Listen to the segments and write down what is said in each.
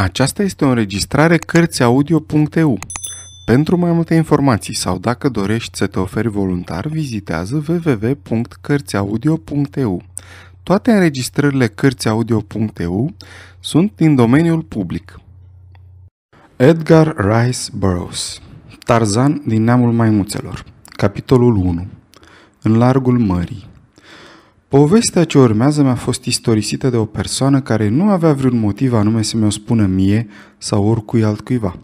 Aceasta este o înregistrare Cărțiaudio.eu. Pentru mai multe informații sau dacă dorești să te oferi voluntar, vizitează www.cărțiaudio.eu. Toate înregistrările Cărțiaudio.eu sunt din domeniul public. Edgar Rice Burroughs Tarzan din neamul maimuțelor Capitolul 1 În largul mării Povestea ce urmează mi-a fost istorisită de o persoană care nu avea vreun motiv anume să mi-o spună mie sau oricui altcuiva.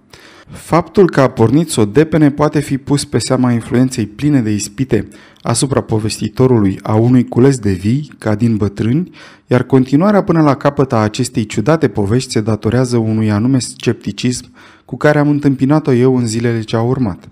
Faptul că a pornit să o depene poate fi pus pe seama influenței pline de ispite asupra povestitorului a unui cules de vii, ca din bătrâni, iar continuarea până la capăt a acestei ciudate povești se datorează unui anume scepticism cu care am întâmpinat-o eu în zilele ce au urmat.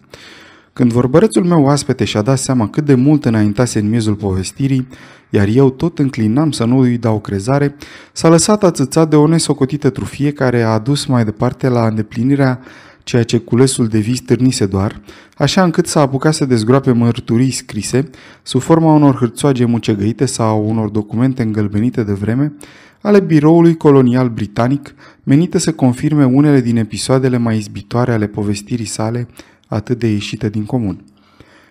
Când vorbărețul meu oaspete și-a dat seama cât de mult înaintase în miezul povestirii, iar eu tot înclinam să nu îi dau crezare, s-a lăsat atâțat de o nesocotită trufie care a adus mai departe la îndeplinirea ceea ce culesul de vis târnise doar, așa încât s-a apucat să dezgroape mărturii scrise, sub forma unor hârțoage mucegăite sau unor documente îngălbenite de vreme, ale biroului colonial britanic, menite să confirme unele din episoadele mai izbitoare ale povestirii sale, atât de ieșită din comun.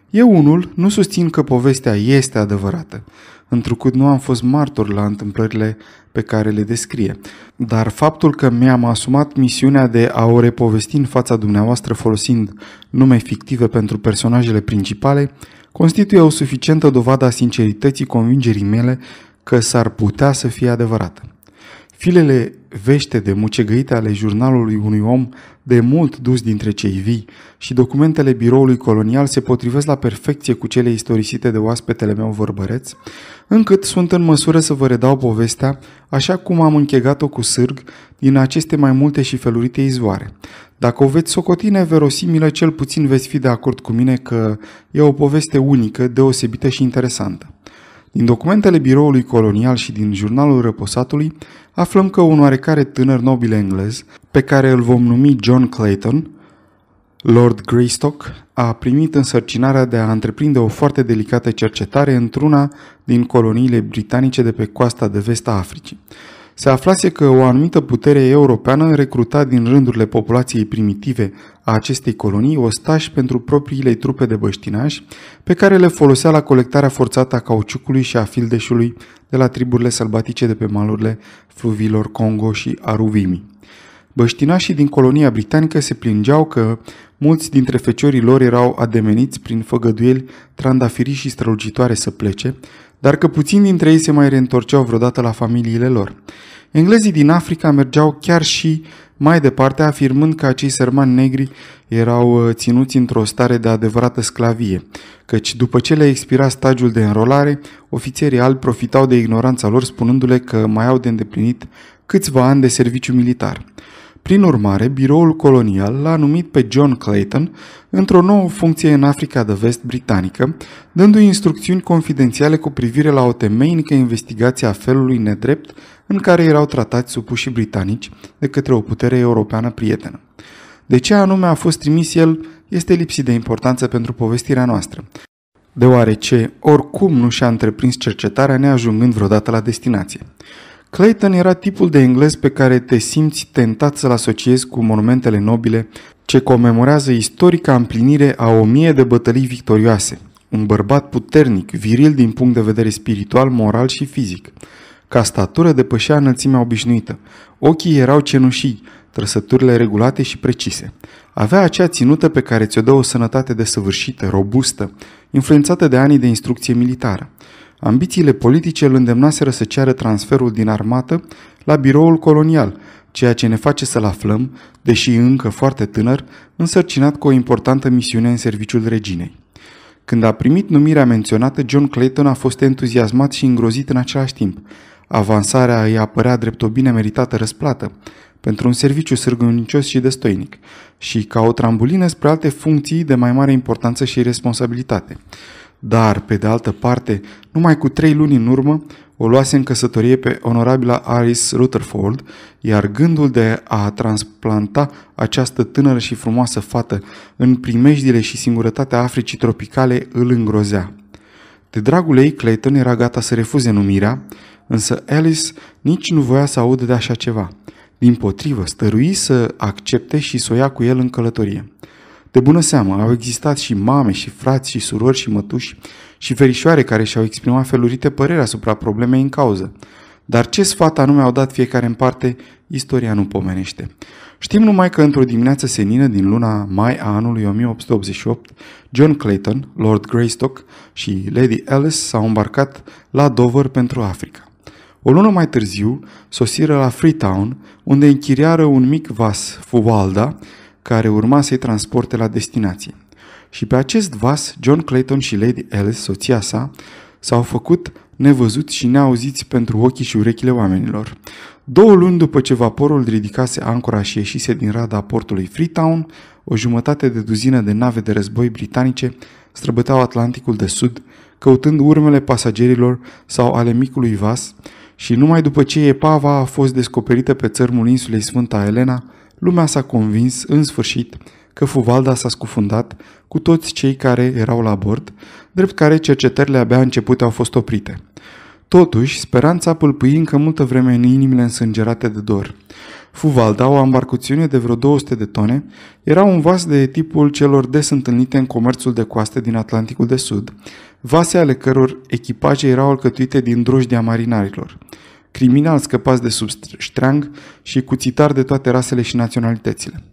Eu unul nu susțin că povestea este adevărată, întrucât nu am fost martor la întâmplările pe care le descrie, dar faptul că mi-am asumat misiunea de a o repovesti în fața dumneavoastră folosind nume fictive pentru personajele principale, constituie o suficientă dovadă a sincerității convingerii mele că s-ar putea să fie adevărată. Filele vește de mucegăite ale jurnalului unui om de mult dus dintre cei vii și documentele biroului colonial se potrivesc la perfecție cu cele istorisite de oaspetele meu vorbăreț, încât sunt în măsură să vă redau povestea așa cum am închegat-o cu sârg din aceste mai multe și felurite izvoare. Dacă o veți socoti verosimilă, cel puțin veți fi de acord cu mine că e o poveste unică, deosebită și interesantă. Din documentele biroului colonial și din jurnalul răposatului, aflăm că un oarecare tânăr nobil englez, pe care îl vom numi John Clayton, Lord Greystock a primit însărcinarea de a întreprinde o foarte delicată cercetare într-una din coloniile britanice de pe coasta de vest a Africii se aflase că o anumită putere europeană recruta din rândurile populației primitive a acestei colonii ostași pentru propriile trupe de băștinași, pe care le folosea la colectarea forțată a cauciucului și a fildeșului de la triburile sălbatice de pe malurile fluvilor Congo și Aruvimi. Băștinașii din colonia britanică se plângeau că mulți dintre feciorii lor erau ademeniți prin făgăduieli trandafirii și strălucitoare să plece, dar că puțin dintre ei se mai reîntorceau vreodată la familiile lor. Englezii din Africa mergeau chiar și mai departe, afirmând că acei sărmani negri erau uh, ținuți într-o stare de adevărată sclavie, căci după ce le expira stagiul de înrolare, ofițerii albi profitau de ignoranța lor spunându-le că mai au de îndeplinit câțiva ani de serviciu militar. Prin urmare, biroul colonial l-a numit pe John Clayton într-o nouă funcție în Africa de Vest britanică, dându-i instrucțiuni confidențiale cu privire la o temeinică investigație a felului nedrept în care erau tratați supușii britanici de către o putere europeană prietenă. De ce anume a fost trimis el este lipsit de importanță pentru povestirea noastră, deoarece oricum nu și-a întreprins cercetarea neajungând vreodată la destinație. Clayton era tipul de englez pe care te simți tentat să-l asociezi cu monumentele nobile ce comemorează istorica împlinire a o mie de bătălii victorioase. Un bărbat puternic, viril din punct de vedere spiritual, moral și fizic. Ca statură depășea înălțimea obișnuită. Ochii erau cenușii, trăsăturile regulate și precise. Avea acea ținută pe care ți-o dă o sănătate desăvârșită, robustă, influențată de anii de instrucție militară. Ambițiile politice îl îndemnaseră să ceară transferul din armată la biroul colonial, ceea ce ne face să-l aflăm, deși încă foarte tânăr, însărcinat cu o importantă misiune în serviciul reginei. Când a primit numirea menționată, John Clayton a fost entuziasmat și îngrozit în același timp. Avansarea îi apărea drept o bine meritată răsplată pentru un serviciu sârguncios și destoinic și ca o trambulină spre alte funcții de mai mare importanță și responsabilitate. Dar, pe de altă parte, numai cu trei luni în urmă, o luase în căsătorie pe onorabila Alice Rutherford, iar gândul de a transplanta această tânără și frumoasă fată în primejdile și singurătatea Africii tropicale îl îngrozea. De dragul ei, Clayton era gata să refuze numirea, însă Alice nici nu voia să audă de așa ceva. Din potrivă, stărui să accepte și să o ia cu el în călătorie. De bună seamă, au existat și mame, și frați, și surori, și mătuși, și ferișoare care și-au exprimat felurite păreri asupra problemei în cauză. Dar ce sfat anume au dat fiecare în parte, istoria nu pomenește. Știm numai că într-o dimineață senină din luna mai a anului 1888, John Clayton, Lord Greystock și Lady Alice s-au îmbarcat la Dover pentru Africa. O lună mai târziu, sosiră la Freetown, unde închiriară un mic vas, Fualda, care urma să-i transporte la destinație. Și pe acest vas, John Clayton și Lady Alice, soția sa, s-au făcut nevăzuți și neauziți pentru ochii și urechile oamenilor. Două luni după ce vaporul ridicase ancora și ieșise din rada portului Freetown, o jumătate de duzină de nave de război britanice străbăteau Atlanticul de Sud, căutând urmele pasagerilor sau ale micului vas și numai după ce epava a fost descoperită pe țărmul insulei Sfânta Elena, lumea s-a convins, în sfârșit, că Fuvalda s-a scufundat cu toți cei care erau la bord, drept care cercetările abia început au fost oprite. Totuși, speranța pâlpâi încă multă vreme în inimile însângerate de dor. Fuvalda, o ambarcuțiune de vreo 200 de tone, era un vas de tipul celor des întâlnite în comerțul de coaste din Atlanticul de Sud, vase ale căror echipaje erau alcătuite din drojdia marinarilor criminal scăpat de sub ștreang și cuțitar de toate rasele și naționalitățile.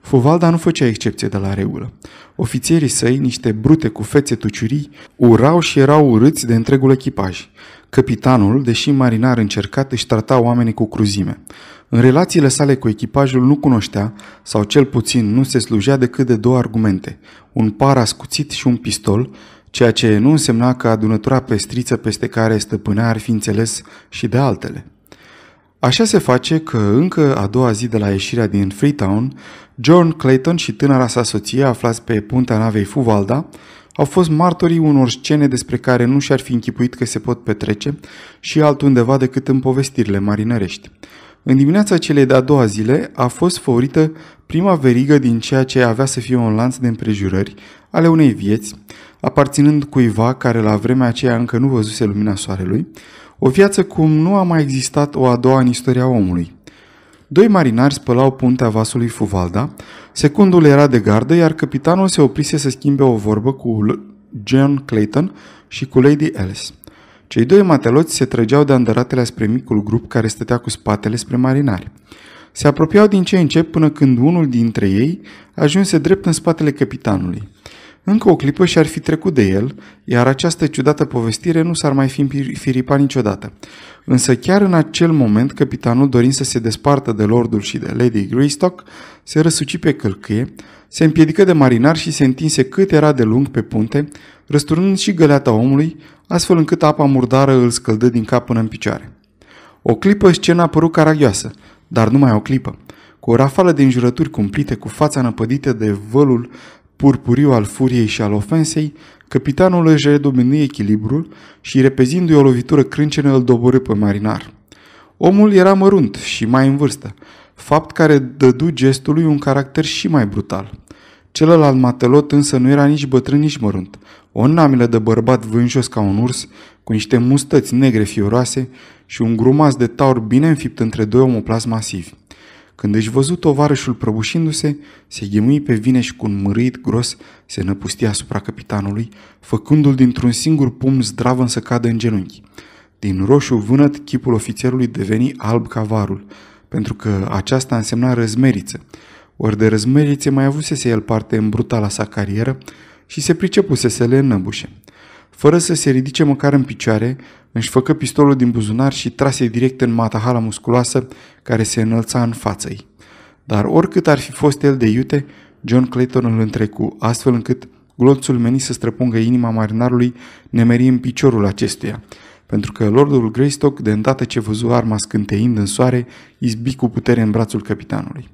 Fovalda nu făcea excepție de la regulă. Ofițerii săi, niște brute cu fețe tuciurii, urau și erau urâți de întregul echipaj. Capitanul, deși marinar încercat, își trata oamenii cu cruzime. În relațiile sale cu echipajul nu cunoștea, sau cel puțin nu se slujea decât de două argumente, un par ascuțit și un pistol, ceea ce nu însemna că adunătura pestriță peste care stăpânea ar fi înțeles și de altele. Așa se face că încă a doua zi de la ieșirea din Freetown, John Clayton și tânăra sa soție, aflați pe punta navei Fuvalda, au fost martorii unor scene despre care nu și-ar fi închipuit că se pot petrece și altundeva decât în povestirile marinărești. În dimineața celei de-a doua zile a fost făurită prima verigă din ceea ce avea să fie un lanț de împrejurări ale unei vieți, aparținând cuiva care la vremea aceea încă nu văzuse lumina soarelui, o viață cum nu a mai existat o a doua în istoria omului. Doi marinari spălau puntea vasului Fuvalda, secundul era de gardă, iar capitanul se oprise să schimbe o vorbă cu John Clayton și cu Lady Alice. Cei doi mateloți se trăgeau de andăratele spre micul grup care stătea cu spatele spre marinari. Se apropiau din ce în ce până când unul dintre ei ajunse drept în spatele capitanului. Încă o clipă și-ar fi trecut de el, iar această ciudată povestire nu s-ar mai fi firipa niciodată. Însă chiar în acel moment, capitanul, dorind să se despartă de lordul și de Lady Greystock, se răsuci pe călcâie, se împiedică de marinar și se întinse cât era de lung pe punte, răsturnând și găleata omului, astfel încât apa murdară îl scăldă din cap până în picioare. O clipă scena a părut caragioasă, dar numai o clipă. Cu o rafală de înjurături cumplite, cu fața năpădită de vălul purpuriu al furiei și al ofensei, capitanul își redomeni echilibrul și, repezindu-i o lovitură crâncenă, îl doborâ pe marinar. Omul era mărunt și mai în vârstă, fapt care dădu gestului un caracter și mai brutal. Celălalt matelot însă nu era nici bătrân, nici mărunt. O namilă de bărbat vânjos ca un urs, cu niște mustăți negre fioroase și un grumaz de taur bine înfipt între doi omoplas masivi. Când își văzut tovarășul prăbușindu-se, se ghemui pe vine și cu un mărit gros se năpusti asupra capitanului, făcându-l dintr-un singur pumn zdravă să cadă în genunchi. Din roșu vânăt, chipul ofițerului deveni alb ca varul, pentru că aceasta însemna răzmeriță. Ori de răzmerițe mai avusese el parte în brutala sa carieră și se pricepuse să le înnăbușe. Fără să se ridice măcar în picioare, își făcă pistolul din buzunar și trase direct în matahala musculoasă care se înălța în față ei. Dar oricât ar fi fost el de iute, John Clayton îl întrecu, astfel încât glonțul meni să străpungă inima marinarului nemeri în piciorul acestuia, pentru că lordul Greystock, de îndată ce văzu arma scânteind în soare, izbi cu putere în brațul capitanului.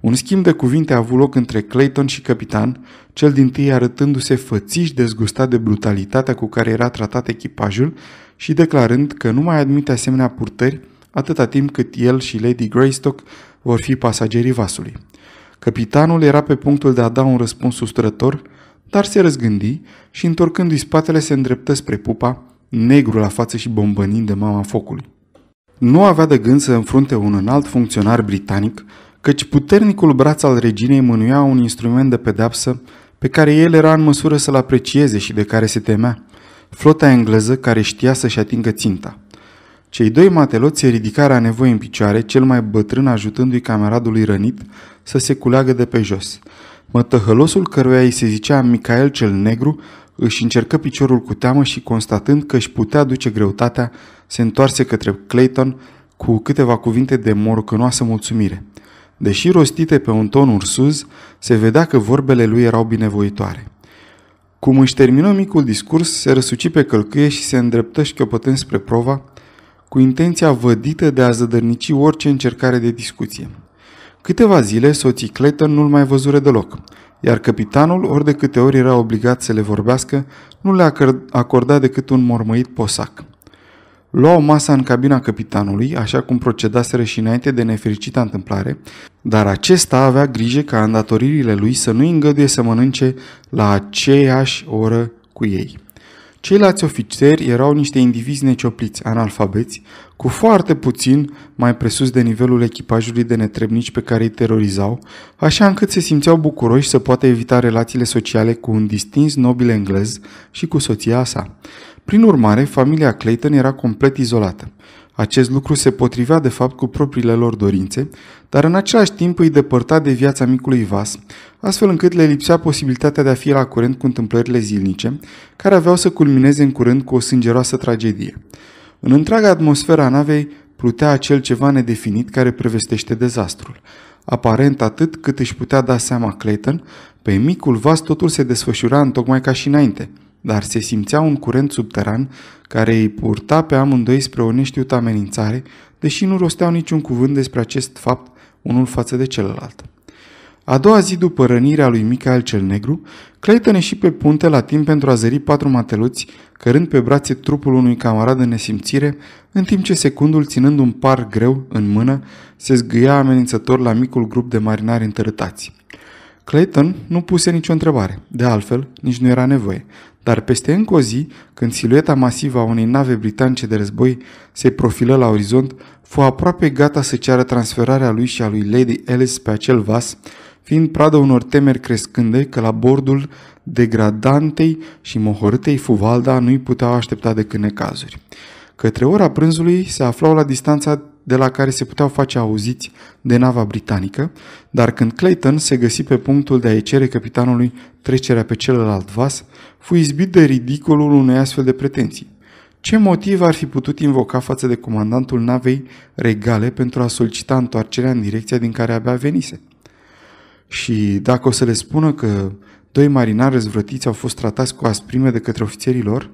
Un schimb de cuvinte a avut loc între Clayton și capitan, cel din tâi arătându-se fățiș dezgustat de brutalitatea cu care era tratat echipajul și declarând că nu mai admite asemenea purtări atâta timp cât el și Lady Greystock vor fi pasagerii vasului. Capitanul era pe punctul de a da un răspuns sustrător, dar se răzgândi și întorcându-i spatele se îndreptă spre pupa, negru la față și bombănind de mama focului. Nu avea de gând să înfrunte un înalt funcționar britanic, căci puternicul braț al reginei mânuia un instrument de pedapsă pe care el era în măsură să-l aprecieze și de care se temea flota engleză care știa să-și atingă ținta. Cei doi mateloți se ridicară a nevoie în picioare, cel mai bătrân ajutându-i cameradului rănit să se culeagă de pe jos. Mătăhălosul căruia îi se zicea Micael cel Negru își încercă piciorul cu teamă și constatând că își putea duce greutatea, se întoarse către Clayton cu câteva cuvinte de morocănoasă mulțumire. Deși rostite pe un ton ursuz, se vedea că vorbele lui erau binevoitoare. Cum își termină micul discurs, se răsuci pe călcâie și se îndreptă șchiopătând spre prova, cu intenția vădită de a zădărnici orice încercare de discuție. Câteva zile, soții Clayton nu-l mai văzure deloc, iar capitanul, ori de câte ori era obligat să le vorbească, nu le acorda decât un mormăit posac. Luau masa în cabina capitanului, așa cum procedaseră și înainte de nefericita întâmplare, dar acesta avea grijă ca îndatoririle lui să nu îngăduie să mănânce la aceeași oră cu ei. Ceilalți ofițeri erau niște indivizi neciopliți, analfabeți, cu foarte puțin mai presus de nivelul echipajului de netrebnici pe care îi terorizau, așa încât se simțeau bucuroși să poată evita relațiile sociale cu un distins nobil englez și cu soția sa. Prin urmare, familia Clayton era complet izolată. Acest lucru se potrivea de fapt cu propriile lor dorințe, dar în același timp îi depărta de viața micului vas, astfel încât le lipsea posibilitatea de a fi la curent cu întâmplările zilnice, care aveau să culmineze în curând cu o sângeroasă tragedie. În întreaga atmosferă a navei plutea acel ceva nedefinit care prevestește dezastrul. Aparent atât cât își putea da seama Clayton, pe micul vas totul se desfășura în tocmai ca și înainte – dar se simțea un curent subteran care îi purta pe amândoi spre o neștiută amenințare, deși nu rosteau niciun cuvânt despre acest fapt unul față de celălalt. A doua zi după rănirea lui Michael cel Negru, Clayton și pe punte la timp pentru a zări patru mateluți, cărând pe brațe trupul unui camarad în nesimțire, în timp ce secundul, ținând un par greu în mână, se zgâia amenințător la micul grup de marinari întărâtați. Clayton nu puse nicio întrebare, de altfel nici nu era nevoie, dar peste încă o zi, când silueta masivă a unei nave britanice de război se profilă la orizont, fu aproape gata să ceară transferarea lui și a lui Lady Alice pe acel vas, fiind pradă unor temeri crescânde că la bordul degradantei și mohorâtei Fuvalda nu-i puteau aștepta decât necazuri. Către ora prânzului se aflau la distanța de la care se puteau face auziți de nava britanică, dar când Clayton se găsi pe punctul de a-i cere capitanului trecerea pe celălalt vas, fu izbit de ridicolul unei astfel de pretenții. Ce motiv ar fi putut invoca față de comandantul navei regale pentru a solicita întoarcerea în direcția din care abia venise? Și dacă o să le spună că doi marinari răzvrătiți au fost tratați cu asprime de către ofițerii lor,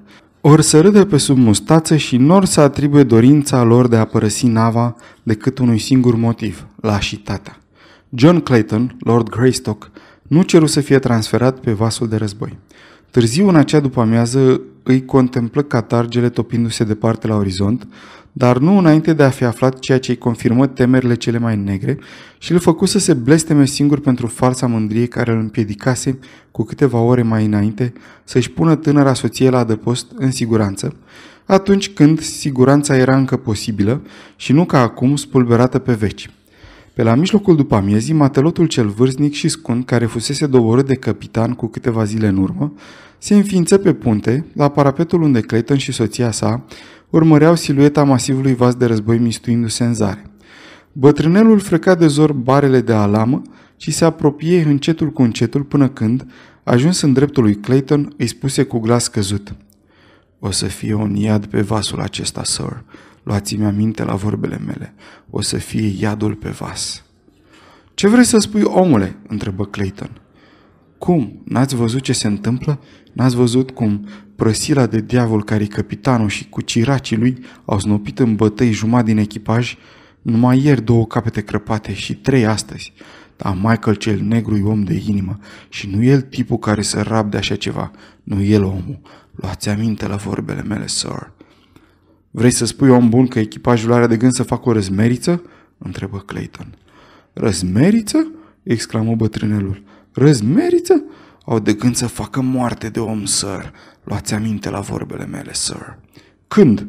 ori să râdă pe sub mustață și nor să atribuie dorința lor de a părăsi nava decât unui singur motiv, lașitatea. John Clayton, Lord Greystock, nu ceru să fie transferat pe vasul de război. Târziu în acea după-amiază îi contemplă catargele topindu-se departe la orizont, dar nu înainte de a fi aflat ceea ce îi confirmă temerile cele mai negre și îl făcu să se blesteme singur pentru falsa mândrie care îl împiedicase cu câteva ore mai înainte să-și pună tânăra soție la adăpost în siguranță, atunci când siguranța era încă posibilă și nu ca acum spulberată pe veci. Pe la mijlocul după amiezii, matelotul cel vârznic și scund, care fusese doborât de capitan cu câteva zile în urmă, se înființă pe punte, la parapetul unde Clayton și soția sa urmăreau silueta masivului vas de război mistuindu-se în zare. Bătrânelul freca de zor barele de alamă și se apropie încetul cu încetul până când, ajuns în dreptul lui Clayton, îi spuse cu glas căzut. O să fie un iad pe vasul acesta, sir. Luați-mi aminte la vorbele mele. O să fie iadul pe vas. Ce vrei să spui, omule?" întrebă Clayton. Cum? N-ați văzut ce se întâmplă? N-ați văzut cum prăsila de diavol care capitanul și cu ciracii lui au snopit în bătăi jumătate din echipaj, numai ieri două capete crăpate și trei astăzi. Dar Michael cel negru e om de inimă și nu el tipul care să rabde așa ceva, nu el omul. Luați aminte la vorbele mele, sir. Vrei să spui om bun că echipajul are de gând să facă o răzmeriță? întrebă Clayton. Răzmeriță? exclamă bătrânelul. Răzmeriță? au de gând să facă moarte de om, sir. Luați aminte la vorbele mele, sir. Când?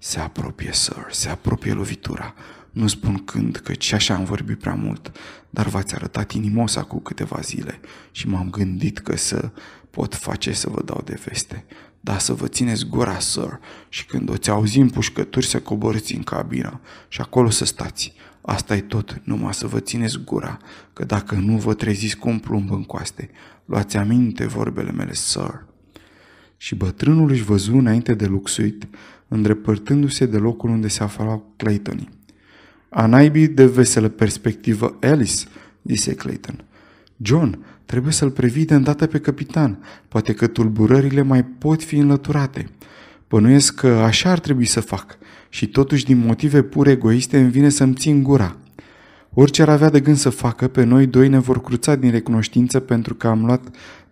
Se apropie, sir, se apropie lovitura. Nu spun când, căci așa am vorbit prea mult, dar v-ați arătat inimos cu câteva zile și m-am gândit că să pot face să vă dau de veste. Da, să vă țineți gura, sir, și când o ți în pușcături să coborți în cabină și acolo să stați. asta e tot, numai să vă țineți gura, că dacă nu vă treziți cu un plumb în coaste, Luați aminte vorbele mele, sir. Și bătrânul își văzu înainte de luxuit, îndreptându-se de locul unde se aflau Clayton. A naibii de veselă perspectivă, Alice, zise Clayton. John, trebuie să-l previi de îndată pe capitan. Poate că tulburările mai pot fi înlăturate. Pănuiesc că așa ar trebui să fac. Și totuși, din motive pur egoiste, îmi vine să-mi țin gura. Orice ar avea de gând să facă, pe noi doi ne vor cruța din recunoștință pentru că am luat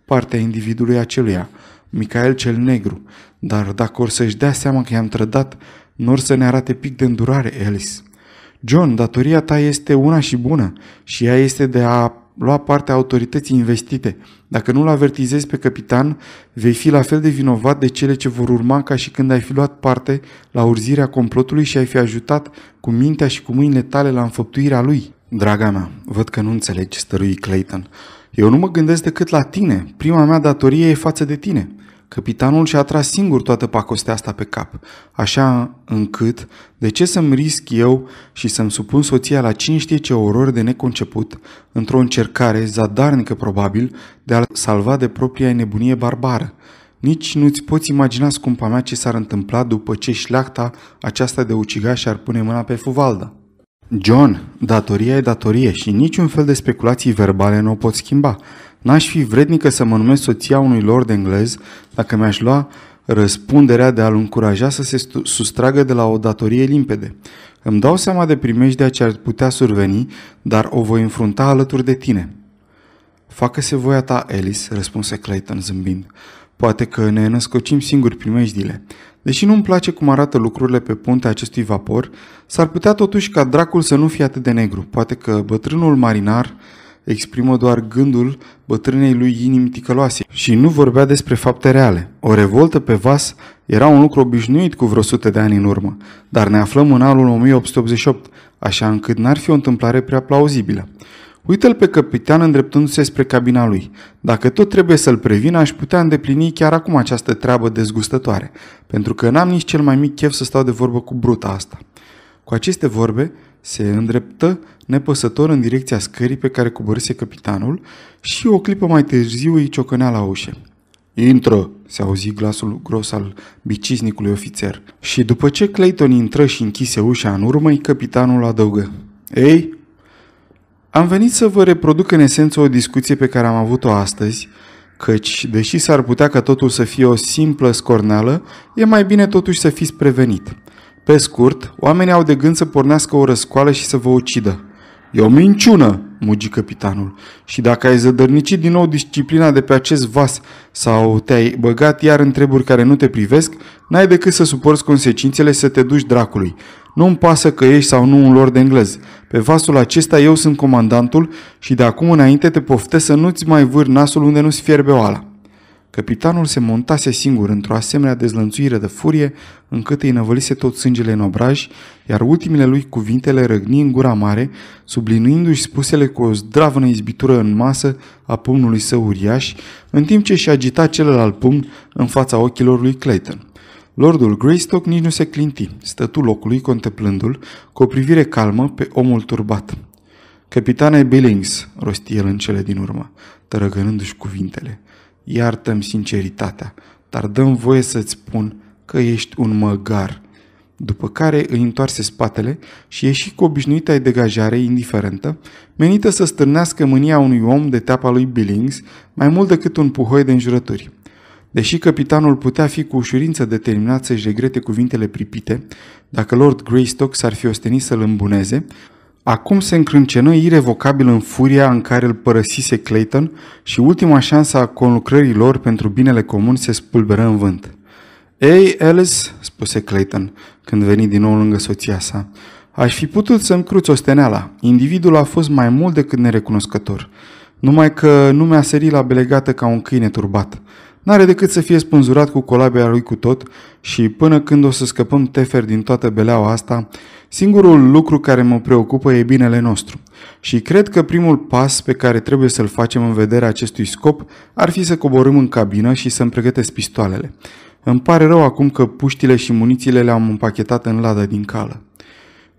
partea individului aceluia, Micael cel Negru, dar dacă or să-și dea seama că i-am trădat, nu or să ne arate pic de îndurare, Alice. John, datoria ta este una și bună și ea este de a lua parte autorității investite – dacă nu-l avertizezi pe capitan, vei fi la fel de vinovat de cele ce vor urma ca și când ai fi luat parte la urzirea complotului și ai fi ajutat cu mintea și cu mâinile tale la înfăptuirea lui. Draga mea, văd că nu înțelegi, stărui Clayton. Eu nu mă gândesc decât la tine. Prima mea datorie e față de tine. Capitanul și-a tras singur toată pacostea asta pe cap, așa încât, de ce să-mi risc eu și să-mi supun soția la cine știe ce orori de neconceput, într-o încercare, zadarnică probabil, de a salva de propria nebunie barbară? Nici nu-ți poți imagina, scumpa mea, ce s-ar întâmpla după ce șleacta aceasta de ucigaș ar pune mâna pe fuvalda. John, datoria e datorie și niciun fel de speculații verbale nu o pot schimba. N-aș fi vrednică să mă numesc soția unui lord englez dacă mi-aș lua răspunderea de a-l încuraja să se sustragă de la o datorie limpede. Îmi dau seama de primejdea ce ar putea surveni, dar o voi înfrunta alături de tine. Facă-se voia ta, Alice, răspunse Clayton zâmbind. Poate că ne născocim singuri primejdile. Deși nu-mi place cum arată lucrurile pe puntea acestui vapor, s-ar putea totuși ca dracul să nu fie atât de negru. Poate că bătrânul marinar exprimă doar gândul bătrânei lui inimi ticăloase și nu vorbea despre fapte reale. O revoltă pe vas era un lucru obișnuit cu vreo sute de ani în urmă, dar ne aflăm în anul 1888, așa încât n-ar fi o întâmplare prea plauzibilă. Uită-l pe capitan îndreptându-se spre cabina lui. Dacă tot trebuie să-l previn, aș putea îndeplini chiar acum această treabă dezgustătoare, pentru că n-am nici cel mai mic chef să stau de vorbă cu bruta asta. Cu aceste vorbe, se îndreptă nepăsător în direcția scării pe care coborâse capitanul și o clipă mai târziu îi ciocănea la ușă. Intră, se auzi glasul gros al bicisnicului ofițer. Și după ce Clayton intră și închise ușa în urmă, capitanul adăugă. Ei, am venit să vă reproduc în esență o discuție pe care am avut-o astăzi, căci, deși s-ar putea ca totul să fie o simplă scorneală, e mai bine totuși să fiți prevenit. Pe scurt, oamenii au de gând să pornească o răscoală și să vă ucidă. E o minciună, mugi capitanul. Și dacă ai zădărnicit din nou disciplina de pe acest vas sau te-ai băgat iar în treburi care nu te privesc, n-ai decât să suporți consecințele să te duci dracului. Nu-mi pasă că ești sau nu un lor de englez. Pe vasul acesta eu sunt comandantul și de acum înainte te poftesc să nu-ți mai vâr nasul unde nu-ți fierbe oala. Capitanul se montase singur într-o asemenea dezlănțuire de furie, încât îi năvălise tot sângele în obraj, iar ultimele lui cuvintele răgni în gura mare, sublinuindu-și spusele cu o zdravănă izbitură în masă a pumnului său uriaș, în timp ce și agita celălalt pumn în fața ochilor lui Clayton. Lordul Greystock nici nu se clinti, stătu locului contemplându-l cu o privire calmă pe omul turbat. Capitane Billings, rosti el în cele din urmă, tărăgănându-și cuvintele iartă-mi sinceritatea, dar dăm voie să-ți spun că ești un măgar. După care îi întoarse spatele și ieși cu obișnuita degajare indiferentă, menită să stârnească mânia unui om de teapa lui Billings mai mult decât un puhoi de înjurături. Deși capitanul putea fi cu ușurință determinat să-și regrete cuvintele pripite, dacă Lord Greystock s-ar fi ostenit să-l îmbuneze, Acum se încrâncenă irevocabil în furia în care îl părăsise Clayton și ultima șansă a conlucrării lor pentru binele comun se spulberă în vânt. Ei, Alice, spuse Clayton, când veni din nou lângă soția sa, aș fi putut să-mi cruți osteneala. Individul a fost mai mult decât nerecunoscător. Numai că nu mi-a sărit la belegată ca un câine turbat. N-are decât să fie spânzurat cu colabia lui cu tot și până când o să scăpăm tefer din toată beleaua asta, Singurul lucru care mă preocupă e binele nostru și cred că primul pas pe care trebuie să-l facem în vederea acestui scop ar fi să coborâm în cabină și să-mi pregătesc pistoalele. Îmi pare rău acum că puștile și munițiile le-am împachetat în ladă din cală.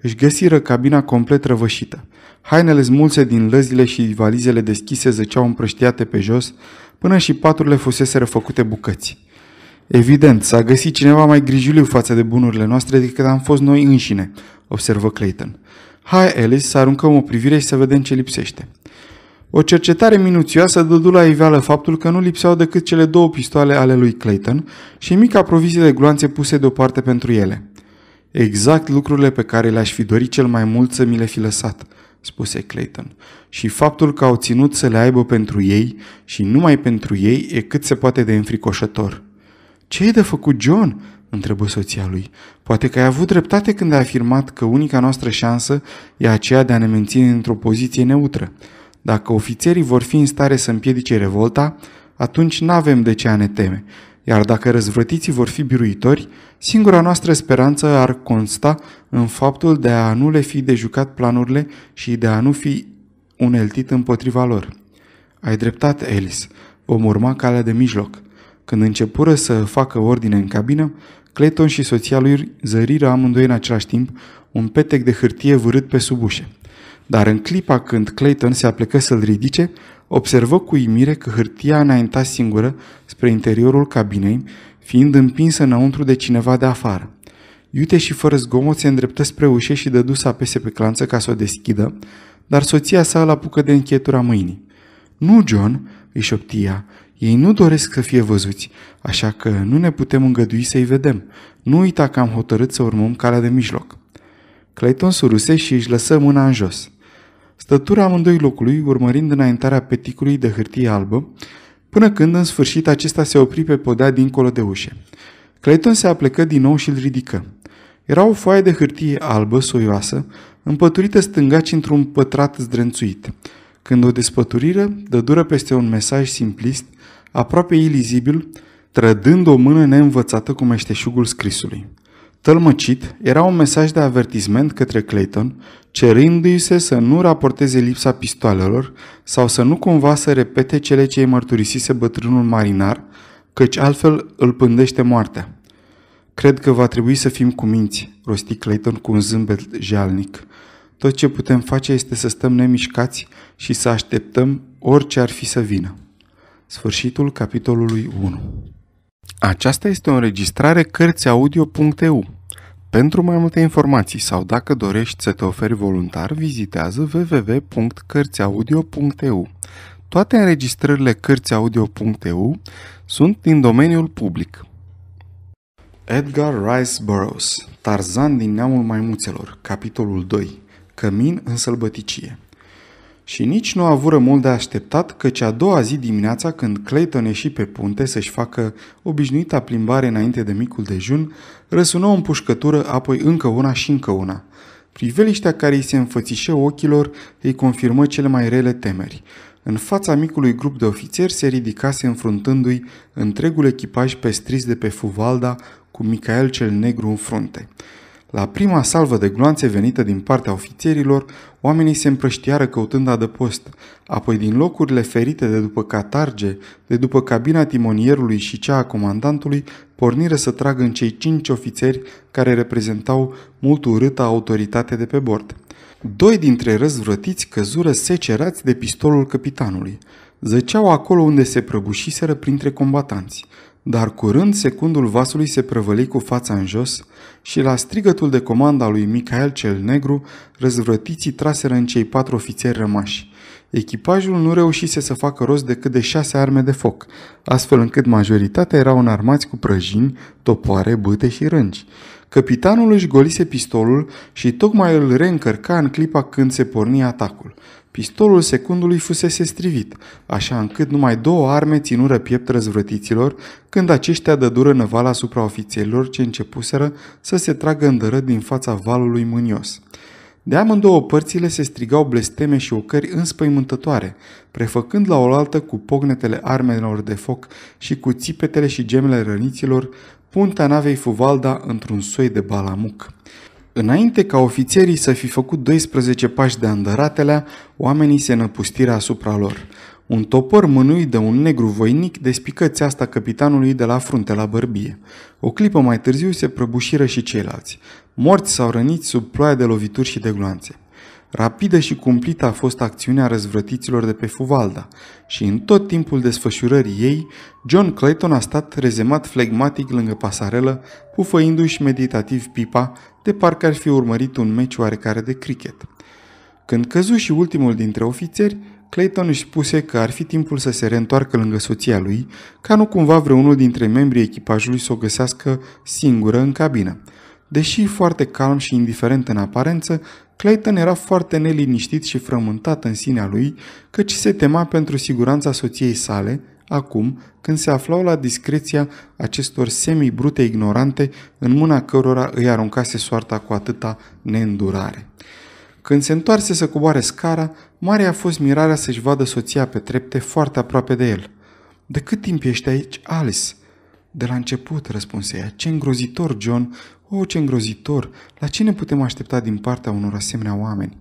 Își găsiră cabina complet răvășită. Hainele smulse din lăzile și valizele deschise zăceau împrăștiate pe jos, până și paturile fuseseră făcute bucăți. Evident, s-a găsit cineva mai grijuliu față de bunurile noastre decât am fost noi înșine, observă Clayton. Hai, Alice, să aruncăm o privire și să vedem ce lipsește. O cercetare minuțioasă dădu la iveală faptul că nu lipseau decât cele două pistoale ale lui Clayton și mica provizie de gloanțe puse deoparte pentru ele. Exact lucrurile pe care le-aș fi dorit cel mai mult să mi le fi lăsat, spuse Clayton. Și faptul că au ținut să le aibă pentru ei și numai pentru ei e cât se poate de înfricoșător. Ce e de făcut, John?" întrebă soția lui. Poate că ai avut dreptate când ai afirmat că unica noastră șansă e aceea de a ne menține într-o poziție neutră. Dacă ofițerii vor fi în stare să împiedice revolta, atunci n-avem de ce a ne teme. Iar dacă răzvrătiții vor fi biruitori, singura noastră speranță ar consta în faptul de a nu le fi de jucat planurile și de a nu fi uneltit împotriva lor. Ai dreptate, Elis, Vom urma calea de mijloc. Când începură să facă ordine în cabină, Clayton și soția lui zăriră amândoi în același timp un petec de hârtie vârât pe sub ușă. Dar în clipa când Clayton se aplecă să-l ridice, observă cu imire că hârtia înainta singură spre interiorul cabinei, fiind împinsă înăuntru de cineva de afară. Iute și fără zgomot se îndreptă spre ușă și dădu să apese pe clanță ca să o deschidă, dar soția sa îl apucă de închetura mâinii. Nu, John, îi șoptia, ei nu doresc să fie văzuți, așa că nu ne putem îngădui să-i vedem. Nu uita că am hotărât să urmăm calea de mijloc. Clayton suruse și își lăsă mâna în jos. Stătura amândoi locului, urmărind înaintarea peticului de hârtie albă, până când, în sfârșit, acesta se opri pe podea dincolo de ușe. Clayton se aplecă din nou și îl ridică. Era o foaie de hârtie albă, soioasă, împăturită stângaci într-un pătrat zdrențuit. Când o despăturiră, dă dură peste un mesaj simplist, aproape ilizibil, trădând o mână neînvățată cu meșteșugul scrisului. Tălmăcit era un mesaj de avertisment către Clayton, cerându-i se să nu raporteze lipsa pistoalelor sau să nu cumva să repete cele ce îi mărturisise bătrânul marinar, căci altfel îl pândește moartea. Cred că va trebui să fim minți, rosti Clayton cu un zâmbet jalnic. Tot ce putem face este să stăm nemișcați și să așteptăm orice ar fi să vină. Sfârșitul capitolului 1 Aceasta este o înregistrare Cărțiaudio.eu. Pentru mai multe informații sau dacă dorești să te oferi voluntar, vizitează www.cărțiaudio.eu. Toate înregistrările Cărțiaudio.eu sunt din domeniul public. Edgar Rice Burroughs, Tarzan din neamul maimuțelor, capitolul 2, Cămin în sălbăticie. Și nici nu avură mult de așteptat că cea doua zi dimineața când Clayton ieși pe punte să-și facă obișnuita plimbare înainte de micul dejun, răsună o împușcătură, apoi încă una și încă una. Priveliștea care îi se înfățișe ochilor îi confirmă cele mai rele temeri. În fața micului grup de ofițeri se ridicase înfruntându-i întregul echipaj pestris de pe Fuvalda cu Michael cel Negru în frunte. La prima salvă de gloanțe venită din partea ofițerilor, oamenii se împrăștiară căutând adăpost, apoi din locurile ferite de după catarge, de după cabina timonierului și cea a comandantului, porniră să tragă în cei cinci ofițeri care reprezentau mult urâta autoritate de pe bord. Doi dintre răzvrătiți căzură secerați de pistolul capitanului. Zăceau acolo unde se prăbușiseră printre combatanți – dar curând secundul vasului se prăvăli cu fața în jos și la strigătul de comanda lui Michael cel Negru, răzvrătiții traseră în cei patru ofițeri rămași. Echipajul nu reușise să facă rost decât de șase arme de foc, astfel încât majoritatea erau înarmați cu prăjini, topoare, bâte și rângi. Capitanul își golise pistolul și tocmai îl reîncărca în clipa când se porni atacul. Pistolul secundului fusese strivit, așa încât numai două arme ținură piept răzvrătiților când aceștia dădură năvala asupra ofițerilor ce începuseră să se tragă îndără din fața valului mânios. De amândouă părțile se strigau blesteme și ocări înspăimântătoare, prefăcând la oaltă cu pognetele armelor de foc și cu țipetele și gemele răniților puntea navei Fuvalda într-un soi de balamuc. Înainte ca ofițerii să fi făcut 12 pași de îndăratelea, oamenii se năpustiră asupra lor. Un topor mânuit de un negru voinic despică țeasta capitanului de la frunte la bărbie. O clipă mai târziu se prăbușiră și ceilalți, morți sau răniți sub ploaia de lovituri și de gloanțe. Rapidă și cumplită a fost acțiunea răzvrătiților de pe Fuvalda și în tot timpul desfășurării ei, John Clayton a stat rezemat flegmatic lângă pasarelă, pufăindu-și meditativ pipa, de parcă ar fi urmărit un meci oarecare de cricket. Când căzu și ultimul dintre ofițeri, Clayton își spuse că ar fi timpul să se reîntoarcă lângă soția lui, ca nu cumva vreunul dintre membrii echipajului să o găsească singură în cabină. Deși foarte calm și indiferent în aparență, Clayton era foarte neliniștit și frământat în sinea lui, căci se tema pentru siguranța soției sale, acum când se aflau la discreția acestor semi-brute ignorante în mâna cărora îi aruncase soarta cu atâta neîndurare. Când se întoarse să coboare scara, mare a fost mirarea să-și vadă soția pe trepte foarte aproape de el. De cât timp ești aici, Alice?" De la început, răspunse ea. Ce îngrozitor, John! O, ce îngrozitor! La ce ne putem aștepta din partea unor asemenea oameni?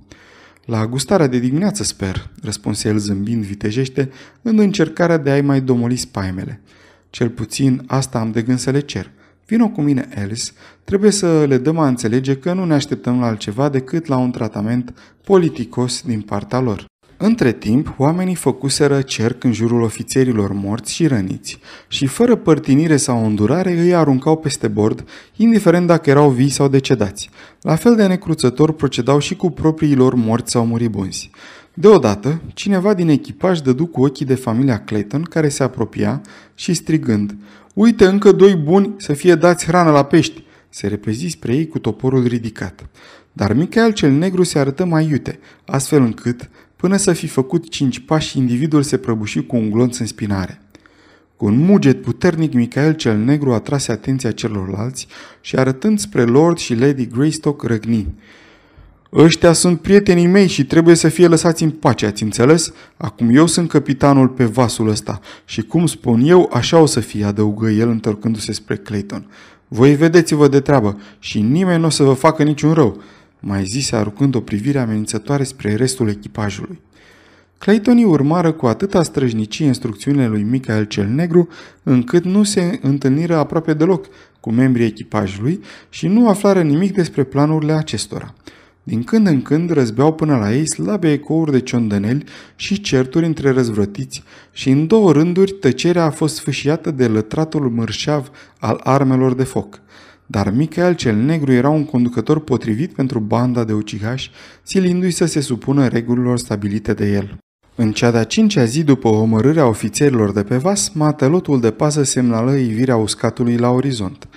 La gustarea de dimineață, sper, răspunse el zâmbind vitejește, în încercarea de a-i mai domoli spaimele. Cel puțin asta am de gând să le cer. Vino cu mine, Alice, trebuie să le dăm a înțelege că nu ne așteptăm la altceva decât la un tratament politicos din partea lor. Între timp, oamenii făcuseră cerc în jurul ofițerilor morți și răniți și, fără părtinire sau îndurare, îi aruncau peste bord, indiferent dacă erau vii sau decedați. La fel de necruțător procedau și cu proprii lor morți sau muribunzi. Deodată, cineva din echipaj dădu cu ochii de familia Clayton, care se apropia și strigând Uite, încă doi buni să fie dați hrană la pești!" se repezi spre ei cu toporul ridicat. Dar Michael cel Negru se arătă mai iute, astfel încât Până să fi făcut cinci pași, individul se prăbuși cu un glonț în spinare. Cu un muget puternic, Michael cel Negru atrase atenția celorlalți și arătând spre Lord și Lady Greystock răgni. Ăștia sunt prietenii mei și trebuie să fie lăsați în pace, ați înțeles? Acum eu sunt capitanul pe vasul ăsta și cum spun eu, așa o să fie, adăugă el întorcându-se spre Clayton. Voi vedeți-vă de treabă și nimeni nu o să vă facă niciun rău mai zise aruncând o privire amenințătoare spre restul echipajului. Claytonii urmară cu atâta străjnicie instrucțiunile lui Michael cel Negru, încât nu se întâlniră aproape deloc cu membrii echipajului și nu aflară nimic despre planurile acestora. Din când în când răzbeau până la ei slabe ecouri de ciondăneli și certuri între răzvrătiți și în două rânduri tăcerea a fost sfâșiată de lătratul mărșav al armelor de foc – dar Michael cel Negru era un conducător potrivit pentru banda de ucigași, silindu-i să se supună regulilor stabilite de el. În cea de-a cincea zi după omorârea ofițerilor de pe vas, matelotul de pază semnală ivirea uscatului la orizont.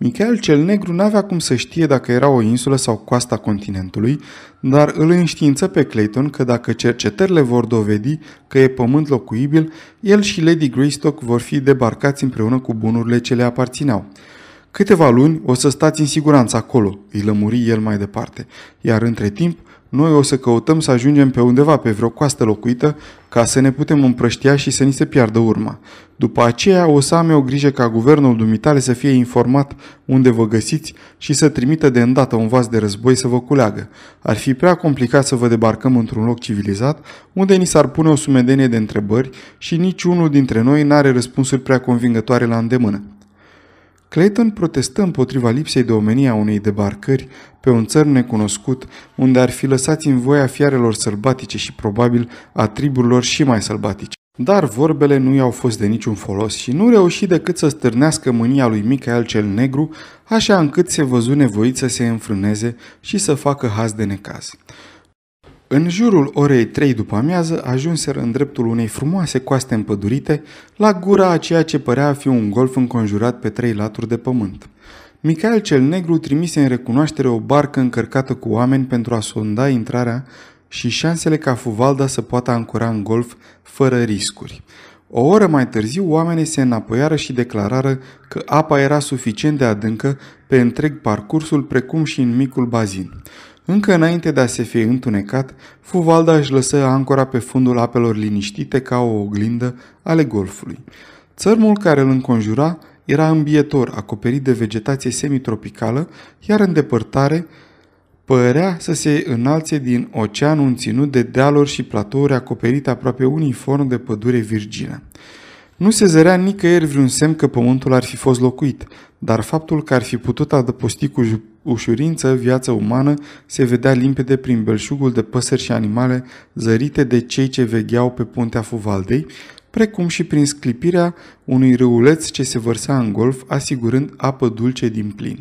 Michael cel Negru n-avea cum să știe dacă era o insulă sau coasta continentului, dar îl înștiință pe Clayton că dacă cercetările vor dovedi că e pământ locuibil, el și Lady Greystock vor fi debarcați împreună cu bunurile ce le aparțineau. Câteva luni o să stați în siguranță acolo, îi lămuri el mai departe, iar între timp noi o să căutăm să ajungem pe undeva pe vreo coastă locuită ca să ne putem împrăștia și să ni se piardă urma. După aceea o să am eu grijă ca guvernul dumitale să fie informat unde vă găsiți și să trimită de îndată un vas de război să vă culeagă. Ar fi prea complicat să vă debarcăm într-un loc civilizat unde ni s-ar pune o sumedenie de întrebări și niciunul dintre noi n-are răspunsuri prea convingătoare la îndemână. Clayton protestă împotriva lipsei de omenie a unei debarcări pe un țăr necunoscut, unde ar fi lăsați în voia fiarelor sălbatice și probabil a triburilor și mai sălbatice. Dar vorbele nu i-au fost de niciun folos și nu reuși decât să stârnească mânia lui Michael cel Negru, așa încât se văzu nevoit să se înfrâneze și să facă haz de necaz. În jurul orei trei după amiază ajunseră în dreptul unei frumoase coaste împădurite, la gura a ceea ce părea a fi un golf înconjurat pe trei laturi de pământ. Michael cel Negru trimise în recunoaștere o barcă încărcată cu oameni pentru a sonda intrarea și șansele ca Fuvalda să poată ancora în golf fără riscuri. O oră mai târziu, oamenii se înapoiară și declarară că apa era suficient de adâncă pe întreg parcursul, precum și în micul bazin. Încă înainte de a se fi întunecat, Fuvalda își lăsă ancora pe fundul apelor liniștite ca o oglindă ale golfului. Țărmul care îl înconjura era îmbietor, acoperit de vegetație semitropicală, iar în depărtare părea să se înalțe din ocean un ținut de dealuri și platouri acoperite aproape uniform de pădure virgină. Nu se zărea nicăieri vreun semn că pământul ar fi fost locuit, dar faptul că ar fi putut adăposti cu ușurință viața umană se vedea limpede prin belșugul de păsări și animale zărite de cei ce vegheau pe puntea Fuvaldei, precum și prin sclipirea unui râuleț ce se vărsa în golf, asigurând apă dulce din plin.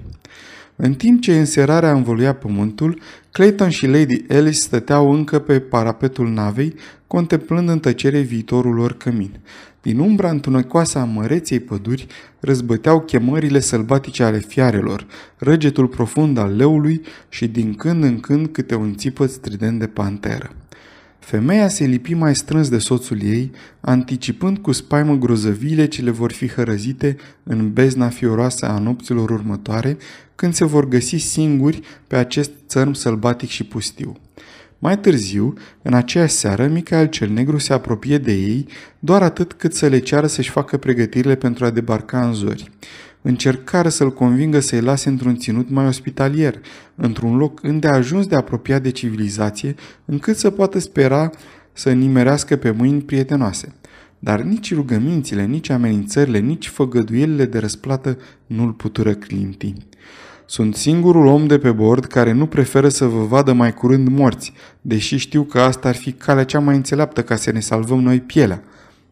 În timp ce înserarea învăluia pământul, Clayton și Lady Alice stăteau încă pe parapetul navei, contemplând în tăcere viitorul lor cămin. Din umbra întunecoasă a măreței păduri răzbăteau chemările sălbatice ale fiarelor, răgetul profund al leului și din când în când câte un țipăt strident de panteră. Femeia se lipi mai strâns de soțul ei, anticipând cu spaimă grozăviile ce le vor fi hărăzite în bezna fioroasă a nopților următoare, când se vor găsi singuri pe acest țărm sălbatic și pustiu. Mai târziu, în aceeași seară, Michael cel Negru se apropie de ei, doar atât cât să le ceară să-și facă pregătirile pentru a debarca în zori încercară să-l convingă să-i lase într-un ținut mai ospitalier, într-un loc îndeajuns de apropiat de civilizație, încât să poată spera să nimerească pe mâini prietenoase. Dar nici rugămințile, nici amenințările, nici făgăduielile de răsplată nu-l putură clinti. Sunt singurul om de pe bord care nu preferă să vă vadă mai curând morți, deși știu că asta ar fi calea cea mai înțeleaptă ca să ne salvăm noi pielea.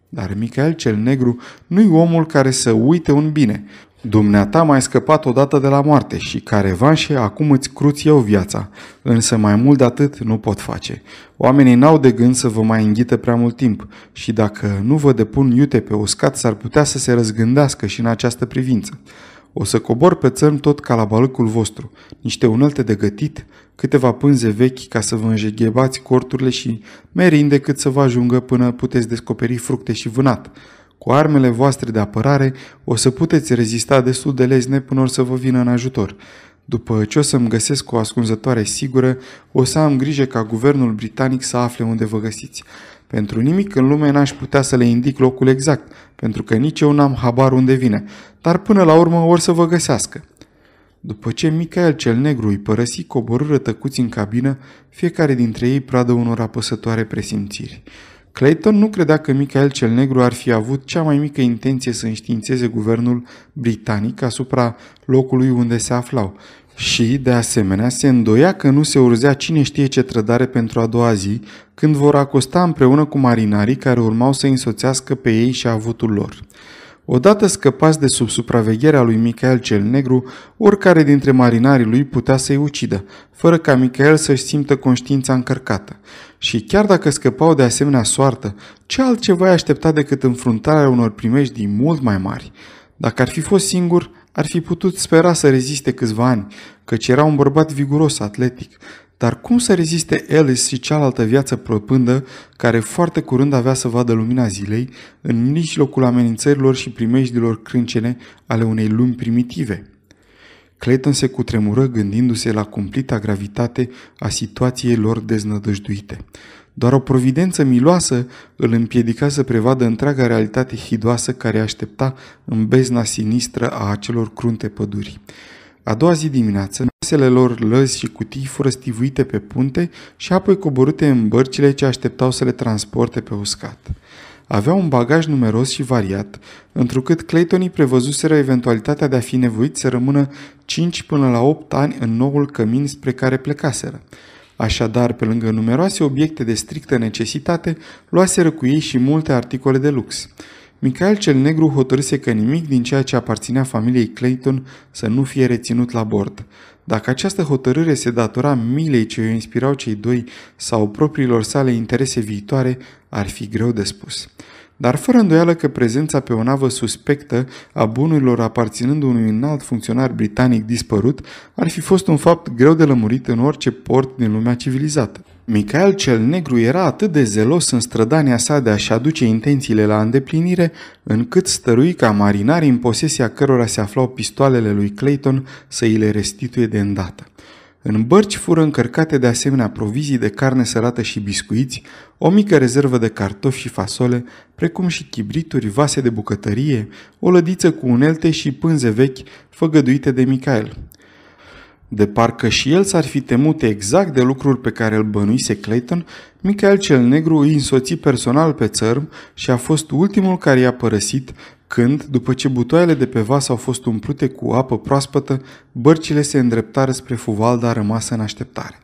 Dar Michael cel Negru nu-i omul care să uite un bine, Dumneata m-ai scăpat odată de la moarte și ca revanșe acum îți cruți eu viața, însă mai mult de atât nu pot face. Oamenii n-au de gând să vă mai înghită prea mult timp și dacă nu vă depun iute pe uscat s-ar putea să se răzgândească și în această privință. O să cobor pe țărm tot ca la balâcul vostru, niște unelte de gătit, câteva pânze vechi ca să vă înjeghebați corturile și merind decât să vă ajungă până puteți descoperi fructe și vânat. Cu armele voastre de apărare o să puteți rezista destul de lezne până or să vă vină în ajutor. După ce o să-mi găsesc o ascunzătoare sigură, o să am grijă ca guvernul britanic să afle unde vă găsiți. Pentru nimic în lume n-aș putea să le indic locul exact, pentru că nici eu n-am habar unde vine, dar până la urmă or să vă găsească. După ce Michael cel Negru îi părăsi, coborâră tăcuți în cabină, fiecare dintre ei pradă unor apăsătoare presimțiri. Clayton nu credea că Michael cel Negru ar fi avut cea mai mică intenție să înștiințeze guvernul britanic asupra locului unde se aflau și, de asemenea, se îndoia că nu se urzea cine știe ce trădare pentru a doua zi, când vor acosta împreună cu marinarii care urmau să însoțească pe ei și avutul lor. Odată scăpați de sub supravegherea lui Michael cel Negru, oricare dintre marinarii lui putea să-i ucidă, fără ca Michael să-și simtă conștiința încărcată. Și chiar dacă scăpau de asemenea soartă, ce altceva ai aștepta decât înfruntarea unor primești din mult mai mari? Dacă ar fi fost singur, ar fi putut spera să reziste câțiva ani, căci era un bărbat viguros, atletic. Dar cum să reziste Ellis și cealaltă viață propândă, care foarte curând avea să vadă lumina zilei, în mijlocul amenințărilor și primejdilor crâncene ale unei lumi primitive? Clayton se cutremură gândindu-se la cumplita gravitate a situației lor deznădăjduite. Doar o providență miloasă îl împiedica să prevadă întreaga realitate hidoasă care aștepta în bezna sinistră a acelor crunte păduri. A doua zi dimineață, mesele lor lăzi și cutii fură stivuite pe punte și apoi coborâte în bărcile ce așteptau să le transporte pe uscat avea un bagaj numeros și variat, întrucât Claytonii prevăzuseră eventualitatea de a fi nevoit să rămână 5 până la 8 ani în noul cămin spre care plecaseră. Așadar, pe lângă numeroase obiecte de strictă necesitate, luaseră cu ei și multe articole de lux. Michael cel Negru hotărâse că nimic din ceea ce aparținea familiei Clayton să nu fie reținut la bord. Dacă această hotărâre se datora milei ce o inspirau cei doi sau propriilor sale interese viitoare, ar fi greu de spus. Dar fără îndoială că prezența pe o navă suspectă a bunurilor aparținând unui înalt funcționar britanic dispărut ar fi fost un fapt greu de lămurit în orice port din lumea civilizată. Michael cel Negru era atât de zelos în strădania sa de a-și aduce intențiile la îndeplinire, încât stărui ca marinarii în posesia cărora se aflau pistoalele lui Clayton să îi le restituie de îndată. În bărci fură încărcate de asemenea provizii de carne sărată și biscuiți, o mică rezervă de cartofi și fasole, precum și chibrituri, vase de bucătărie, o lădiță cu unelte și pânze vechi făgăduite de Michael. De parcă și el s-ar fi temut exact de lucrul pe care îl bănuise Clayton, Michael cel Negru îi însoți personal pe țărm și a fost ultimul care i-a părăsit când, după ce butoaiele de pe vas au fost umplute cu apă proaspătă, bărcile se îndreptară spre fuvalda rămasă în așteptare.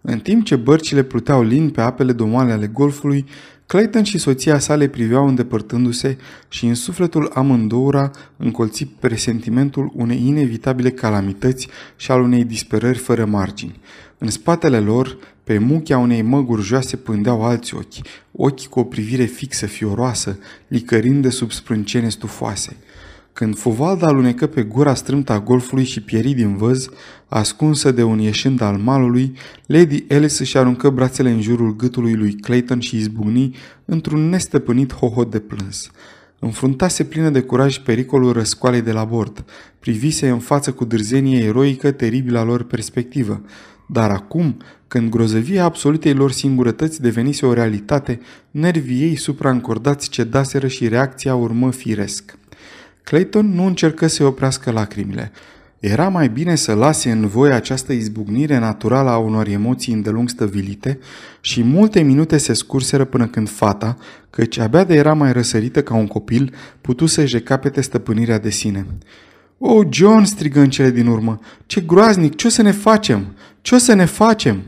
În timp ce bărcile pluteau lin pe apele domale ale golfului, Clayton și soția sa le priveau îndepărtându-se și în sufletul amândoura încolțit presentimentul unei inevitabile calamități și al unei disperări fără margini. În spatele lor, pe muchea unei măguri joase pândeau alți ochi, ochi cu o privire fixă, fioroasă, licărind de sub sprâncene stufoase – când Fuvalda alunecă pe gura strâmta golfului și pieri din văz, ascunsă de un ieșind al malului, Lady Alice își aruncă brațele în jurul gâtului lui Clayton și izbucni într-un nestăpânit hohot de plâns. Înfruntase plină de curaj pericolul răscoalei de la bord, privise în față cu dârzenie eroică teribila lor perspectivă, dar acum, când grozăvia absolutei lor singurătăți devenise o realitate, nervii ei supraîncordați cedaseră și reacția urmă firesc. Clayton nu încercă să oprească lacrimile. Era mai bine să lase în voi această izbucnire naturală a unor emoții îndelung stăvilite și multe minute se scurseră până când fata, căci abia de era mai răsărită ca un copil, putu să-și recapete stăpânirea de sine. O, oh, John!" strigă în cele din urmă. Ce groaznic! Ce o să ne facem? Ce o să ne facem?"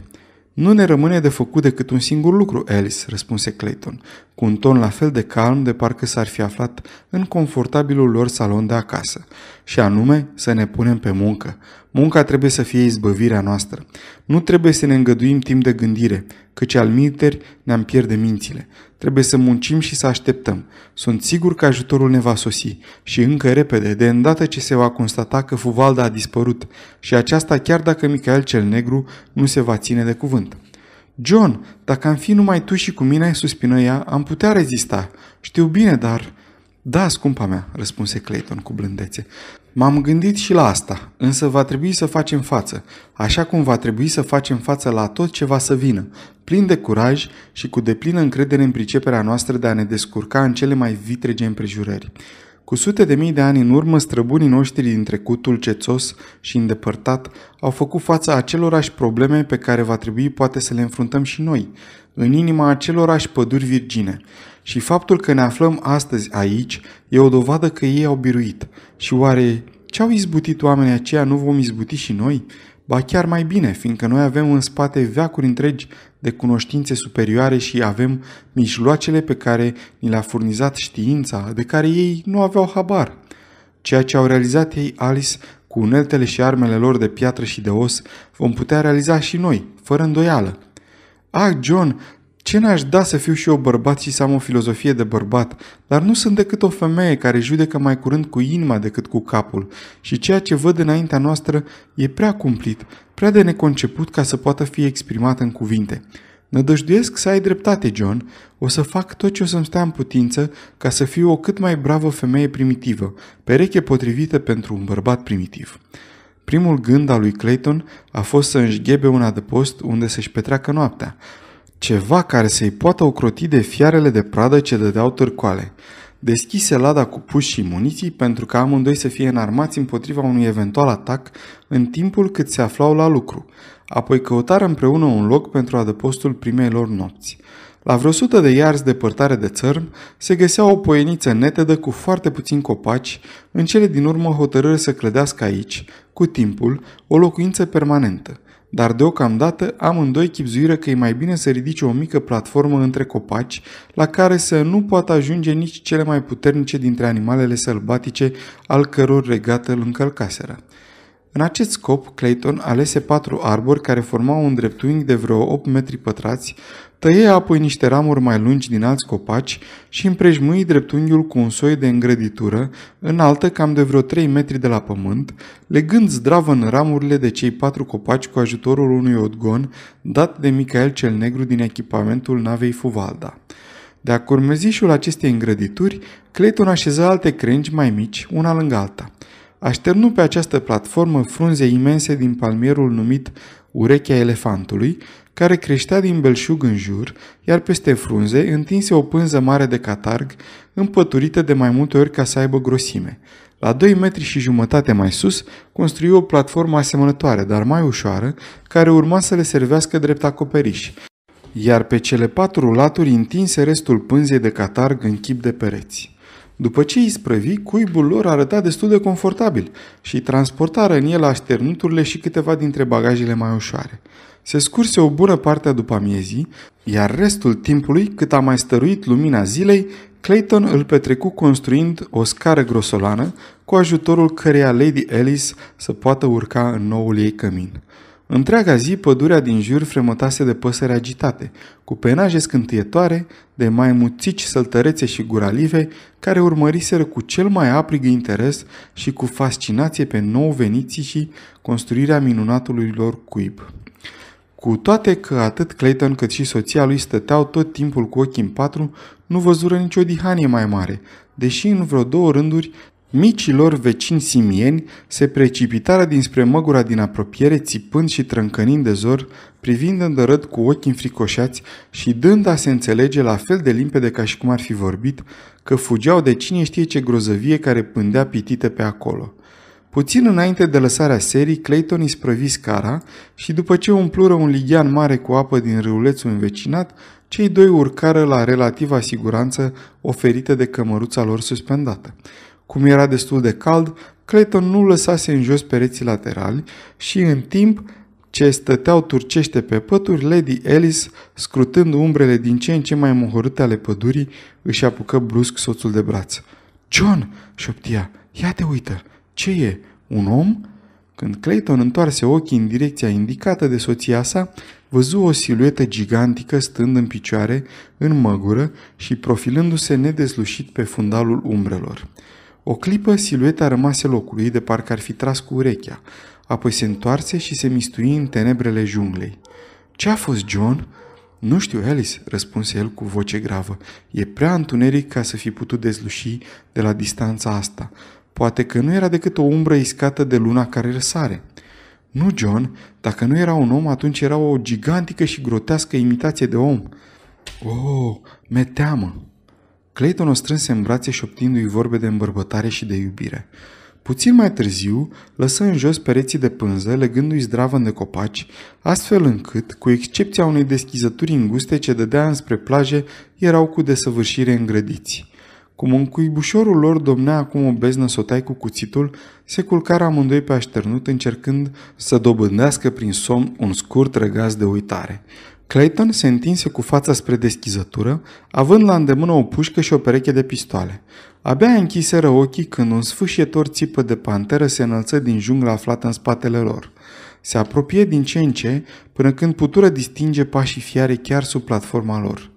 Nu ne rămâne de făcut decât un singur lucru, Alice," răspunse Clayton cu un ton la fel de calm de parcă s-ar fi aflat în confortabilul lor salon de acasă, și anume să ne punem pe muncă. Munca trebuie să fie izbăvirea noastră. Nu trebuie să ne îngăduim timp de gândire, căci al minteri ne-am pierde mințile. Trebuie să muncim și să așteptăm. Sunt sigur că ajutorul ne va sosi și încă repede, de îndată ce se va constata că Fuvalda a dispărut și aceasta chiar dacă Michael cel Negru nu se va ține de cuvânt. John, dacă am fi numai tu și cu mine, suspină ea, am putea rezista. Știu bine, dar... Da, scumpa mea, răspunse Clayton cu blândețe. M-am gândit și la asta, însă va trebui să facem față, așa cum va trebui să facem față la tot ce va să vină, plin de curaj și cu deplină încredere în priceperea noastră de a ne descurca în cele mai vitrege împrejurări. Cu sute de mii de ani în urmă, străbunii noștri din trecutul cețos și îndepărtat au făcut fața acelorași probleme pe care va trebui poate să le înfruntăm și noi, în inima acelorași păduri virgine. Și faptul că ne aflăm astăzi aici e o dovadă că ei au biruit. Și oare ce au izbutit oamenii aceia nu vom izbuti și noi? Ba chiar mai bine, fiindcă noi avem în spate veacuri întregi de cunoștințe superioare și avem mijloacele pe care ni le-a furnizat știința, de care ei nu aveau habar. Ceea ce au realizat ei Alice cu uneltele și armele lor de piatră și de os, vom putea realiza și noi, fără îndoială. Ah, John, ce n-aș da să fiu și eu bărbat și să am o filozofie de bărbat, dar nu sunt decât o femeie care judecă mai curând cu inima decât cu capul și ceea ce văd înaintea noastră e prea cumplit, prea de neconceput ca să poată fi exprimat în cuvinte. Nădăjduiesc să ai dreptate, John. O să fac tot ce o să-mi stea în putință ca să fiu o cât mai bravă femeie primitivă, pereche potrivită pentru un bărbat primitiv. Primul gând al lui Clayton a fost să își ghebe un adăpost unde să-și petreacă noaptea, ceva care să-i poată ocroti de fiarele de pradă ce dădeau târcoale. Deschise lada cu puși și muniții pentru ca amândoi să fie înarmați împotriva unui eventual atac în timpul cât se aflau la lucru. Apoi căutară împreună un loc pentru adăpostul primei lor nopți. La vreo sută de iarzi depărtare de țărm se găsea o poieniță netedă cu foarte puțin copaci, în cele din urmă hotărâre să clădească aici, cu timpul, o locuință permanentă dar deocamdată amândoi chipzuiră că e mai bine să ridice o mică platformă între copaci, la care să nu poată ajunge nici cele mai puternice dintre animalele sălbatice al căror regată îl încălcaseră. În acest scop, Clayton alese patru arbori care formau un dreptunghi de vreo 8 metri pătrați, tăie apoi niște ramuri mai lungi din alți copaci și împrejmui dreptunghiul cu un soi de îngrăditură, înaltă cam de vreo 3 metri de la pământ, legând zdravă în ramurile de cei patru copaci cu ajutorul unui odgon dat de Michael cel Negru din echipamentul navei Fuvalda. De-a curmezișul acestei îngrădituri, Clayton așeză alte crengi mai mici, una lângă alta – așternu pe această platformă frunze imense din palmierul numit urechea elefantului, care creștea din belșug în jur, iar peste frunze întinse o pânză mare de catarg, împăturită de mai multe ori ca să aibă grosime. La 2 metri și jumătate mai sus, construi o platformă asemănătoare, dar mai ușoară, care urma să le servească drept acoperiș, iar pe cele patru laturi întinse restul pânzei de catarg în chip de pereți. După ce îi sprăvi, cuibul lor arăta destul de confortabil și transportarea transportară în el așternuturile și câteva dintre bagajele mai ușoare. Se scurse o bună parte a după amiezii, iar restul timpului, cât a mai stăruit lumina zilei, Clayton îl petrecu construind o scară grosolană cu ajutorul căreia Lady Alice să poată urca în noul ei cămin. Întreaga zi pădurea din jur fremătase de păsări agitate, cu penaje scântietoare, de mai muțici săltărețe și guralive, care urmăriseră cu cel mai aprig interes și cu fascinație pe nou veniții și construirea minunatului lor cuib. Cu toate că atât Clayton cât și soția lui stăteau tot timpul cu ochii în patru, nu văzură nicio dihanie mai mare, deși în vreo două rânduri micilor vecini simieni se precipitară dinspre măgura din apropiere, țipând și trâncănind de zor, privind îndărât cu ochii înfricoșați și dând a se înțelege la fel de limpede ca și cum ar fi vorbit, că fugeau de cine știe ce grozăvie care pândea pitită pe acolo. Puțin înainte de lăsarea serii, Clayton îi sprăvi scara și după ce umplură un lighean mare cu apă din râulețul învecinat, cei doi urcară la relativa siguranță oferită de cămăruța lor suspendată. Cum era destul de cald, Clayton nu lăsase în jos pereții laterali și în timp ce stăteau turcește pe pături, Lady Alice, scrutând umbrele din ce în ce mai mohorâte ale pădurii, își apucă brusc soțul de braț. John!" șoptia. Ia te uită! Ce e? Un om?" Când Clayton întoarse ochii în direcția indicată de soția sa, văzu o siluetă gigantică stând în picioare, în măgură și profilându-se nedeslușit pe fundalul umbrelor. O clipă, silueta rămase locului, de parcă ar fi tras cu urechea. Apoi se întoarse și se mistui în tenebrele junglei. Ce a fost, John?" Nu știu, Alice," răspunse el cu voce gravă. E prea întuneric ca să fi putut dezluși de la distanța asta. Poate că nu era decât o umbră iscată de luna care răsare." Nu, John, dacă nu era un om, atunci era o gigantică și grotească imitație de om." Oh, me teamă!" Clayton o strânse în brațe șoptindu-i vorbe de îmbărbătare și de iubire. Puțin mai târziu, lăsă în jos pereții de pânză, legându-i zdravă de copaci, astfel încât, cu excepția unei deschizături înguste ce dădea înspre plaje, erau cu desăvârșire îngrădiți. Cum în cuibușorul lor domnea acum o beznă sotai cu cuțitul, se culcară amândoi pe așternut încercând să dobândească prin somn un scurt răgaz de uitare. Clayton se întinse cu fața spre deschizătură, având la îndemână o pușcă și o pereche de pistoale. Abia închiseră ochii când un sfâșietor țipă de panteră se înălță din jungla aflată în spatele lor. Se apropie din ce în ce, până când putură distinge pașii fiare chiar sub platforma lor.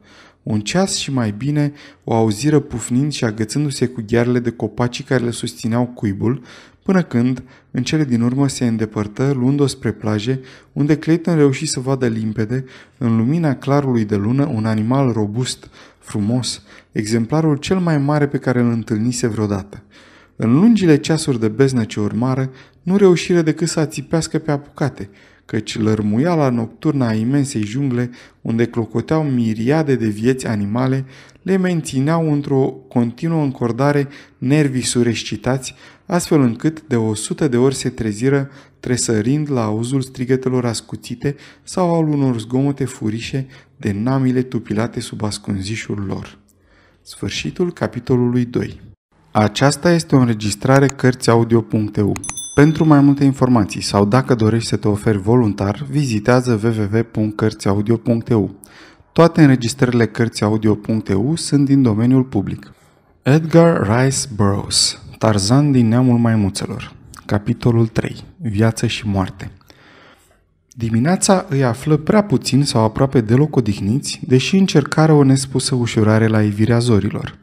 Un ceas și mai bine o auziră pufnind și agățându-se cu ghearele de copacii care le susțineau cuibul, până când, în cele din urmă, se îndepărtă, luând-o spre plaje, unde Clayton reuși să vadă limpede, în lumina clarului de lună, un animal robust, frumos, exemplarul cel mai mare pe care îl întâlnise vreodată. În lungile ceasuri de beznă ce urmară, nu reușire decât să ațipească pe apucate – căci lărmuiala la a imensei jungle, unde clocoteau miriade de vieți animale, le mențineau într-o continuă încordare nervii surescitați, astfel încât de o sută de ori se treziră, tresărind la auzul strigătelor ascuțite sau al unor zgomote furișe de namile tupilate sub ascunzișul lor. Sfârșitul capitolului 2 Aceasta este o înregistrare Cărțiaudio.eu pentru mai multe informații sau dacă dorești să te oferi voluntar, vizitează www.cărțiaudio.eu. Toate înregistrările Cărțiaudio.eu sunt din domeniul public. Edgar Rice Burroughs, Tarzan din neamul maimuțelor Capitolul 3. Viață și moarte Dimineața îi află prea puțin sau aproape deloc odihniți, deși încercară o nespusă ușurare la ivirea zorilor –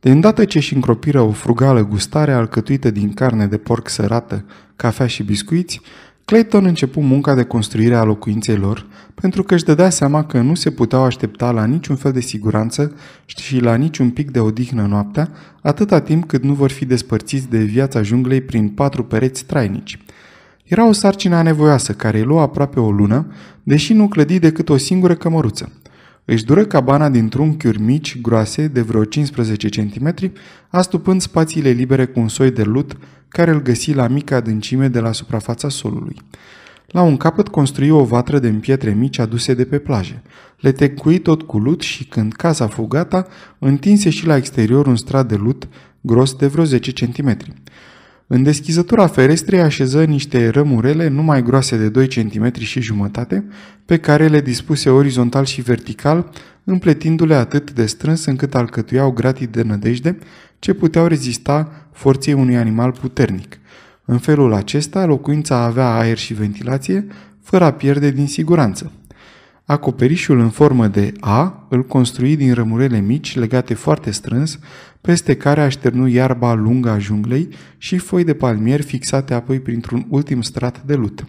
de îndată ce își încropiră o frugală gustare alcătuită din carne de porc sărată, cafea și biscuiți, Clayton începu munca de construire a locuinței lor, pentru că își dădea seama că nu se puteau aștepta la niciun fel de siguranță și la niciun pic de odihnă noaptea, atâta timp cât nu vor fi despărțiți de viața junglei prin patru pereți trainici. Era o sarcină anevoioasă care îi lua aproape o lună, deși nu clădi decât o singură cămăruță – își dură cabana din trunchiuri mici, groase, de vreo 15 cm, astupând spațiile libere cu un soi de lut care îl găsi la mică adâncime de la suprafața solului. La un capăt construi o vatră de pietre mici aduse de pe plajă. Le tecui tot cu lut și când casa fu gata, întinse și la exterior un strat de lut gros de vreo 10 centimetri. În deschizătura ferestrei așeză niște rămurele numai groase de 2 cm și jumătate, pe care le dispuse orizontal și vertical, împletindu-le atât de strâns încât alcătuiau gratii de nădejde ce puteau rezista forței unui animal puternic. În felul acesta, locuința avea aer și ventilație, fără a pierde din siguranță. Acoperișul în formă de A îl construi din rămurele mici legate foarte strâns, peste care așternu iarba lungă a junglei și foi de palmier fixate apoi printr-un ultim strat de lut.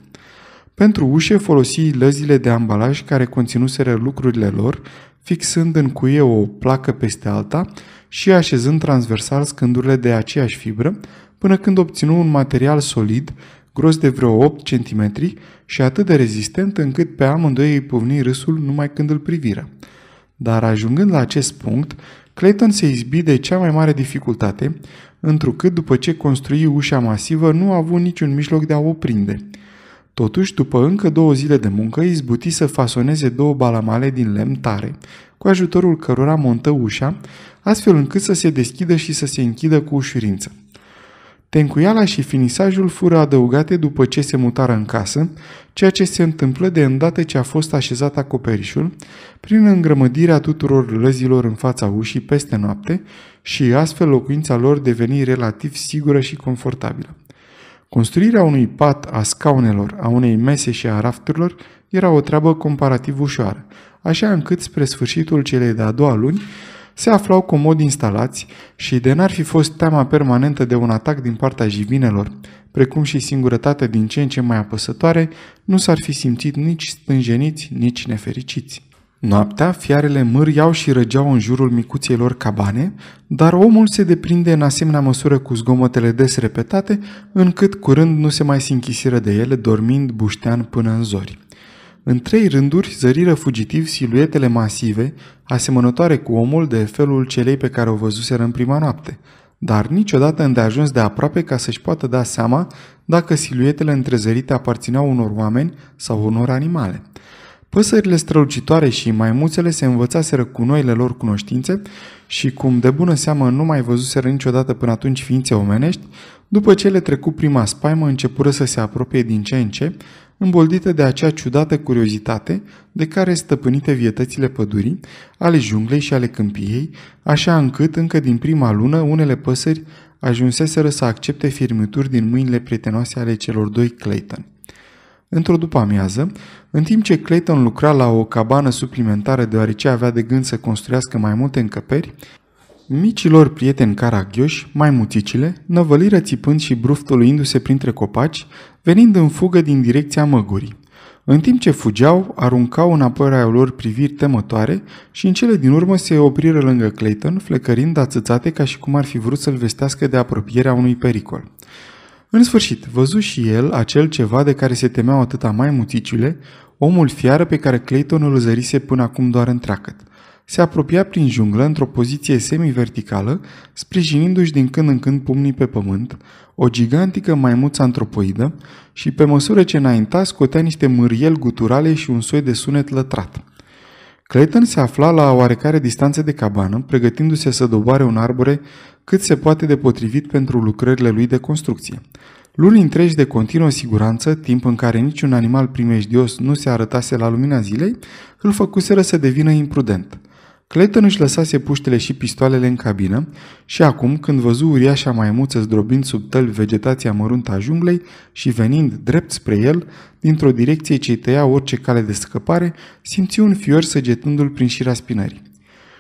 Pentru ușe folosi lăzile de ambalaj care conținuseră lucrurile lor, fixând în cuie o placă peste alta și așezând transversal scândurile de aceeași fibră, până când obținu un material solid gros de vreo 8 cm și atât de rezistent încât pe amândoi îi puvni râsul numai când îl priviră. Dar ajungând la acest punct, Clayton se izbi de cea mai mare dificultate, întrucât după ce construi ușa masivă nu a avut niciun mijloc de a o prinde. Totuși, după încă două zile de muncă, izbuti să fasoneze două balamale din lemn tare, cu ajutorul cărora montă ușa, astfel încât să se deschidă și să se închidă cu ușurință. Tencuiala și finisajul fură adăugate după ce se mutară în casă, ceea ce se întâmplă de îndată ce a fost așezat acoperișul, prin îngrămădirea tuturor lăzilor în fața ușii peste noapte și astfel locuința lor deveni relativ sigură și confortabilă. Construirea unui pat a scaunelor, a unei mese și a rafturilor era o treabă comparativ ușoară, așa încât spre sfârșitul celei de-a doua luni, se aflau comod instalați și de n-ar fi fost teama permanentă de un atac din partea jivinelor, precum și singurătatea din ce în ce mai apăsătoare, nu s-ar fi simțit nici stânjeniți, nici nefericiți. Noaptea, fiarele mâriau și răgeau în jurul micuței lor cabane, dar omul se deprinde în asemenea măsură cu zgomotele des repetate, încât curând nu se mai se închisiră de ele, dormind buștean până în zori. În trei rânduri zăriră fugitiv siluetele masive, asemănătoare cu omul de felul celei pe care o văzuseră în prima noapte, dar niciodată îndeajuns de aproape ca să-și poată da seama dacă siluetele întrezărite aparțineau unor oameni sau unor animale. Păsările strălucitoare și maimuțele se învățaseră cu noile lor cunoștințe și cum de bună seamă nu mai văzuseră niciodată până atunci ființe omenești, după ce le trecu prima spaimă începură să se apropie din ce în ce, îmboldită de acea ciudată curiozitate de care stăpânite vietățile pădurii, ale junglei și ale câmpiei, așa încât încă din prima lună unele păsări ajunseseră să accepte firmituri din mâinile prietenoase ale celor doi Clayton. Într-o după-amiază, în timp ce Clayton lucra la o cabană suplimentară deoarece avea de gând să construiască mai multe încăperi, micilor prieteni caragioși, maimuțicile, năvăliră țipând și bruftoluindu se printre copaci, venind în fugă din direcția măgurii. În timp ce fugeau, aruncau în apărarea lor priviri temătoare și în cele din urmă se opriră lângă Clayton, flecărind ațățate ca și cum ar fi vrut să-l vestească de apropierea unui pericol. În sfârșit, văzu și el acel ceva de care se temeau atâta mai muticile, omul fiară pe care Clayton îl zărise până acum doar în treacăt se apropia prin junglă într-o poziție semi-verticală, sprijinindu-și din când în când pumnii pe pământ, o gigantică maimuță antropoidă și pe măsură ce înainta scotea niște mârieli guturale și un soi de sunet lătrat. Clayton se afla la oarecare distanță de cabană, pregătindu-se să doboare un arbore cât se poate de potrivit pentru lucrările lui de construcție. Luni întregi de continuă siguranță, timp în care niciun animal primejdios nu se arătase la lumina zilei, îl făcuseră să devină imprudent. Clayton își lăsase puștele și pistoalele în cabină și acum, când văzu uriașa maimuță zdrobind sub tăl vegetația măruntă a junglei și venind drept spre el, dintr-o direcție ce tăia orice cale de scăpare, simți un fior săgetându-l prin șira spinării.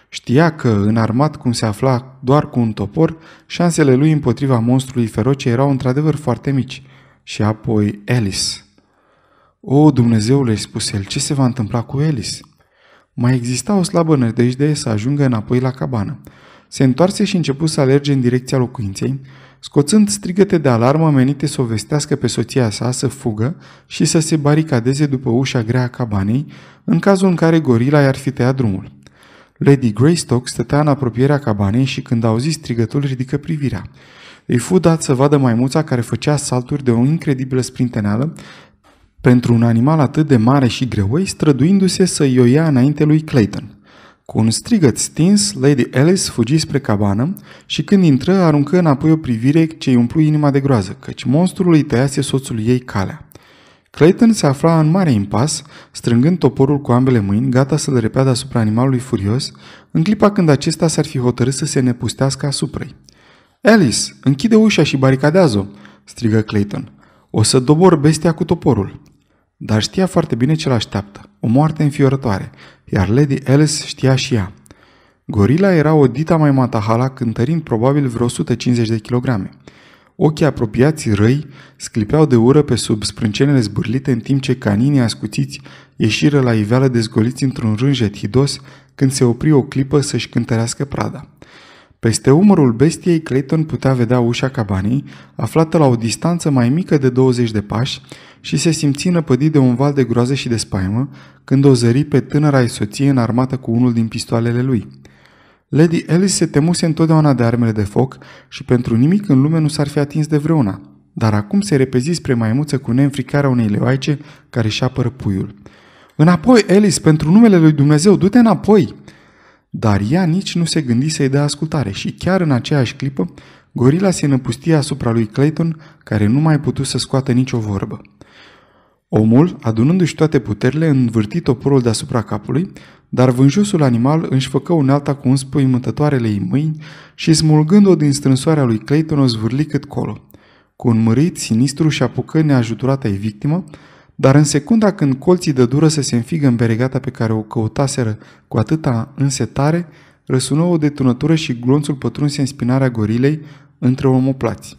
Știa că, înarmat cum se afla doar cu un topor, șansele lui împotriva monstrului feroce erau într-adevăr foarte mici. Și apoi Alice. O, Dumnezeule, spuse el, ce se va întâmpla cu Alice? Mai exista o slabă nădejde să ajungă înapoi la cabană. Se întoarse și începu să alerge în direcția locuinței, scoțând strigăte de alarmă menite să o vestească pe soția sa să fugă și să se baricadeze după ușa grea a cabanei, în cazul în care gorila i-ar fi tăiat drumul. Lady Greystock stătea în apropierea cabanei și când auzi strigătul ridică privirea. Îi fu dat să vadă maimuța care făcea salturi de o incredibilă sprinteneală, pentru un animal atât de mare și greoi, străduindu-se să-i o ia înainte lui Clayton. Cu un strigăt stins, Lady Alice fugi spre cabană și când intră, aruncă înapoi o privire ce îi umplu inima de groază, căci monstrul îi tăiase soțul ei calea. Clayton se afla în mare impas, strângând toporul cu ambele mâini, gata să-l repeadă asupra animalului furios, în clipa când acesta s-ar fi hotărât să se nepustească asupra ei. Alice, închide ușa și baricadează-o!" strigă Clayton. O să dobor bestia cu toporul. Dar știa foarte bine ce l-așteaptă, o moarte înfiorătoare, iar Lady Alice știa și ea. Gorila era o dita mai matahala cântărind probabil vreo 150 de kilograme. Ochii apropiați răi sclipeau de ură pe sub sprâncenele zbârlite în timp ce caninii ascuțiți ieșiră la iveală dezgoliți într-un rânjet hidos când se opri o clipă să-și cântărească prada. Peste umărul bestiei, Clayton putea vedea ușa cabanei, aflată la o distanță mai mică de 20 de pași, și se simți năpădit de un val de groază și de spaimă când o zări pe tânăra soție înarmată cu unul din pistoalele lui. Lady Alice se temuse întotdeauna de armele de foc și pentru nimic în lume nu s-ar fi atins de vreuna, dar acum se repezi spre maimuță cu neînfricarea unei leoaice care își apără puiul. Înapoi, Alice, pentru numele lui Dumnezeu, du-te înapoi!" Dar ea nici nu se gândi să-i dea ascultare și chiar în aceeași clipă, gorila se năpustie asupra lui Clayton, care nu mai putu să scoată nicio vorbă. Omul, adunându-și toate puterile, învârti toporul deasupra capului, dar vânjosul animal își făcă unealta cu ei mâini și, smulgând-o din strânsoarea lui Clayton, o zvârli cât colo. Cu un mărit sinistru și apucă neajuturata ei victimă, dar în secunda când colții de dură să se înfigă în beregata pe care o căutaseră cu atâta însetare, răsună o detunătură și glonțul pătrunse în spinarea gorilei între omoplați.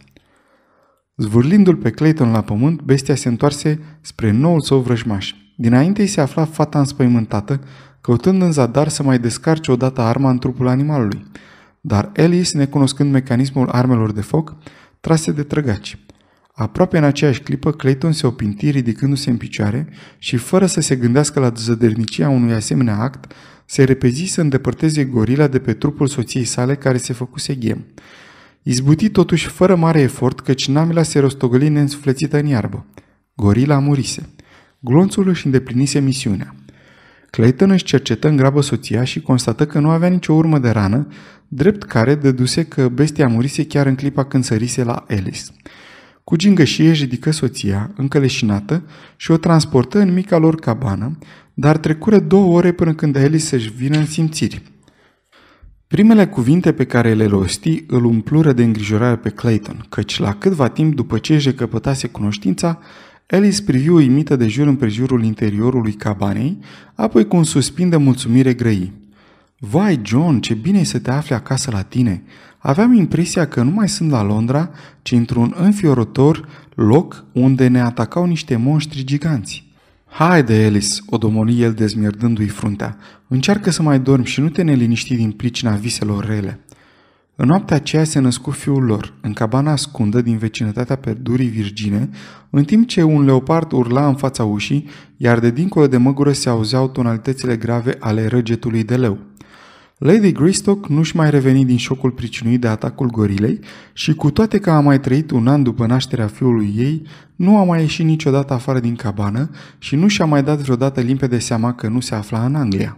Zvârlindu-l pe Clayton la pământ, bestia se întoarse spre noul său vrăjmaș. Dinainte îi se afla fata înspăimântată, căutând în zadar să mai descarce odată arma în trupul animalului. Dar Ellis, necunoscând mecanismul armelor de foc, trase de trăgaci. Aproape în aceeași clipă, Clayton se opinti ridicându-se în picioare și, fără să se gândească la zădărnicia unui asemenea act, se repezi să îndepărteze gorila de pe trupul soției sale care se făcuse ghem. Izbuti totuși fără mare efort, căci Namila se rostogăli neînsuflețită în iarbă. Gorila murise. Glonțul își îndeplinise misiunea. Clayton își cercetă în grabă soția și constată că nu avea nicio urmă de rană, drept care deduse că bestia murise chiar în clipa când sărise la Alice. Cu gingășie își ridică soția, încăleșinată, și o transportă în mica lor cabană, dar trecură două ore până când Eli să-și vină în simțiri. Primele cuvinte pe care le rosti îl umplură de îngrijorare pe Clayton, căci la câtva timp după ce își căpătase cunoștința, Alice privi uimită de jur împrejurul interiorului cabanei, apoi cu un suspin de mulțumire grăi. Vai, John, ce bine să te afli acasă la tine! Aveam impresia că nu mai sunt la Londra, ci într-un înfiorător loc unde ne atacau niște monștri giganți. Haide, Alice, o domoni el dezmierdându-i fruntea. Încearcă să mai dormi și nu te neliniști din pricina viselor rele. În noaptea aceea se născu fiul lor, în cabana ascundă din vecinătatea perdurii virgine, în timp ce un leopard urla în fața ușii, iar de dincolo de măgură se auzeau tonalitățile grave ale răgetului de leu. Lady Greystock nu-și mai reveni din șocul pricinuit de atacul gorilei și cu toate că a mai trăit un an după nașterea fiului ei, nu a mai ieșit niciodată afară din cabană și nu și-a mai dat vreodată limpede seama că nu se afla în Anglia.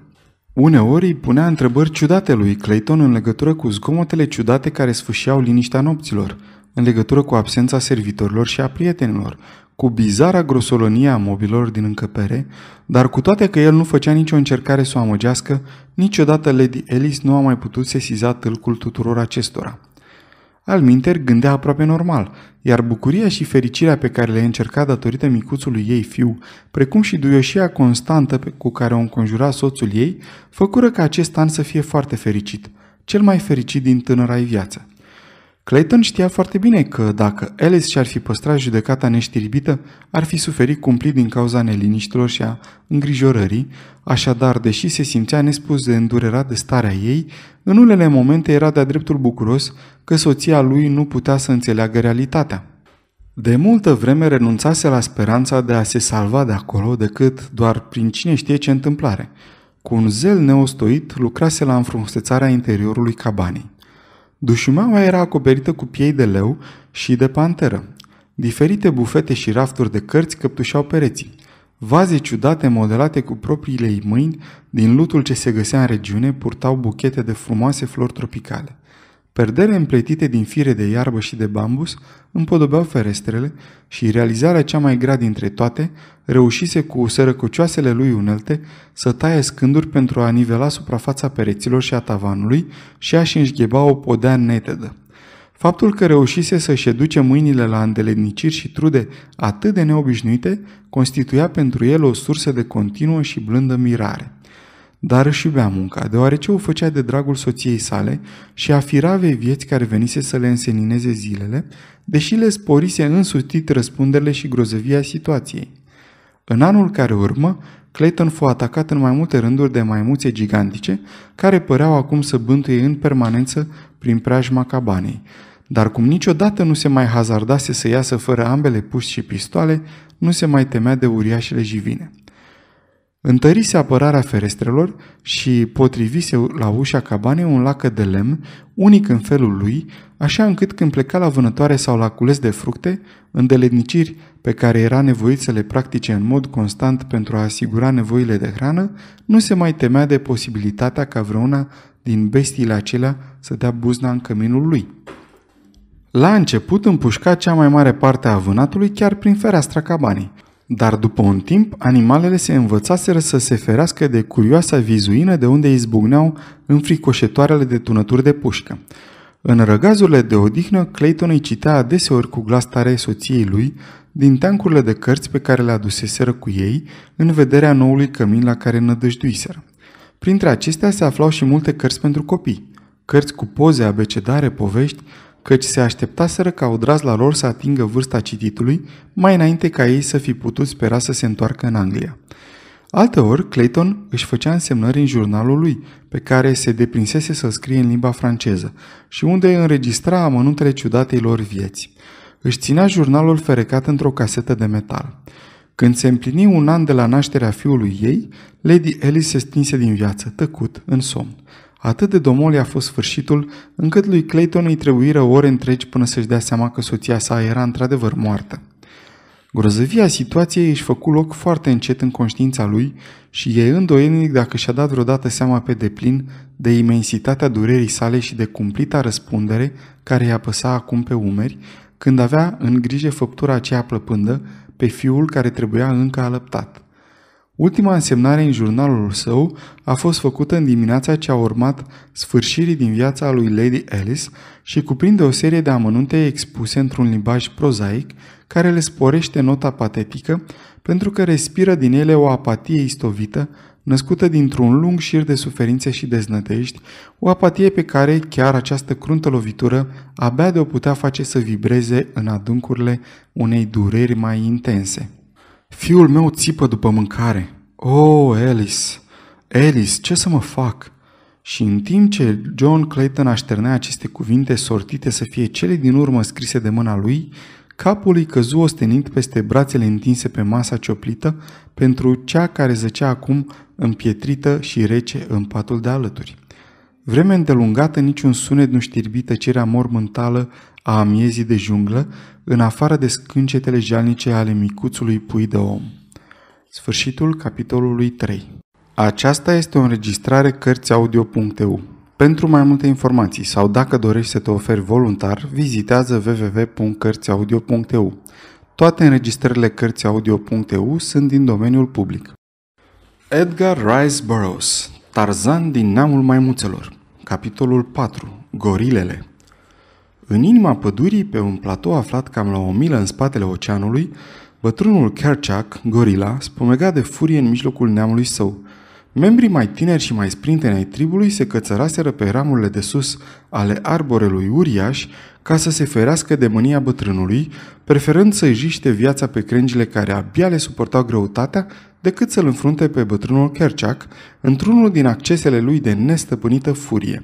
Uneori îi punea întrebări ciudate lui Clayton în legătură cu zgomotele ciudate care sfâșiau liniștea nopților, în legătură cu absența servitorilor și a prietenilor, cu bizara grosolonie a mobilor din încăpere, dar cu toate că el nu făcea nicio încercare să o amăgească, niciodată Lady Ellis nu a mai putut sesiza tâlcul tuturor acestora. Alminter gândea aproape normal, iar bucuria și fericirea pe care le încerca datorită micuțului ei fiu, precum și duioșia constantă cu care o înconjura soțul ei, făcură ca acest an să fie foarte fericit, cel mai fericit din tânăra ei viață. Clayton știa foarte bine că dacă Alice și-ar fi păstrat judecata neștiribită, ar fi suferit cumplit din cauza neliniștilor și a îngrijorării, așadar, deși se simțea nespus de îndurerat de starea ei, în unele momente era de-a dreptul bucuros că soția lui nu putea să înțeleagă realitatea. De multă vreme renunțase la speranța de a se salva de acolo decât doar prin cine știe ce întâmplare. Cu un zel neostoit lucrase la înfrumusețarea interiorului cabanei. Dușumeaua era acoperită cu piei de leu și de panteră. Diferite bufete și rafturi de cărți căptușeau pereții. Vaze ciudate modelate cu propriile ei mâini din lutul ce se găsea în regiune purtau buchete de frumoase flori tropicale. Perdele împletite din fire de iarbă și de bambus împodobeau ferestrele și realizarea cea mai grea dintre toate reușise cu sărăcocioasele lui unelte să taie scânduri pentru a nivela suprafața pereților și a tavanului și a-și înșgheba o podea netedă. Faptul că reușise să-și educe mâinile la îndeletniciri și trude atât de neobișnuite constituia pentru el o sursă de continuă și blândă mirare dar își iubea munca, deoarece o făcea de dragul soției sale și a firavei vieți care venise să le însenineze zilele, deși le sporise însutit răspunderile și grozăvia situației. În anul care urmă, Clayton fu atacat în mai multe rânduri de maimuțe gigantice, care păreau acum să bântuie în permanență prin preajma cabanei. Dar cum niciodată nu se mai hazardase să iasă fără ambele puști și pistoale, nu se mai temea de uriașele jivine. Întărise apărarea ferestrelor și potrivise la ușa cabanei un lacă de lemn, unic în felul lui, așa încât când pleca la vânătoare sau la cules de fructe, îndeletniciri pe care era nevoit să le practice în mod constant pentru a asigura nevoile de hrană, nu se mai temea de posibilitatea ca vreuna din bestiile acelea să dea buzna în căminul lui. La început împușca cea mai mare parte a vânatului chiar prin fereastra cabanei – dar după un timp, animalele se învățaseră să se ferească de curioasa vizuină de unde izbucneau înfricoșetoarele de tunături de pușcă. În răgazurile de odihnă, Clayton îi citea adeseori cu glas tare soției lui din teancurile de cărți pe care le aduseseră cu ei în vederea noului cămin la care nădăjduiseră. Printre acestea se aflau și multe cărți pentru copii, cărți cu poze, abecedare, povești, căci se aștepta să ca odrazla lor să atingă vârsta cititului mai înainte ca ei să fi putut spera să se întoarcă în Anglia. Alteori, Clayton își făcea însemnări în jurnalul lui, pe care se deprinsese să scrie în limba franceză și unde înregistra amănuntele ciudatei lor vieți. Își ținea jurnalul ferecat într-o casetă de metal. Când se împlini un an de la nașterea fiului ei, Lady Alice se stinse din viață, tăcut, în somn. Atât de domol a fost sfârșitul, încât lui Clayton îi trebuiră ore întregi până să-și dea seama că soția sa era într-adevăr moartă. Grozăvia situației își făcu loc foarte încet în conștiința lui și e îndoielnic dacă și-a dat vreodată seama pe deplin de imensitatea durerii sale și de cumplita răspundere care i-a păsa acum pe umeri, când avea în grijă făptura aceea plăpândă pe fiul care trebuia încă alăptat. Ultima însemnare în jurnalul său a fost făcută în dimineața ce a urmat sfârșirii din viața lui Lady Alice și cuprinde o serie de amănunte expuse într-un limbaj prozaic care le sporește nota patetică pentru că respiră din ele o apatie istovită născută dintr-un lung șir de suferințe și deznădejdi, o apatie pe care chiar această cruntă lovitură abia de o putea face să vibreze în adâncurile unei dureri mai intense. Fiul meu țipă după mâncare. Oh, Alice! Alice, ce să mă fac?" Și în timp ce John Clayton așternea aceste cuvinte sortite să fie cele din urmă scrise de mâna lui, capul îi căzu ostenit peste brațele întinse pe masa cioplită pentru cea care zăcea acum împietrită și rece în patul de alături. Vreme îndelungată niciun sunet nu știrbi tăcerea mormântală a amiezii de junglă, în afară de scâncetele jalnice ale micuțului pui de om. Sfârșitul capitolului 3 Aceasta este o înregistrare Cărțiaudio.eu. Pentru mai multe informații sau dacă dorești să te oferi voluntar, vizitează www.cărțiaudio.eu. Toate înregistrările Cărțiaudio.eu sunt din domeniul public. Edgar Rice Burroughs Tarzan din neamul maimuțelor Capitolul 4. Gorilele În inima pădurii, pe un platou aflat cam la o milă în spatele oceanului, bătrânul Kerchak, gorila, spumega de furie în mijlocul neamului său. Membrii mai tineri și mai sprinteni ai tribului se cățăraseră pe ramurile de sus ale arborelui uriaș ca să se ferească de mânia bătrânului, preferând să i jiște viața pe crengile care abia le suportau greutatea, decât să-l înfrunte pe bătrânul Kerciac într-unul din accesele lui de nestăpânită furie.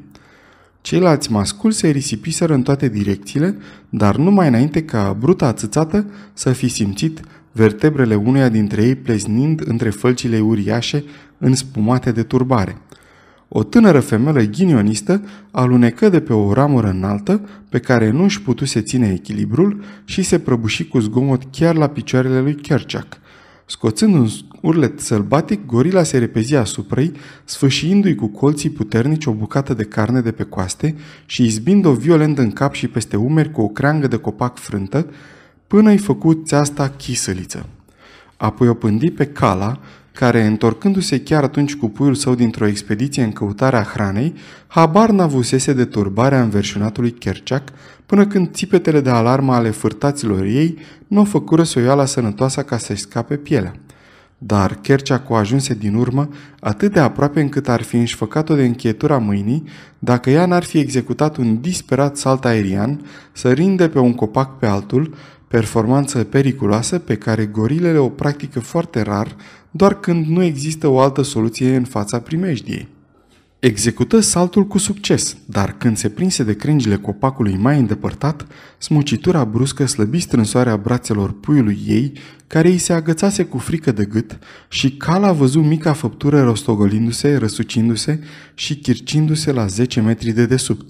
Ceilalți masculi se risipiseră în toate direcțiile, dar numai înainte ca bruta ațățată să fi simțit vertebrele uneia dintre ei pleznind între fălcile uriașe înspumate de turbare – o tânără femeie ghinionistă alunecă de pe o ramură înaltă pe care nu își putuse ține echilibrul și se prăbuși cu zgomot chiar la picioarele lui Kerchak. Scoțând un urlet sălbatic, gorila se repezi asupra ei, sfâșiindu-i cu colții puternici o bucată de carne de pe coaste și izbind-o violent în cap și peste umeri cu o creangă de copac frântă, până i făcut țeasta chisăliță. Apoi o pândi pe cala, care, întorcându-se chiar atunci cu puiul său dintr-o expediție în căutarea hranei, habar n de turbarea înverșunatului Kerceac, până când țipetele de alarmă ale fârtaților ei nu o făcură soiala sănătoasa ca să-și scape pielea. Dar Kerceac o ajunse din urmă atât de aproape încât ar fi înșfăcat-o de închietura mâinii dacă ea n-ar fi executat un disperat salt aerian, sărind de pe un copac pe altul, performanță periculoasă pe care gorilele o practică foarte rar doar când nu există o altă soluție în fața primejdiei. Execută saltul cu succes, dar când se prinse de crengile copacului mai îndepărtat, smucitura bruscă slăbi strânsoarea brațelor puiului ei, care îi se agățase cu frică de gât și cala a văzut mica făptură rostogolindu-se, răsucindu-se și chircindu-se la 10 metri de desubt.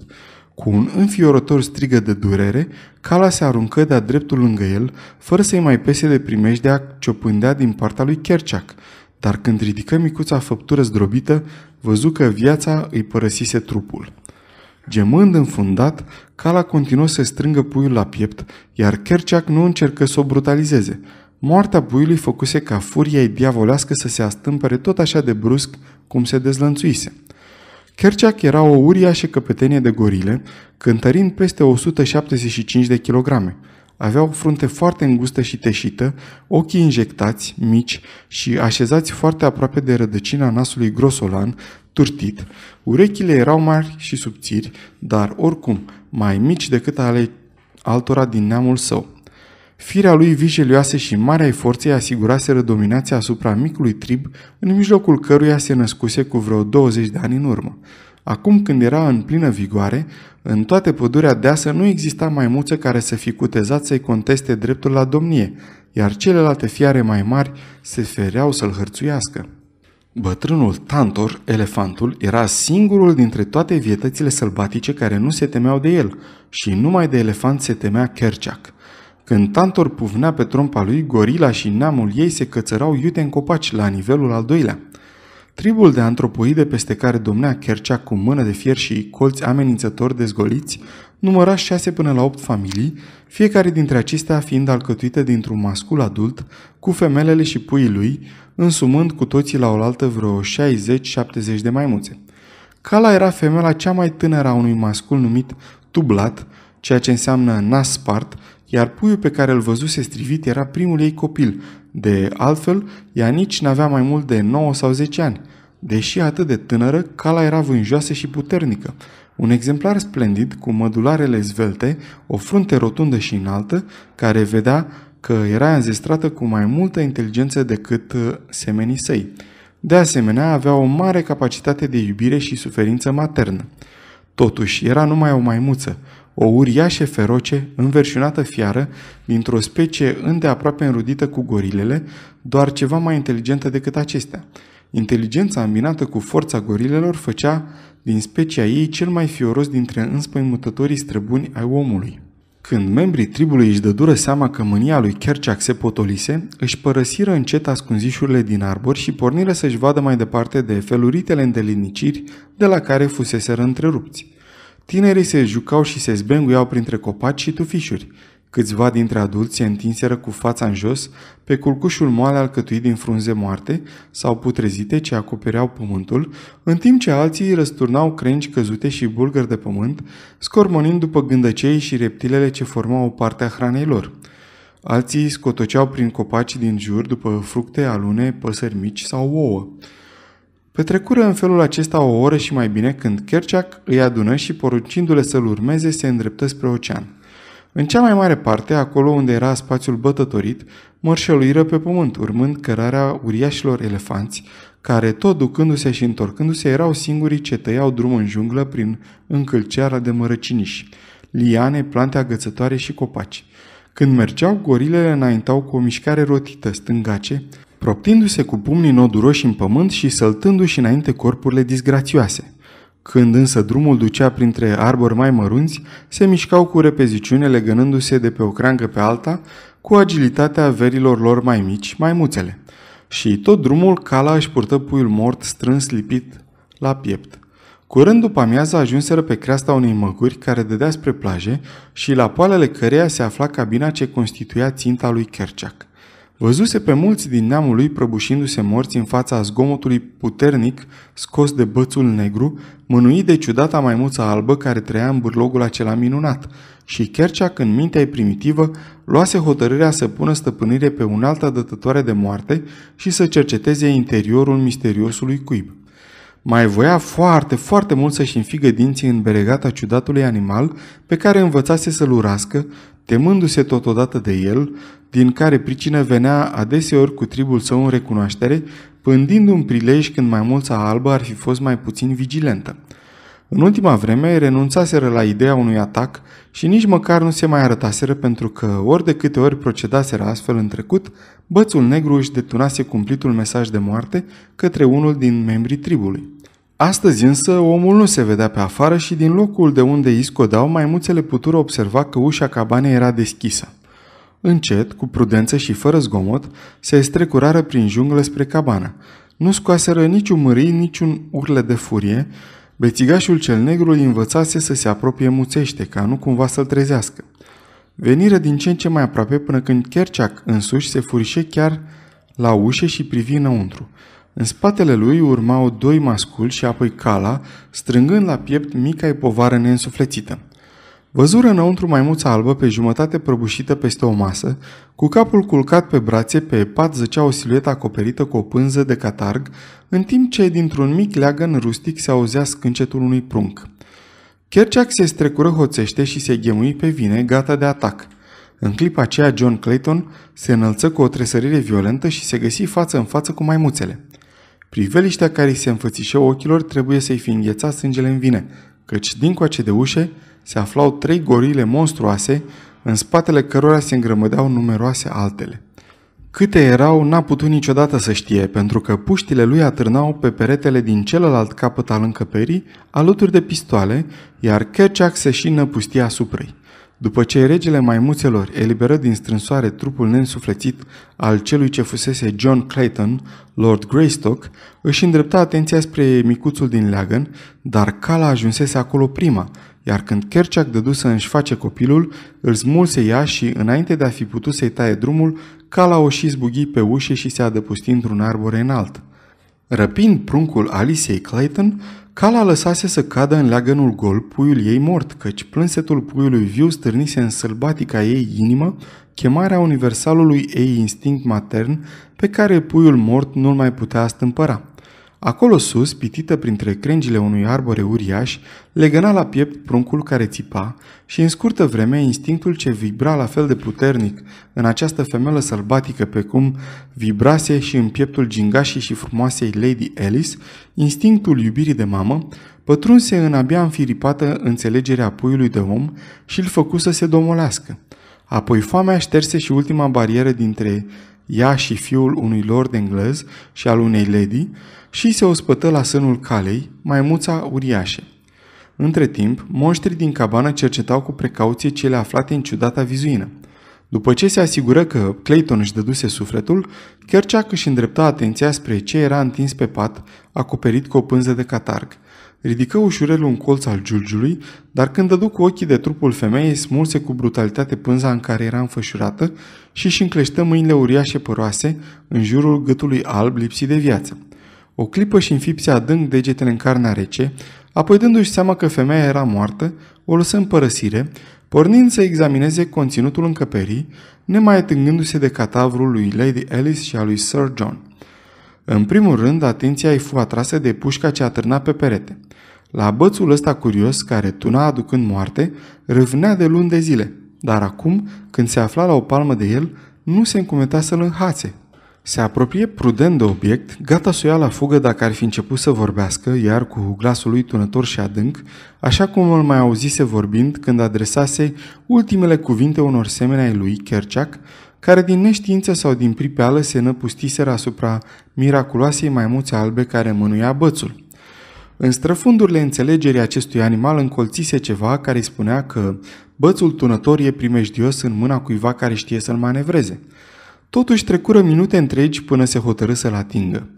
Cu un înfiorător strigă de durere, cala se aruncă de-a dreptul lângă el, fără să-i mai pese de primejdea ce pândea din partea lui Kerciac. dar când ridică micuța făptură zdrobită, văzu că viața îi părăsise trupul. Gemând înfundat, cala continuă să strângă puiul la piept, iar Kerciac nu încercă să o brutalizeze. Moartea puiului făcuse ca furia ei diavolească să se astâmpere tot așa de brusc cum se dezlănțuise – Kerchak era o uriașă căpetenie de gorile, cântărind peste 175 de kilograme. Avea o frunte foarte îngustă și teșită, ochii injectați, mici și așezați foarte aproape de rădăcina nasului grosolan, turtit, urechile erau mari și subțiri, dar oricum mai mici decât ale altora din neamul său. Firea lui vijelioasă și marea ei forței asiguraseră dominația asupra micului trib, în mijlocul căruia se născuse cu vreo 20 de ani în urmă. Acum când era în plină vigoare, în toate pădurea deasă nu exista mai maimuță care să fi cutezat să-i conteste dreptul la domnie, iar celelalte fiare mai mari se fereau să-l hărțuiască. Bătrânul Tantor, elefantul, era singurul dintre toate vietățile sălbatice care nu se temeau de el și numai de elefant se temea Kerchak – când Tantor puvnea pe trompa lui, gorila și neamul ei se cățărau iute în copaci la nivelul al doilea. Tribul de antropoide peste care domnea Chercea cu mână de fier și colți amenințători dezgoliți număra șase până la opt familii, fiecare dintre acestea fiind alcătuită dintr-un mascul adult, cu femelele și puii lui, însumând cu toții la oaltă vreo 60-70 de maimuțe. Cala era femela cea mai tânără a unui mascul numit Tublat, ceea ce înseamnă nas spart iar puiul pe care îl văzuse strivit era primul ei copil, de altfel, ea nici n-avea mai mult de 9 sau 10 ani. Deși atât de tânără, cala era vânjoasă și puternică. Un exemplar splendid, cu mădularele zvelte, o frunte rotundă și înaltă, care vedea că era înzestrată cu mai multă inteligență decât uh, semenii săi. De asemenea, avea o mare capacitate de iubire și suferință maternă. Totuși, era numai o maimuță – o uriașe feroce, înverșunată fiară, dintr-o specie îndeaproape înrudită cu gorilele, doar ceva mai inteligentă decât acestea. Inteligența ambinată cu forța gorilelor făcea din specia ei cel mai fioros dintre înspăimutătorii străbuni ai omului. Când membrii tribului își dădură seama că mânia lui Kerchak se potolise, își părăsiră încet ascunzișurile din arbor și porniră să-și vadă mai departe de feluritele îndeliniciri, de la care fuseseră întrerupți. Tinerii se jucau și se zbenguiau printre copaci și tufișuri. Câțiva dintre adulți se întinseră cu fața în jos pe culcușul moale alcătuit din frunze moarte sau putrezite ce acopereau pământul, în timp ce alții răsturnau crengi căzute și bulgări de pământ, scormonind după gândăcei și reptilele ce formau o parte a hranei lor. Alții scotoceau prin copaci din jur după fructe, alune, păsări mici sau ouă. Petrecură în felul acesta o oră și mai bine când Kerchak îi adună și poruncindu-le să-l urmeze se îndreptă spre ocean. În cea mai mare parte, acolo unde era spațiul bătătorit, mărșăluiră pe pământ, urmând cărarea uriașilor elefanți, care, tot ducându-se și întorcându-se, erau singurii ce tăiau drum în junglă prin încălceara de mărăciniși, liane, plante agățătoare și copaci. Când mergeau, gorilele înaintau cu o mișcare rotită, stângace, proptindu-se cu pumnii noduroși în pământ și săltându-și înainte corpurile disgrațioase. Când însă drumul ducea printre arbori mai mărunți, se mișcau cu repeziciune legănându-se de pe o crangă pe alta, cu agilitatea verilor lor mai mici, mai muțele. Și tot drumul, cala își purtă puiul mort strâns lipit la piept. Curând după amiază ajunseră pe creasta unei măguri care dădea spre plaje și la poalele căreia se afla cabina ce constituia ținta lui Kerceac. Văzuse pe mulți din neamul lui prăbușindu-se morți în fața zgomotului puternic scos de bățul negru, mânuit de ciudata maimuță albă care trăia în burlogul acela minunat și cea când mintea ei primitivă, luase hotărârea să pună stăpânire pe un altă dătătoare de moarte și să cerceteze interiorul misteriosului cuib. Mai voia foarte, foarte mult să-și înfigă dinții în beregata ciudatului animal pe care învățase să-l urască, temându-se totodată de el, din care pricină venea adeseori cu tribul său în recunoaștere, pândind un prilej când mai mulța albă ar fi fost mai puțin vigilentă. În ultima vreme renunțaseră la ideea unui atac și nici măcar nu se mai arătaseră pentru că, ori de câte ori procedaseră astfel în trecut, bățul negru își detunase cumplitul mesaj de moarte către unul din membrii tribului. Astăzi însă omul nu se vedea pe afară și din locul de unde iscodau maimuțele putură observa că ușa cabanei era deschisă. Încet, cu prudență și fără zgomot, se estrecurară prin junglă spre cabană. Nu scoaseră niciun mării, niciun urle de furie. Bețigașul cel negru îi învățase să se apropie muțește, ca nu cumva să-l trezească. Veniră din ce în ce mai aproape până când Kerciac însuși se furișe chiar la ușă și privi înăuntru. În spatele lui urmau doi masculi și apoi cala, strângând la piept mica povară neînsuflețită. Văzură înăuntru maimuța albă pe jumătate prăbușită peste o masă, cu capul culcat pe brațe, pe pat zăcea o siluetă acoperită cu o pânză de catarg, în timp ce dintr-un mic leagăn rustic se auzea scâncetul unui prunc. Kerchak se strecură hoțește și se ghemui pe vine, gata de atac. În clipa aceea, John Clayton se înălță cu o tresărire violentă și se găsi față în față cu maimuțele. Priveliștea care îi se înfățișă ochilor trebuie să-i fi înghețat sângele în vine, căci din coace de ușe, se aflau trei gorile monstruoase, în spatele cărora se îngrămădeau numeroase altele. Câte erau, n-a putut niciodată să știe, pentru că puștile lui atârnau pe peretele din celălalt capăt al încăperii, alături de pistoale, iar Kerchak se și năpustia asupra ei. După ce regele maimuțelor eliberă din strânsoare trupul nensuflețit al celui ce fusese John Clayton, Lord Greystock, își îndrepta atenția spre micuțul din Leagăn, dar cala ajunsese acolo prima – iar când Kerciac dădu să își face copilul, îl smulse ea și, înainte de a fi putut să-i taie drumul, cala o și zbughi pe ușă și se adăposti într-un arbore înalt. Răpind pruncul Alicei Clayton, Cala lăsase să cadă în leagănul gol puiul ei mort, căci plânsetul puiului viu stârnise în sălbatica ei inimă chemarea universalului ei instinct matern pe care puiul mort nu-l mai putea stâmpăra. Acolo sus, pitită printre crengile unui arbore uriaș, legăna la piept pruncul care țipa și în scurtă vreme instinctul ce vibra la fel de puternic în această femelă sălbatică pe cum vibrase și în pieptul gingașii și frumoasei Lady Alice, instinctul iubirii de mamă, pătrunse în abia înfiripată înțelegerea puiului de om și îl făcu să se domolească. Apoi foamea șterse și ultima barieră dintre ea și fiul unui lord englez și al unei lady, și se ospătă la sânul calei maimuța uriașe. Între timp, monștrii din cabană cercetau cu precauție cele aflate în ciudata vizuină. După ce se asigură că Clayton își dăduse sufletul, Kerchak își îndrepta atenția spre ce era întins pe pat, acoperit cu o pânză de catarg. Ridică ușurel un colț al giulgiului, dar când dădu cu ochii de trupul femeii, smulse cu brutalitate pânza în care era înfășurată și își încleștă mâinile uriașe păroase în jurul gâtului alb lipsit de viață. O clipă și înfipse adânc degetele în carnea rece, apoi dându-și seama că femeia era moartă, o lăsă în părăsire, pornind să examineze conținutul încăperii, nemai atingându-se de catavrul lui Lady Alice și a lui Sir John. În primul rând, atenția îi fu atrasă de pușca ce atârna pe perete. La bățul ăsta curios, care tuna aducând moarte, râvnea de luni de zile, dar acum, când se afla la o palmă de el, nu se încumeta să-l înhațe, se apropie prudent de obiect, gata să o ia la fugă dacă ar fi început să vorbească, iar cu glasul lui tunător și adânc, așa cum îl mai auzise vorbind când adresase ultimele cuvinte unor semene ai lui Kerciac, care din neștiință sau din pripeală se năpustiseră asupra miraculoasei maimuțe albe care mânuia bățul. În străfundurile înțelegerii acestui animal încolțise ceva care îi spunea că bățul tunător e primejdios în mâna cuiva care știe să-l manevreze – Totuși trecură minute întregi până se hotărâ să-l atingă.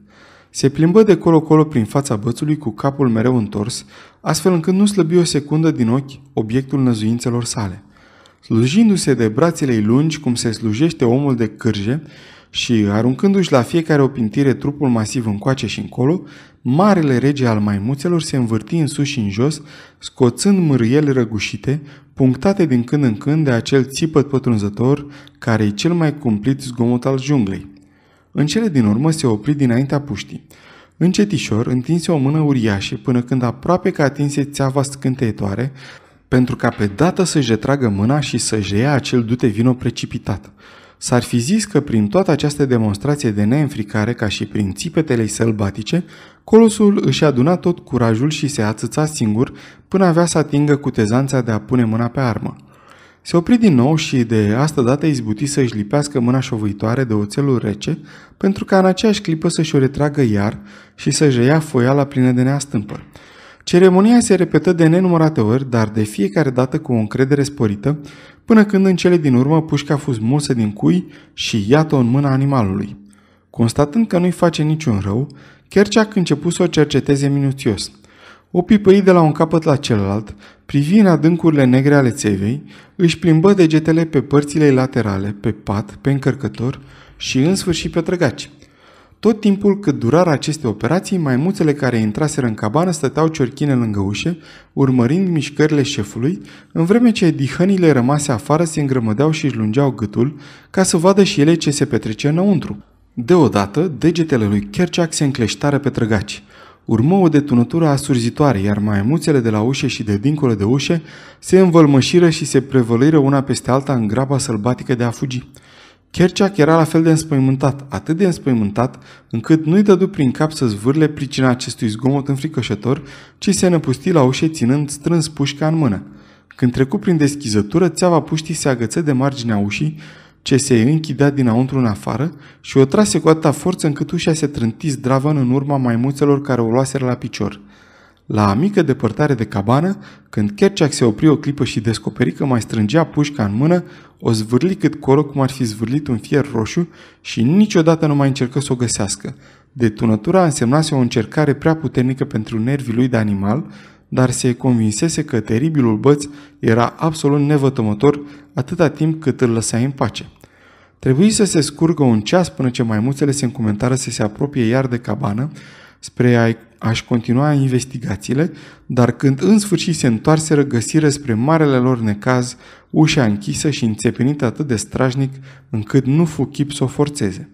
Se plimbă de colo-colo prin fața bățului cu capul mereu întors, astfel încât nu slăbi o secundă din ochi obiectul năzuințelor sale. Slujindu-se de brațele lungi cum se slujește omul de cârje și aruncându-și la fiecare opintire trupul masiv încoace și încolo, marele rege al maimuțelor se învârti în sus și în jos, scoțând mârâiele răgușite, punctate din când în când de acel țipăt pătrunzător care e cel mai cumplit zgomot al junglei. În cele din urmă se opri dinaintea puștii. Încetișor întinse o mână uriașă până când aproape că atinse țeava scânteitoare, pentru ca pe dată să-și retragă mâna și să-și ia acel dute vino precipitat. S-ar fi zis că prin toată această demonstrație de neînfricare ca și prin țipetele sălbatice, colosul își aduna tot curajul și se ațăța singur până avea să atingă cutezanța de a pune mâna pe armă. Se opri din nou și de asta dată izbuti să-și lipească mâna șovăitoare de oțelul rece, pentru ca în aceeași clipă să-și o retragă iar și să-și ia foiala plină de neastâmpă. Ceremonia se repetă de nenumărate ori, dar de fiecare dată cu o încredere sporită până când în cele din urmă pușca a fost mulsă din cui și iată-o în mâna animalului. Constatând că nu-i face niciun rău, a început să o cerceteze minuțios. O pipăi de la un capăt la celălalt, privi în adâncurile negre ale țevei, își plimbă degetele pe părțile laterale, pe pat, pe încărcător și în sfârșit pe trăgaci. Tot timpul cât durară aceste operații, maimuțele care intraseră în cabană stăteau ciorchine lângă ușe, urmărind mișcările șefului, în vreme ce dihănile rămase afară se îngrămădeau și își lungeau gâtul ca să vadă și ele ce se petrece înăuntru. Deodată, degetele lui Kerchak se încleștară pe trăgaci. Urmă o detunătură asurzitoare, iar maimuțele de la ușe și de dincolo de ușe se învălmășiră și se prevăliră una peste alta în graba sălbatică de a fugi. Kerchak era la fel de înspăimântat, atât de înspăimântat, încât nu-i dădu prin cap să zvârle pricina acestui zgomot înfricoșător, ci se năpusti la ușe ținând strâns pușca în mână. Când trecu prin deschizătură, țeava puștii se agăță de marginea ușii, ce se închidea dinăuntru în afară și o trase cu atâta forță încât ușa se trânti zdravă în urma maimuțelor care o luaseră la picior – la mică depărtare de cabană, când Kerchak se opri o clipă și descoperi că mai strângea pușca în mână, o zvârli cât coro cum ar fi zvârlit un fier roșu și niciodată nu mai încercă să o găsească. Detunătura însemnase o încercare prea puternică pentru nervii lui de animal, dar se convinsese că teribilul băț era absolut nevătămător atâta timp cât îl lăsa în pace. Trebuie să se scurgă un ceas până ce maimuțele se încumentară să se apropie iar de cabană, spre a și aș continua investigațiile, dar când în sfârșit se întoarseră, găsiră spre marele lor necaz ușa închisă și înțepenită atât de strajnic încât nu fu chip să o forțeze.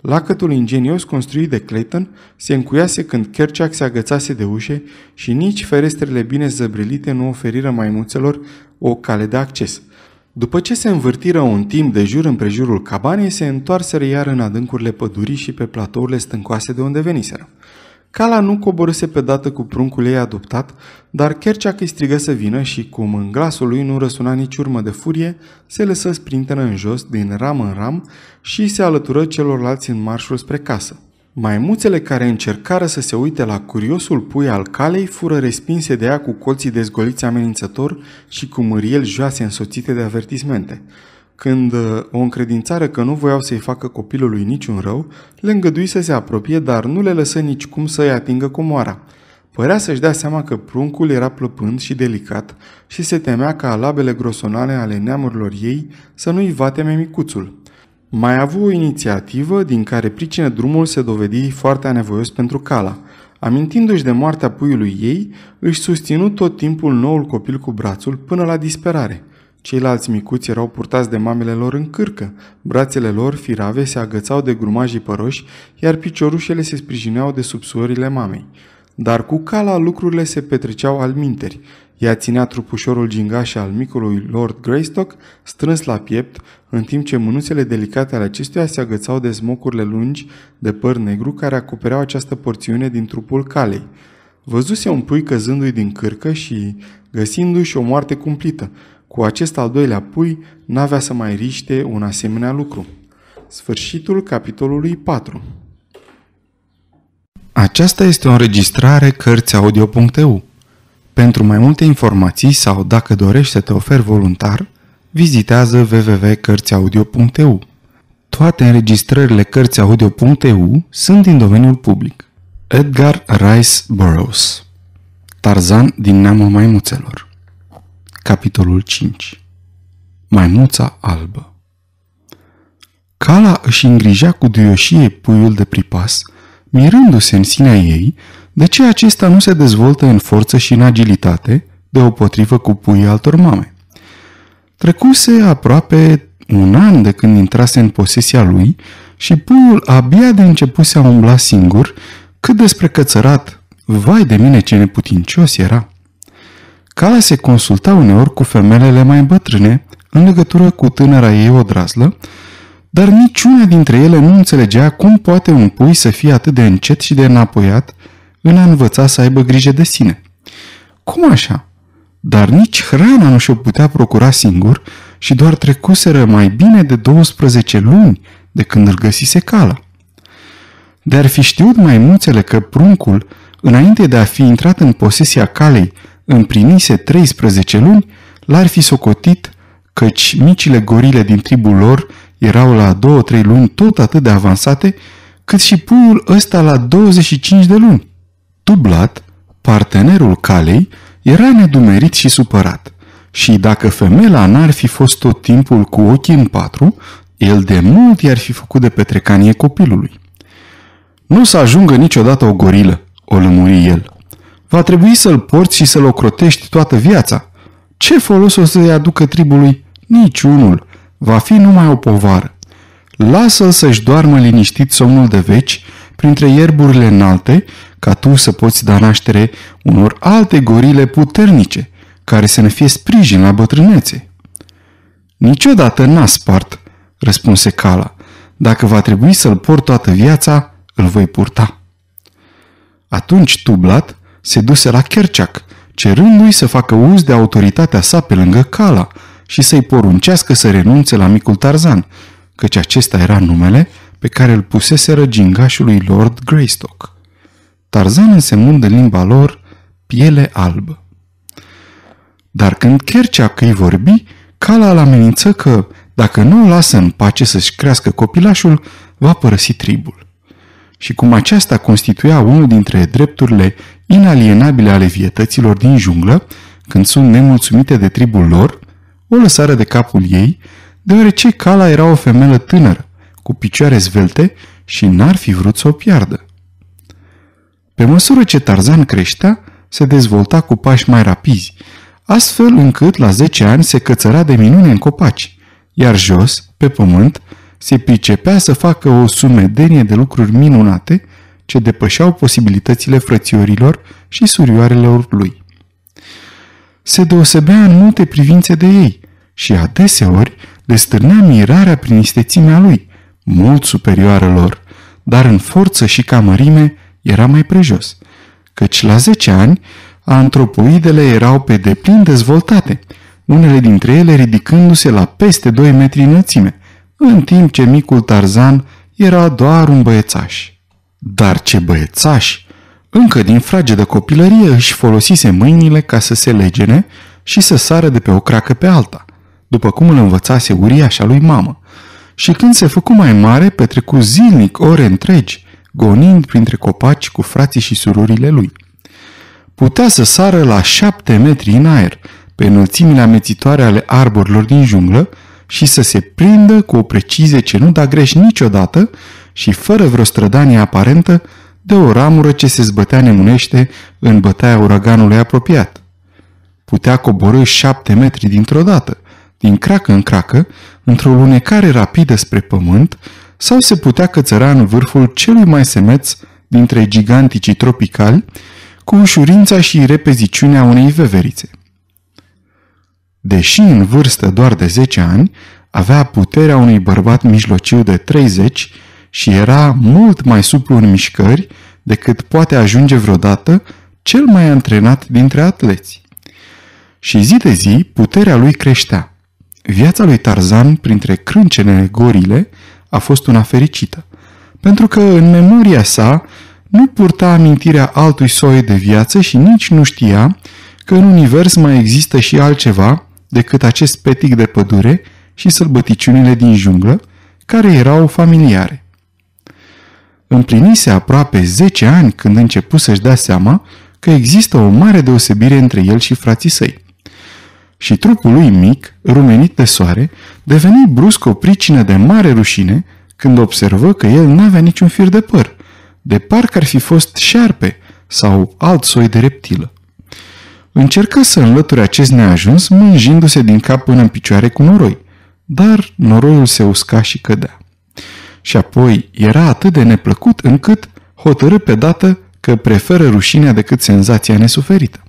Lacătul ingenios construit de Clayton se încuiase când Kerchak se agățase de ușe și nici ferestrele bine zăbrelite nu oferiră maimuțelor o cale de acces – după ce se învârtiră un timp de jur împrejurul cabanei, se întoarseră iar în adâncurile pădurii și pe platourile stâncoase de unde veniseră. Cala nu coborâse pe dată cu pruncul ei adoptat, dar Kerceac îi strigă să vină și, cum în glasul lui nu răsuna nici urmă de furie, se lăsă sprintenă în jos, din ram în ram, și se alătură celorlalți în marșul spre casă. Maimuțele care încercară să se uite la curiosul pui al calei fură respinse de ea cu colții dezgoliți amenințător și cu mâriel joase însoțite de avertismente. Când uh, o încredințară că nu voiau să-i facă copilului niciun rău, le îngădui să se apropie, dar nu le lăsă nici cum să-i atingă comoara. Părea să-și dea seama că pruncul era plăpând și delicat și se temea ca labele grosonale ale neamurilor ei să nu-i vateme micuțul. Mai avu avut o inițiativă din care pricină drumul se dovedi foarte anevoios pentru Cala. Amintindu-și de moartea puiului ei, își susținu tot timpul noul copil cu brațul până la disperare. Ceilalți micuți erau purtați de mamele lor în cârcă, brațele lor firave se agățau de grumajii păroși, iar piciorușele se sprijineau de subsuorile mamei. Dar cu cala lucrurile se petreceau alminteri. Ea ținea trupușorul gingaș al micului Lord Greystock strâns la piept, în timp ce mânuțele delicate ale acestuia se agățau de smocurile lungi de păr negru care acopereau această porțiune din trupul calei. Văzuse un pui căzându-i din cârcă și găsindu-și o moarte cumplită. Cu acest al doilea pui n-avea să mai riște un asemenea lucru. Sfârșitul capitolului 4 Aceasta este o înregistrare Cărțiaudio.eu pentru mai multe informații sau dacă dorești să te oferi voluntar, vizitează www.cărțiaudio.eu. Toate înregistrările Cărțiaudio.eu sunt din domeniul public. Edgar Rice Burroughs Tarzan din neamul maimuțelor Capitolul 5 Maimuța albă Cala își îngrija cu duioșie puiul de pripas, mirându-se în sinea ei de ce acesta nu se dezvoltă în forță și în agilitate, deopotrivă cu puii altor mame? Trecuse aproape un an de când intrase în posesia lui și puiul abia de început se umbla singur, cât despre cățărat, vai de mine ce neputincios era! Cala se consulta uneori cu femelele mai bătrâne în legătură cu tânăra ei odrazlă, dar niciuna dintre ele nu înțelegea cum poate un pui să fie atât de încet și de înapoiat în a învăța să aibă grijă de sine. Cum așa? Dar nici hrana nu și-o putea procura singur și doar trecuseră mai bine de 12 luni de când îl găsise cala. De-ar fi știut mulțele că pruncul, înainte de a fi intrat în posesia calei, împlinise 13 luni, l-ar fi socotit căci micile gorile din tribul lor erau la 2-3 luni tot atât de avansate, cât și puiul ăsta la 25 de luni. Dublat, partenerul calei, era nedumerit și supărat. Și dacă femela n-ar fi fost tot timpul cu ochii în patru, el de mult i-ar fi făcut de petrecanie copilului. Nu să ajungă niciodată o gorilă, o lămuri el. Va trebui să-l porți și să-l ocrotești toată viața. Ce folos o să-i aducă tribului? Niciunul. Va fi numai o povară. Lasă-l să-și doarmă liniștit somnul de veci, printre ierburile înalte, ca tu să poți da naștere unor alte gorile puternice, care să ne fie sprijin la bătrânețe. Niciodată n-a spart, răspunse Cala. Dacă va trebui să-l port toată viața, îl voi purta. Atunci Tublat se duse la Kerceac, cerându-i să facă uz de autoritatea sa pe lângă Cala și să-i poruncească să renunțe la micul Tarzan, căci acesta era numele pe care îl pusese răgingașului Lord Greystock. Tarzan însemnând în limba lor piele albă. Dar când Kerceac îi vorbi, Cala îl amenință că, dacă nu o lasă în pace să-și crească copilașul, va părăsi tribul. Și cum aceasta constituia unul dintre drepturile inalienabile ale vietăților din junglă, când sunt nemulțumite de tribul lor, o lăsară de capul ei, deoarece Cala era o femeie tânără, cu picioare zvelte și n-ar fi vrut să o piardă. Pe măsură ce Tarzan creștea, se dezvolta cu pași mai rapizi, astfel încât la 10 ani se cățăra de minune în copaci, iar jos, pe pământ, se pricepea să facă o sumedenie de lucruri minunate ce depășeau posibilitățile frățiorilor și surioarelor lui. Se deosebea în multe privințe de ei și adeseori le stârnea mirarea prin istețimea lui, mult superioară lor, dar în forță și ca mărime era mai prejos, căci la 10 ani antropoidele erau pe deplin dezvoltate, unele dintre ele ridicându-se la peste 2 metri înălțime, în timp ce micul Tarzan era doar un băiețaș. Dar ce băiețaș! Încă din frage de copilărie își folosise mâinile ca să se legene și să sară de pe o cracă pe alta, după cum îl învățase uriașa lui mamă. Și când se făcu mai mare, petrecu zilnic ore întregi, gonind printre copaci cu frații și surorile lui. Putea să sară la șapte metri în aer, pe înălțimile amețitoare ale arborilor din junglă, și să se prindă cu o precizie ce nu da greș niciodată și fără vreo strădanie aparentă de o ramură ce se zbătea nemunește în bătaia uraganului apropiat. Putea coborâ șapte metri dintr-o dată, din cracă în cracă, într-o lunecare rapidă spre pământ, sau se putea cățăra în vârful celui mai semeț dintre giganticii tropicali, cu ușurința și repeziciunea unei veverițe. Deși în vârstă doar de 10 ani, avea puterea unui bărbat mijlociu de 30 și era mult mai suplu în mișcări decât poate ajunge vreodată cel mai antrenat dintre atleți. Și zi de zi, puterea lui creștea. Viața lui Tarzan, printre crâncenele gorile, a fost una fericită, pentru că în memoria sa nu purta amintirea altui soi de viață și nici nu știa că în univers mai există și altceva decât acest petic de pădure și sălbăticiunile din junglă, care erau familiare. Împlinise aproape 10 ani când începu să-și dea seama că există o mare deosebire între el și frații săi și trupul lui mic, rumenit de soare, deveni brusc o pricină de mare rușine când observă că el n-avea niciun fir de păr, de parcă ar fi fost șarpe sau alt soi de reptilă. Încercă să înlăture acest neajuns, mânjindu-se din cap până în picioare cu noroi, dar noroiul se usca și cădea. Și apoi era atât de neplăcut încât hotărâ pe dată că preferă rușinea decât senzația nesuferită.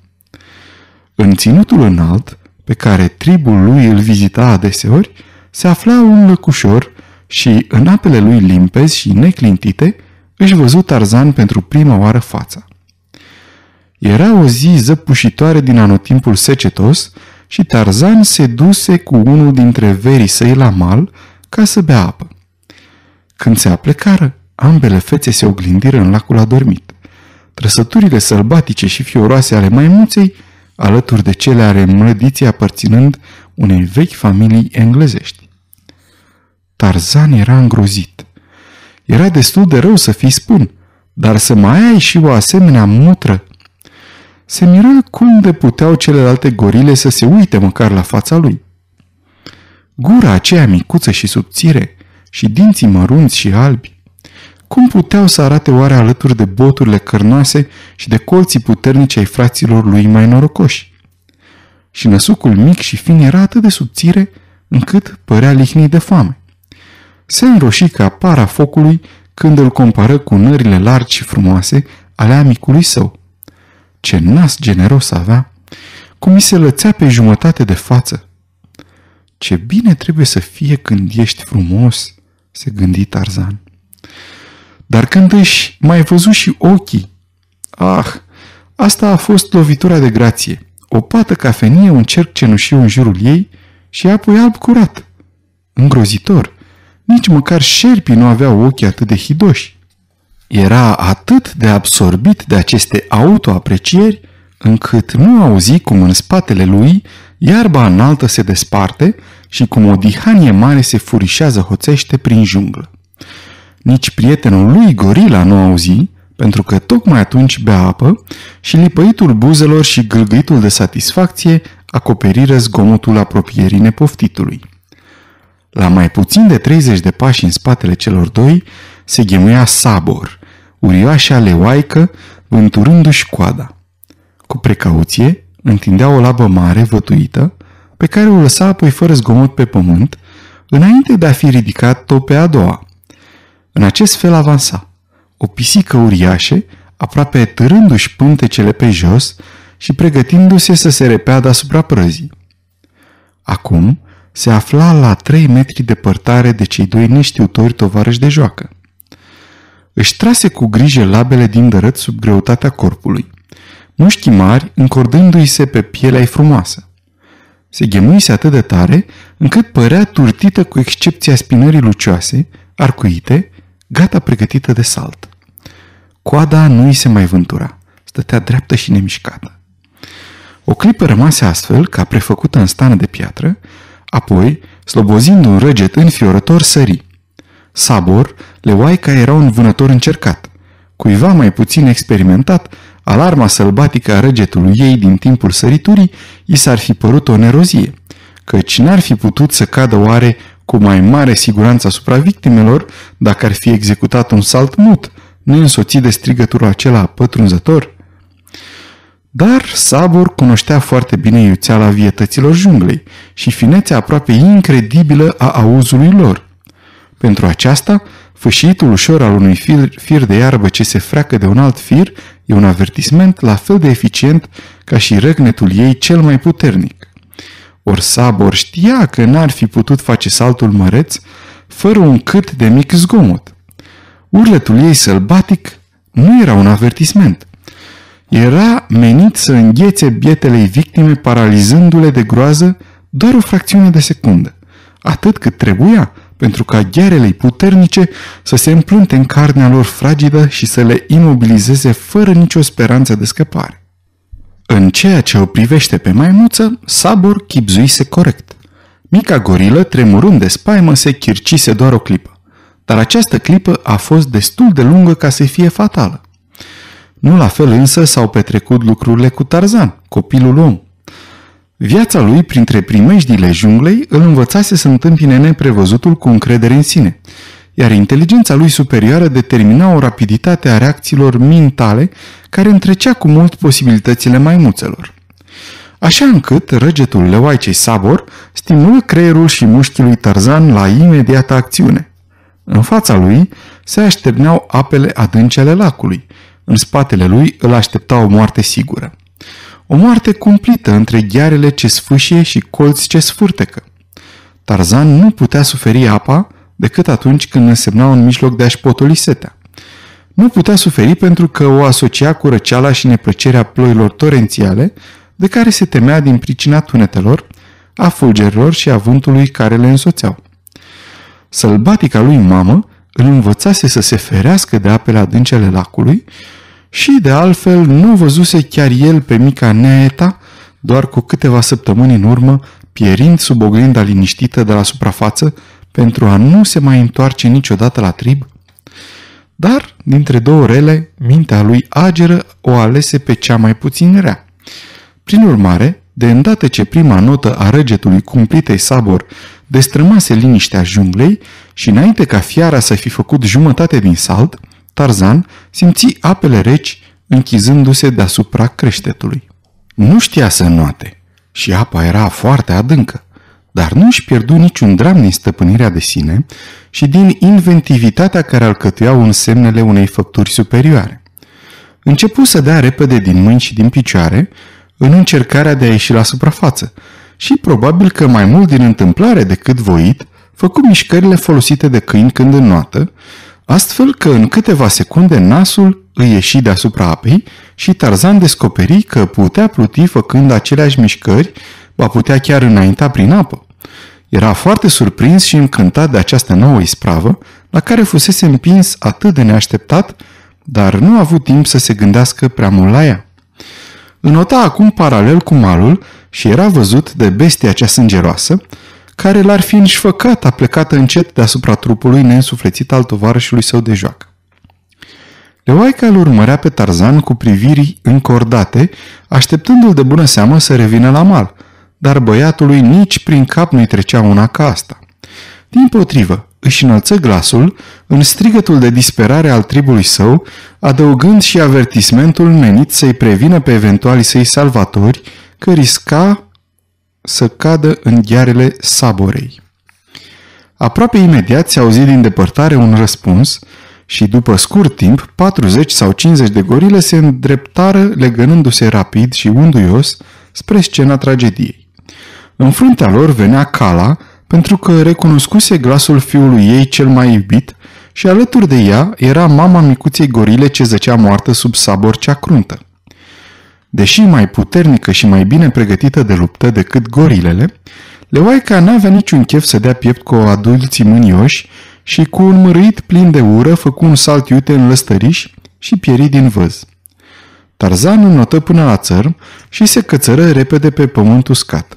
În ținutul înalt, pe care tribul lui îl vizita adeseori, se afla un lăcușor și, în apele lui limpezi și neclintite, își văzu Tarzan pentru prima oară fața. Era o zi zăpușitoare din anotimpul secetos și Tarzan se duse cu unul dintre verii săi la mal ca să bea apă. Când se aplecară, ambele fețe se oglindiră în lacul adormit. Trăsăturile sălbatice și fioroase ale maimuței alături de cele ale mlădiții aparținând unei vechi familii englezești. Tarzan era îngrozit. Era destul de rău să fii spun, dar să mai ai și o asemenea mutră. Se mira cum de puteau celelalte gorile să se uite măcar la fața lui. Gura aceea micuță și subțire și dinții mărunți și albi, cum puteau să arate oare alături de boturile cărnoase și de colții puternici ai fraților lui mai norocoși? Și năsucul mic și fin era atât de subțire încât părea lihnit de foame. Se înroși ca para focului când îl compară cu nările largi și frumoase ale amicului său. Ce nas generos avea! Cum îi se lățea pe jumătate de față! Ce bine trebuie să fie când ești frumos, se gândi Tarzan. Dar când își mai văzut și ochii? Ah, asta a fost lovitura de grație. O pată cafenie, un cerc cenușiu în jurul ei și apoi alb curat. Îngrozitor! Nici măcar șerpii nu aveau ochii atât de hidoși. Era atât de absorbit de aceste autoaprecieri încât nu auzi cum în spatele lui iarba înaltă se desparte și cum o dihanie mare se furișează hoțește prin junglă. Nici prietenul lui Gorila nu auzi, pentru că tocmai atunci bea apă și lipăitul buzelor și gâlgâitul de satisfacție acoperiră zgomotul apropierii nepoftitului. La mai puțin de 30 de pași în spatele celor doi se ghemuia Sabor, uriașa leoaică, vânturându-și coada. Cu precauție, întindea o labă mare, vătuită, pe care o lăsa apoi fără zgomot pe pământ, înainte de a fi ridicat-o pe a doua – în acest fel avansa. O pisică uriașă, aproape târându-și pântecele pe jos și pregătindu-se să se repea deasupra prăzii. Acum se afla la trei metri depărtare de cei doi neștiutori tovarăși de joacă. Își trase cu grijă labele din dărăt sub greutatea corpului, mușchii mari încordându-i se pe pielea frumoasă. Se ghemuise atât de tare încât părea turtită cu excepția spinării lucioase, arcuite, gata pregătită de salt. Coada nu i se mai vântura. Stătea dreaptă și nemișcată. O clipă rămase astfel, ca prefăcută în stană de piatră, apoi, slobozind un răget înfiorător, sări. Sabor, Leoaica era un vânător încercat. Cuiva mai puțin experimentat, alarma sălbatică a răgetului ei din timpul săriturii i s-ar fi părut o nerozie, căci n-ar fi putut să cadă oare cu mai mare siguranță asupra victimelor dacă ar fi executat un salt mut, neînsoțit de strigătul acela pătrunzător? Dar Sabor cunoștea foarte bine iuțeala vietăților junglei și finețea aproape incredibilă a auzului lor. Pentru aceasta, fâșitul ușor al unui fir, fir de iarbă ce se freacă de un alt fir e un avertisment la fel de eficient ca și răgnetul ei cel mai puternic. Or Sabor știa că n-ar fi putut face saltul măreț fără un cât de mic zgomot. Urletul ei sălbatic nu era un avertisment. Era menit să înghețe bietelei victime paralizându-le de groază doar o fracțiune de secundă, atât cât trebuia pentru ca ghearelei puternice să se împlânte în carnea lor fragidă și să le imobilizeze fără nicio speranță de scăpare. În ceea ce o privește pe maimuță, Sabor chipzuise corect. Mica gorilă, tremurând de spaimă, se chircise doar o clipă. Dar această clipă a fost destul de lungă ca să fie fatală. Nu la fel însă s-au petrecut lucrurile cu Tarzan, copilul om. Viața lui, printre primejdiile junglei, îl învățase să întâmpine neprevăzutul cu încredere în sine – iar inteligența lui superioară determina o rapiditate a reacțiilor mentale care întrecea cu mult posibilitățile maimuțelor. Așa încât răgetul leoaicei sabor stimulă creierul și mușchii lui Tarzan la imediată acțiune. În fața lui se așterneau apele adânci ale lacului, în spatele lui îl aștepta o moarte sigură. O moarte cumplită între ghearele ce sfâșie și colți ce sfârtecă. Tarzan nu putea suferi apa, decât atunci când însemna un mijloc de a-și potoli setea. Nu putea suferi pentru că o asocia cu răceala și neplăcerea ploilor torențiale, de care se temea din pricina tunetelor, a fulgerilor și a vântului care le însoțeau. Sălbatica lui mamă îl învățase să se ferească de apele adâncele lacului și, de altfel, nu văzuse chiar el pe mica Neeta doar cu câteva săptămâni în urmă, pierind sub oglinda liniștită de la suprafață pentru a nu se mai întoarce niciodată la trib? Dar, dintre două rele, mintea lui ageră o alese pe cea mai puțin rea. Prin urmare, de îndată ce prima notă a răgetului cumplitei sabor destrămase liniștea junglei și înainte ca fiara să fi făcut jumătate din salt, Tarzan simți apele reci închizându-se deasupra creștetului. Nu știa să noate și apa era foarte adâncă dar nu își pierdu niciun dram din stăpânirea de sine și din inventivitatea care alcătuiau în semnele unei făpturi superioare. Începu să dea repede din mâini și din picioare în încercarea de a ieși la suprafață și probabil că mai mult din întâmplare decât voit, făcu mișcările folosite de câini când noată, astfel că în câteva secunde nasul îi ieși deasupra apei și Tarzan descoperi că putea pluti făcând aceleași mișcări Va putea chiar înainta prin apă. Era foarte surprins și încântat de această nouă ispravă, la care fusese împins atât de neașteptat, dar nu a avut timp să se gândească prea mult la ea. Înota acum paralel cu malul și era văzut de bestia cea sângeroasă, care l-ar fi înșfăcat, a plecat încet deasupra trupului neînsuflețit al tovarășului său de joacă. Leoaica îl urmărea pe Tarzan cu priviri încordate, așteptându-l de bună seamă să revină la mal – dar băiatului nici prin cap nu-i trecea una ca asta. Din potrivă, își înălță glasul în strigătul de disperare al tribului său, adăugând și avertismentul menit să-i prevină pe eventualii săi salvatori că risca să cadă în ghearele saborei. Aproape imediat se auzi din depărtare un răspuns și după scurt timp, 40 sau 50 de gorile se îndreptară legănându-se rapid și unduios spre scena tragediei. În fruntea lor venea Cala, pentru că recunoscuse glasul fiului ei cel mai iubit și alături de ea era mama micuței gorile ce zăcea moartă sub sabor cea cruntă. Deși mai puternică și mai bine pregătită de luptă decât gorilele, Leoaica n-avea niciun chef să dea piept cu o adulții mânioși și cu un mărit plin de ură făcu un salt iute în lăstăriș și pieri din văz. Tarzan înotă până la țăr și se cățără repede pe pământ uscat.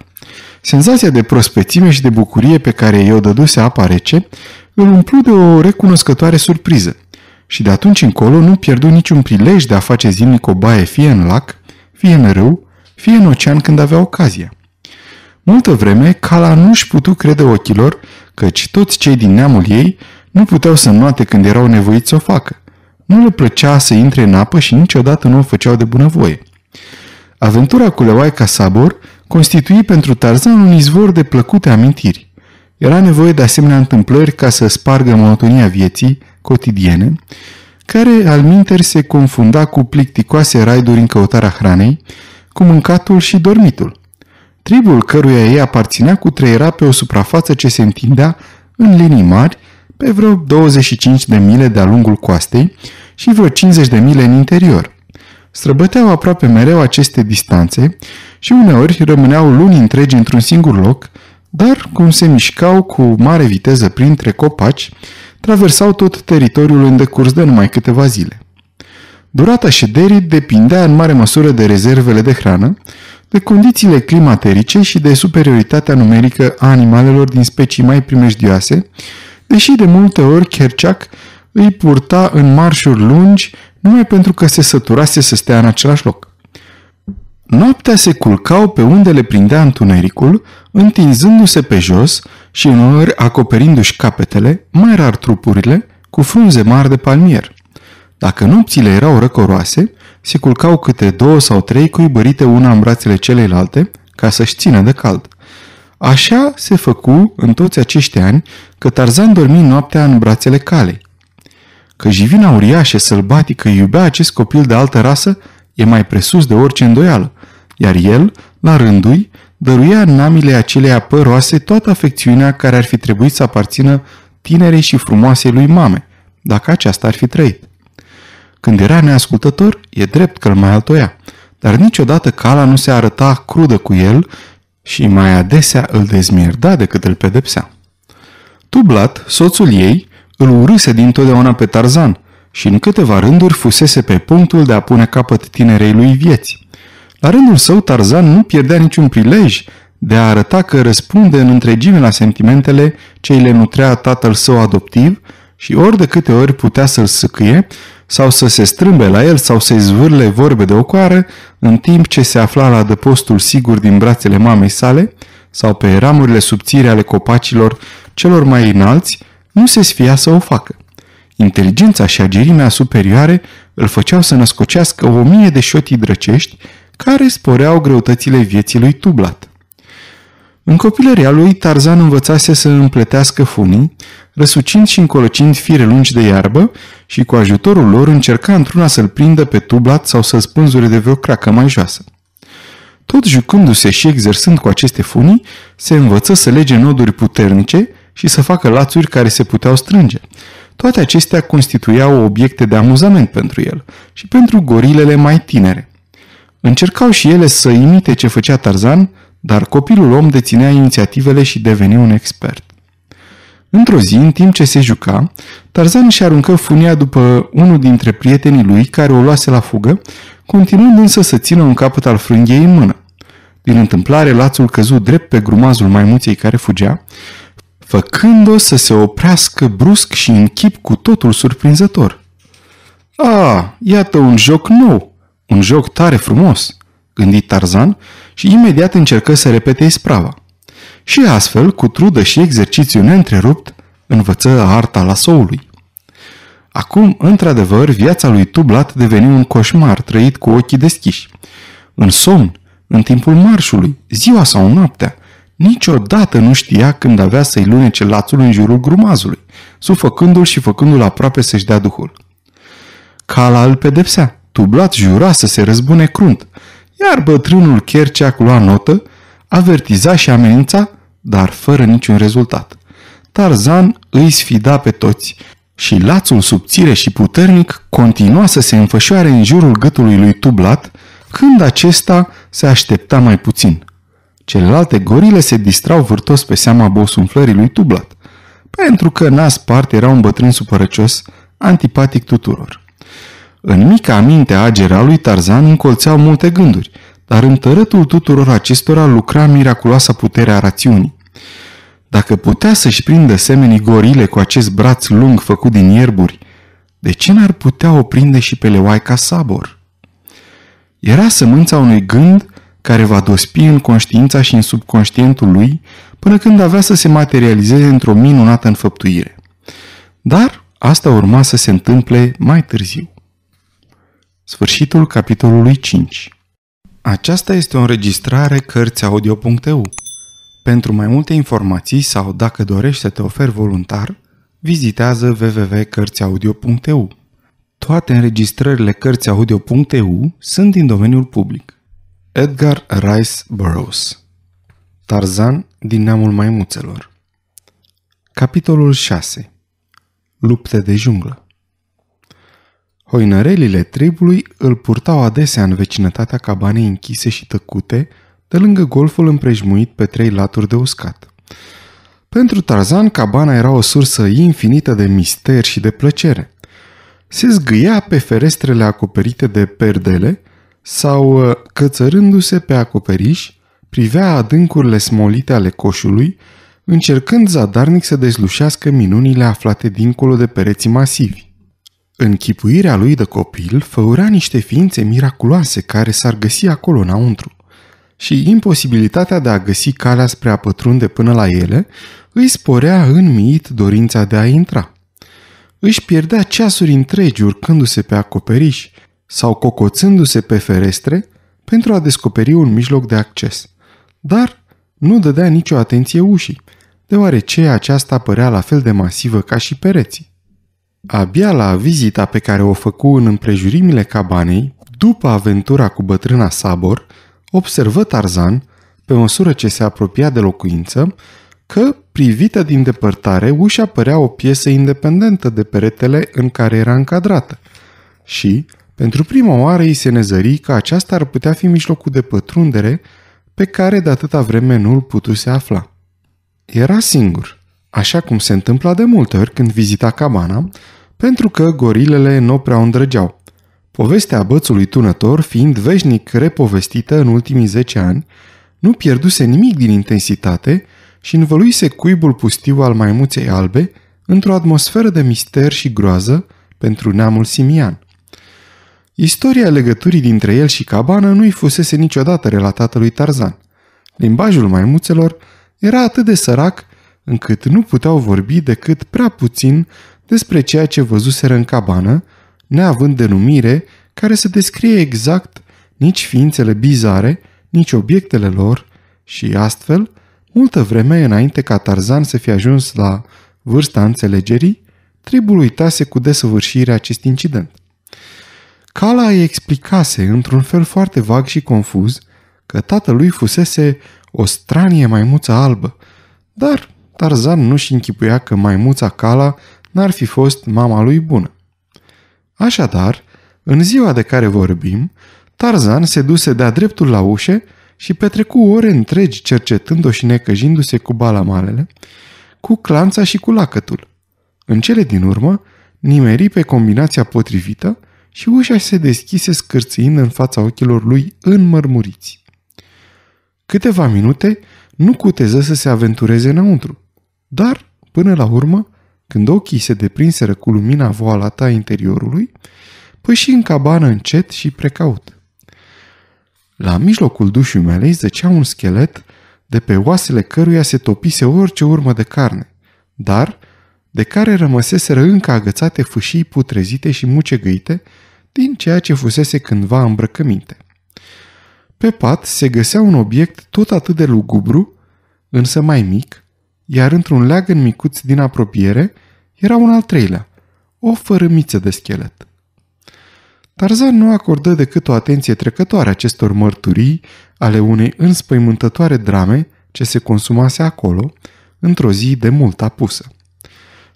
Senzația de prospețime și de bucurie pe care i-o dăduse apa rece îl umplu de o recunoscătoare surpriză și de atunci încolo nu pierdu niciun prilej de a face zilnic o baie fie în lac, fie în râu, fie în ocean când avea ocazia. Multă vreme, Cala nu își putu crede ochilor, căci toți cei din neamul ei nu puteau să noate când erau nevoiți să o facă. Nu le plăcea să intre în apă și niciodată nu o făceau de bunăvoie. Aventura cu Leoaica Sabor – constitui pentru Tarzan un izvor de plăcute amintiri. Era nevoie de asemenea întâmplări ca să spargă monotonia vieții cotidiene, care al minteri se confunda cu plicticoase raiduri în căutarea hranei, cu mâncatul și dormitul. Tribul căruia ei aparținea cu treiera pe o suprafață ce se întindea în linii mari, pe vreo 25 de mile de-a lungul coastei și vreo 50 de mile în interior. Străbăteau aproape mereu aceste distanțe și uneori rămâneau luni întregi într-un singur loc, dar cum se mișcau cu mare viteză printre copaci, traversau tot teritoriul în decurs de numai câteva zile. Durata șederii depindea în mare măsură de rezervele de hrană, de condițiile climaterice și de superioritatea numerică a animalelor din specii mai primejdioase, deși de multe ori Kerciac îi purta în marșuri lungi numai pentru că se săturase să stea în același loc. Noaptea se culcau pe unde le prindea întunericul, întinzându-se pe jos și uneori acoperindu-și capetele, mai rar trupurile, cu frunze mari de palmier. Dacă nopțile erau răcoroase, se culcau câte două sau trei cuibărite una în brațele celelalte, ca să-și țină de cald. Așa se făcu în toți acești ani că Tarzan dormi noaptea în brațele calei. Că jivina uriașă, sălbatică, iubea acest copil de altă rasă, e mai presus de orice îndoială, iar el, la rândui, dăruia în namile acelea păroase toată afecțiunea care ar fi trebuit să aparțină tinerei și frumoasei lui mame, dacă aceasta ar fi trăit. Când era neascultător, e drept că îl mai altoia, dar niciodată cala nu se arăta crudă cu el și mai adesea îl dezmierda decât îl pedepsea. Tublat, soțul ei, îl urâse dintotdeauna pe Tarzan și în câteva rânduri fusese pe punctul de a pune capăt tinerei lui vieți. La rândul său, Tarzan nu pierdea niciun prilej de a arăta că răspunde în întregime la sentimentele ce îi le nutrea tatăl său adoptiv și ori de câte ori putea să-l sâcâie sau să se strâmbe la el sau să-i zvârle vorbe de ocoară în timp ce se afla la adăpostul sigur din brațele mamei sale sau pe ramurile subțire ale copacilor celor mai înalți nu se sfia să o facă. Inteligența și agerimea superioare îl făceau să născocească o mie de șotii drăcești care sporeau greutățile vieții lui Tublat. În copilăria lui, Tarzan învățase să împletească funii, răsucind și încolocind fire lungi de iarbă și cu ajutorul lor încerca într-una să-l prindă pe Tublat sau să-l spânzure de vreo cracă mai joasă. Tot jucându-se și exersând cu aceste funii, se învăță să lege noduri puternice și să facă lațuri care se puteau strânge. Toate acestea constituiau obiecte de amuzament pentru el și pentru gorilele mai tinere. Încercau și ele să imite ce făcea Tarzan, dar copilul om deținea inițiativele și deveni un expert. Într-o zi, în timp ce se juca, Tarzan își aruncă funia după unul dintre prietenii lui care o luase la fugă, continuând însă să țină un capăt al frânghiei în mână. Din întâmplare, lațul căzu drept pe grumazul maimuței care fugea, făcând-o să se oprească brusc și în chip cu totul surprinzător. A, iată un joc nou, un joc tare frumos, gândi Tarzan și imediat încercă să repete isprava. Și astfel, cu trudă și exercițiu neîntrerupt, învăță arta lasoului. Acum, într-adevăr, viața lui Tublat deveni un coșmar trăit cu ochii deschiși. În somn, în timpul marșului, ziua sau noaptea, Niciodată nu știa când avea să-i lunece lațul în jurul grumazului, sufăcându-l și făcându-l aproape să-și dea duhul. Cala îl pedepsea, tublat jura să se răzbune crunt, iar bătrânul cu lua notă, avertiza și amenința, dar fără niciun rezultat. Tarzan îi sfida pe toți și lațul subțire și puternic continua să se înfășoare în jurul gâtului lui Tublat, când acesta se aștepta mai puțin – Celelalte gorile se distrau vârtos pe seama bosunflării lui Tublat, pentru că Nas parte era un bătrân supărăcios, antipatic tuturor. În mica minte agera lui Tarzan încolțeau multe gânduri, dar în tărătul tuturor acestora lucra miraculoasa puterea rațiunii. Dacă putea să-și prindă semenii gorile cu acest braț lung făcut din ierburi, de ce n-ar putea o prinde și pe leoaica sabor? Era sămânța unui gând care va dospi în conștiința și în subconștientul lui până când avea să se materializeze într-o minunată înfăptuire. Dar asta urma să se întâmple mai târziu. Sfârșitul capitolului 5 Aceasta este o înregistrare Cărțiaudio.eu. Pentru mai multe informații sau dacă dorești să te oferi voluntar, vizitează www.cărțiaudio.eu. Toate înregistrările Cărțiaudio.eu sunt din domeniul public. Edgar Rice Burroughs Tarzan din neamul maimuțelor Capitolul 6 Lupte de junglă Hoinărelile tribului îl purtau adesea în vecinătatea cabanei închise și tăcute, de lângă golful împrejmuit pe trei laturi de uscat. Pentru Tarzan, cabana era o sursă infinită de mister și de plăcere. Se zgâia pe ferestrele acoperite de perdele – sau, uh, cățărându-se pe acoperiș, privea adâncurile smolite ale coșului, încercând zadarnic să dezlușească minunile aflate dincolo de pereții masivi. Închipuirea lui de copil făura niște ființe miraculoase care s-ar găsi acolo înăuntru și imposibilitatea de a găsi calea spre a pătrunde până la ele îi sporea în mit dorința de a intra. Își pierdea ceasuri întregi urcându-se pe acoperiș, sau cocoțându-se pe ferestre pentru a descoperi un mijloc de acces. Dar nu dădea nicio atenție ușii, deoarece aceasta părea la fel de masivă ca și pereții. Abia la vizita pe care o făcu în împrejurimile cabanei, după aventura cu bătrâna Sabor, observă Tarzan, pe măsură ce se apropia de locuință, că, privită din depărtare, ușa părea o piesă independentă de peretele în care era încadrată și, pentru prima oară îi se nezări că aceasta ar putea fi mijlocul de pătrundere pe care de atâta vreme nu îl putuse afla. Era singur, așa cum se întâmpla de multe ori când vizita cabana, pentru că gorilele nu prea o îndrăgeau. Povestea bățului tunător, fiind veșnic repovestită în ultimii zece ani, nu pierduse nimic din intensitate și învăluise cuibul pustiu al maimuței albe într-o atmosferă de mister și groază pentru neamul simian. Istoria legăturii dintre el și cabană nu-i fusese niciodată relatată lui Tarzan. Limbajul maimuțelor era atât de sărac încât nu puteau vorbi decât prea puțin despre ceea ce văzuseră în cabană, neavând denumire care să descrie exact nici ființele bizare, nici obiectele lor și astfel, multă vreme înainte ca Tarzan să fie ajuns la vârsta înțelegerii, tribul uitase cu desăvârșire acest incident. Cala îi explicase, într-un fel foarte vag și confuz, că tatălui fusese o stranie maimuță albă, dar Tarzan nu-și închipuia că maimuța Cala n-ar fi fost mama lui bună. Așadar, în ziua de care vorbim, Tarzan se duse de-a dreptul la ușe și petrecu ore întregi cercetând-o și necăjindu-se cu balamalele, cu clanța și cu lacătul. În cele din urmă, nimeri pe combinația potrivită – și ușa se deschise scârțâind în fața ochilor lui înmărmuriți. Câteva minute nu cuteză să se aventureze înăuntru, dar, până la urmă, când ochii se deprinseră cu lumina voalată a interiorului, păși în cabană încet și precaut. La mijlocul dușului mele zăcea un schelet de pe oasele căruia se topise orice urmă de carne, dar de care rămăseseră încă agățate fâșii putrezite și mucegăite din ceea ce fusese cândva îmbrăcăminte. Pe pat se găsea un obiect tot atât de lugubru, însă mai mic, iar într-un în micuț din apropiere era un al treilea, o fărâmiță de schelet. Tarzan nu acordă decât o atenție trecătoare acestor mărturii ale unei înspăimântătoare drame ce se consumase acolo, într-o zi de mult apusă.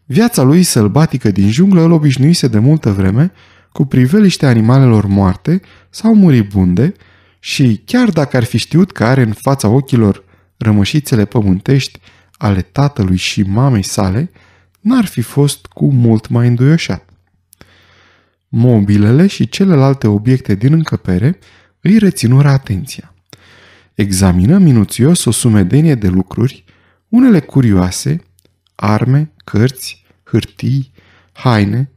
Viața lui sălbatică din junglă îl obișnuise de multă vreme cu priveliște animalelor moarte sau muribunde și chiar dacă ar fi știut că are în fața ochilor rămășițele pământești ale tatălui și mamei sale, n-ar fi fost cu mult mai înduioșat. Mobilele și celelalte obiecte din încăpere îi reținură atenția. Examină minuțios o sumedenie de lucruri, unele curioase, arme, cărți, hârtii, haine,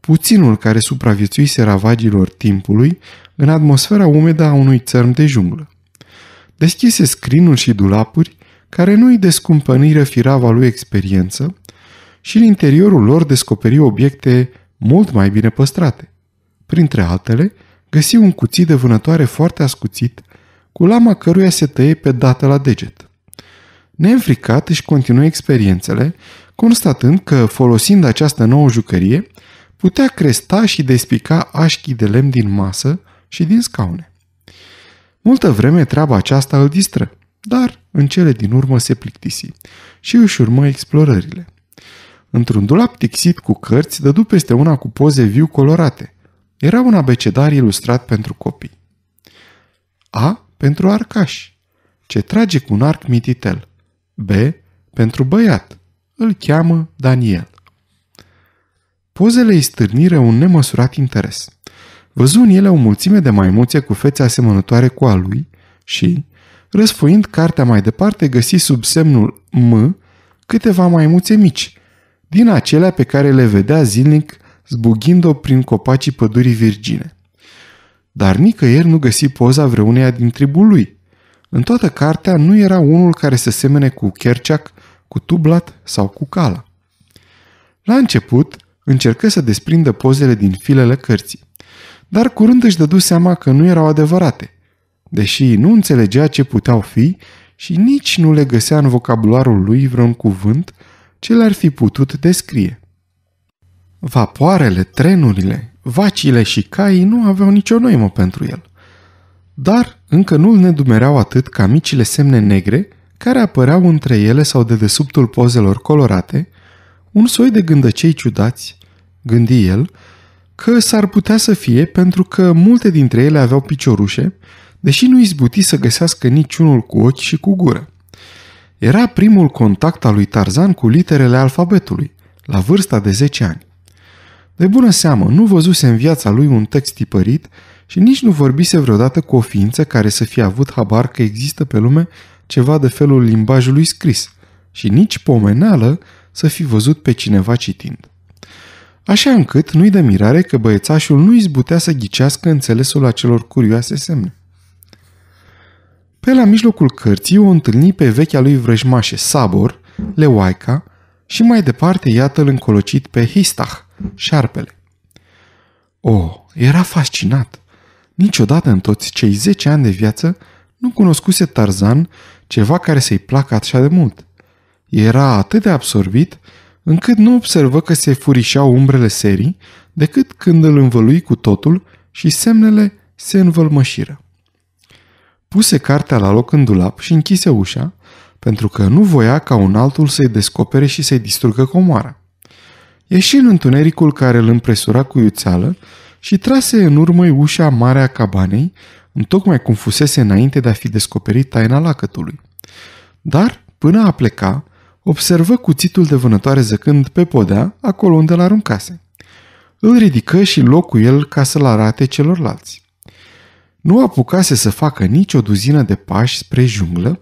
puținul care supraviețuise ravagilor timpului în atmosfera umedă a unui țărm de junglă. Deschise scrinul și dulapuri care nu-i descumpăniră firava lui experiență și în interiorul lor descoperi obiecte mult mai bine păstrate. Printre altele, găsi un cuțit de vânătoare foarte ascuțit, cu lama căruia se tăie pe dată la deget. Neînfricat își continuă experiențele, constatând că, folosind această nouă jucărie, putea cresta și despica așchii de lemn din masă și din scaune. Multă vreme treaba aceasta îl distră, dar în cele din urmă se plictisi și își urmă explorările. Într-un dulap tixit cu cărți, dădu peste una cu poze viu colorate. Era un abecedar ilustrat pentru copii. A pentru arcaș, ce trage cu un arc mititel. B pentru băiat, îl cheamă Daniel. Pozele îi stârnire un nemăsurat interes. Văzu în ele o mulțime de maimuțe cu fețe asemănătoare cu a lui și, răsfoind cartea mai departe, găsi sub semnul M câteva maimuțe mici, din acelea pe care le vedea zilnic zbugind o prin copacii pădurii virgine. Dar nicăieri nu găsi poza vreuneia din tribul lui. În toată cartea nu era unul care se semene cu Kerceac, cu Tublat sau cu Cala. La început, încercă să desprindă pozele din filele cărții. Dar curând își dădu seama că nu erau adevărate, deși nu înțelegea ce puteau fi și nici nu le găsea în vocabularul lui vreun cuvânt ce le-ar fi putut descrie. Vapoarele, trenurile, vacile și caii nu aveau nicio noimă pentru el. Dar încă nu îl nedumereau atât ca micile semne negre care apăreau între ele sau de desubtul pozelor colorate – un soi de gândăcei ciudați, gândi el, că s-ar putea să fie pentru că multe dintre ele aveau piciorușe, deși nu izbuti să găsească niciunul cu ochi și cu gură. Era primul contact al lui Tarzan cu literele alfabetului, la vârsta de 10 ani. De bună seamă, nu văzuse în viața lui un text tipărit și nici nu vorbise vreodată cu o ființă care să fie avut habar că există pe lume ceva de felul limbajului scris și nici pomeneală să fi văzut pe cineva citind. Așa încât nu-i de mirare că băiețașul nu izbutea să ghicească înțelesul acelor curioase semne. Pe la mijlocul cărții o întâlni pe vechea lui vrăjmașe Sabor, Leoaica, și mai departe iată-l încolocit pe histach, șarpele. O, oh, era fascinat. Niciodată în toți cei zece ani de viață nu cunoscuse Tarzan ceva care să-i placă așa de mult. Era atât de absorbit încât nu observă că se furișau umbrele serii decât când îl învălui cu totul și semnele se învălmășiră. Puse cartea la loc în dulap și închise ușa, pentru că nu voia ca un altul să-i descopere și să-i distrugă comoara. Ieși în întunericul care îl împresura cu iuțeală și trase în urmă ușa mare a cabanei, tocmai cum fusese înainte de a fi descoperit taina lacătului. Dar, până a pleca, observă cuțitul de vânătoare zăcând pe podea, acolo unde l-aruncase. Îl ridică și locul el ca să-l arate celorlalți. Nu apucase să facă nicio duzină de pași spre junglă,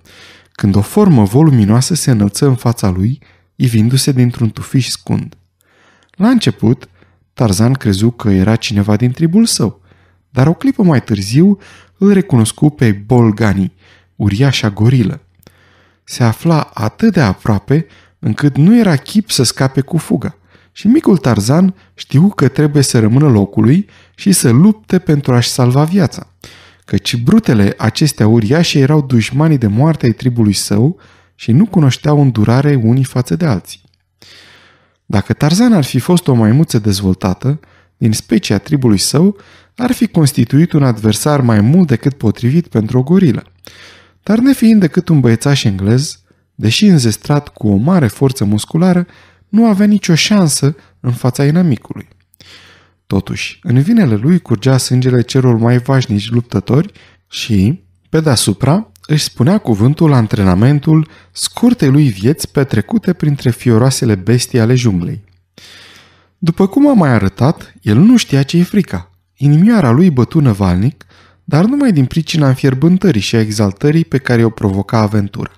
când o formă voluminoasă se înălță în fața lui, ivindu-se dintr-un tufiș scund. La început, Tarzan crezu că era cineva din tribul său, dar o clipă mai târziu îl recunoscu pe Bolgani, uriașa gorilă se afla atât de aproape încât nu era chip să scape cu fuga și micul Tarzan știu că trebuie să rămână locului și să lupte pentru a-și salva viața, căci brutele acestea uriașe erau dușmanii de moarte ai tribului său și nu cunoșteau îndurare unii față de alții. Dacă Tarzan ar fi fost o maimuță dezvoltată, din specia tribului său, ar fi constituit un adversar mai mult decât potrivit pentru o gorilă dar nefiind decât un băiețaș englez, deși înzestrat cu o mare forță musculară, nu avea nicio șansă în fața inamicului. Totuși, în vinele lui curgea sângele celor mai vașnici luptători și, pe deasupra, își spunea cuvântul antrenamentul scurtei lui vieți petrecute printre fioroasele bestii ale junglei. După cum a mai arătat, el nu știa ce i frica. Inimioara lui bătună valnic dar numai din pricina înfierbântării și a exaltării pe care o provoca aventura.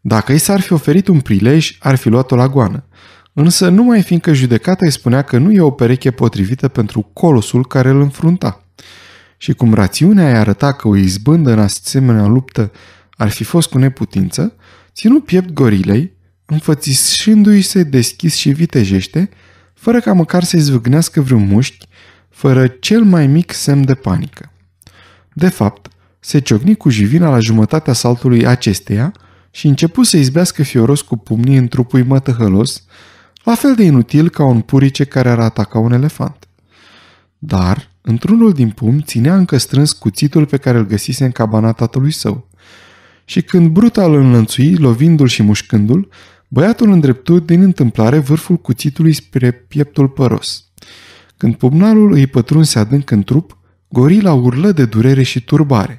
Dacă i s-ar fi oferit un prilej, ar fi luat-o la goană, însă numai fiindcă judecata îi spunea că nu e o pereche potrivită pentru colosul care îl înfrunta. Și cum rațiunea îi arăta că o izbândă în asemenea luptă ar fi fost cu neputință, ținu piept gorilei, înfățișându-i se deschis și vitejește, fără ca măcar să-i zvâgnească vreun mușchi, fără cel mai mic semn de panică. De fapt, se ciocni cu jivina la jumătatea saltului acesteia și începu să izbească fioros cu pumnii în trupul mătăhălos, la fel de inutil ca un purice care ar ataca un elefant. Dar, într-unul din pumni, ținea încă strâns cuțitul pe care îl găsise în cabana tatălui său. Și când brutal îl înlănțui, lovindu-l și mușcându-l, băiatul îndreptu din întâmplare vârful cuțitului spre pieptul păros. Când pumnalul îi pătrunse adânc în trup, gorila urlă de durere și turbare.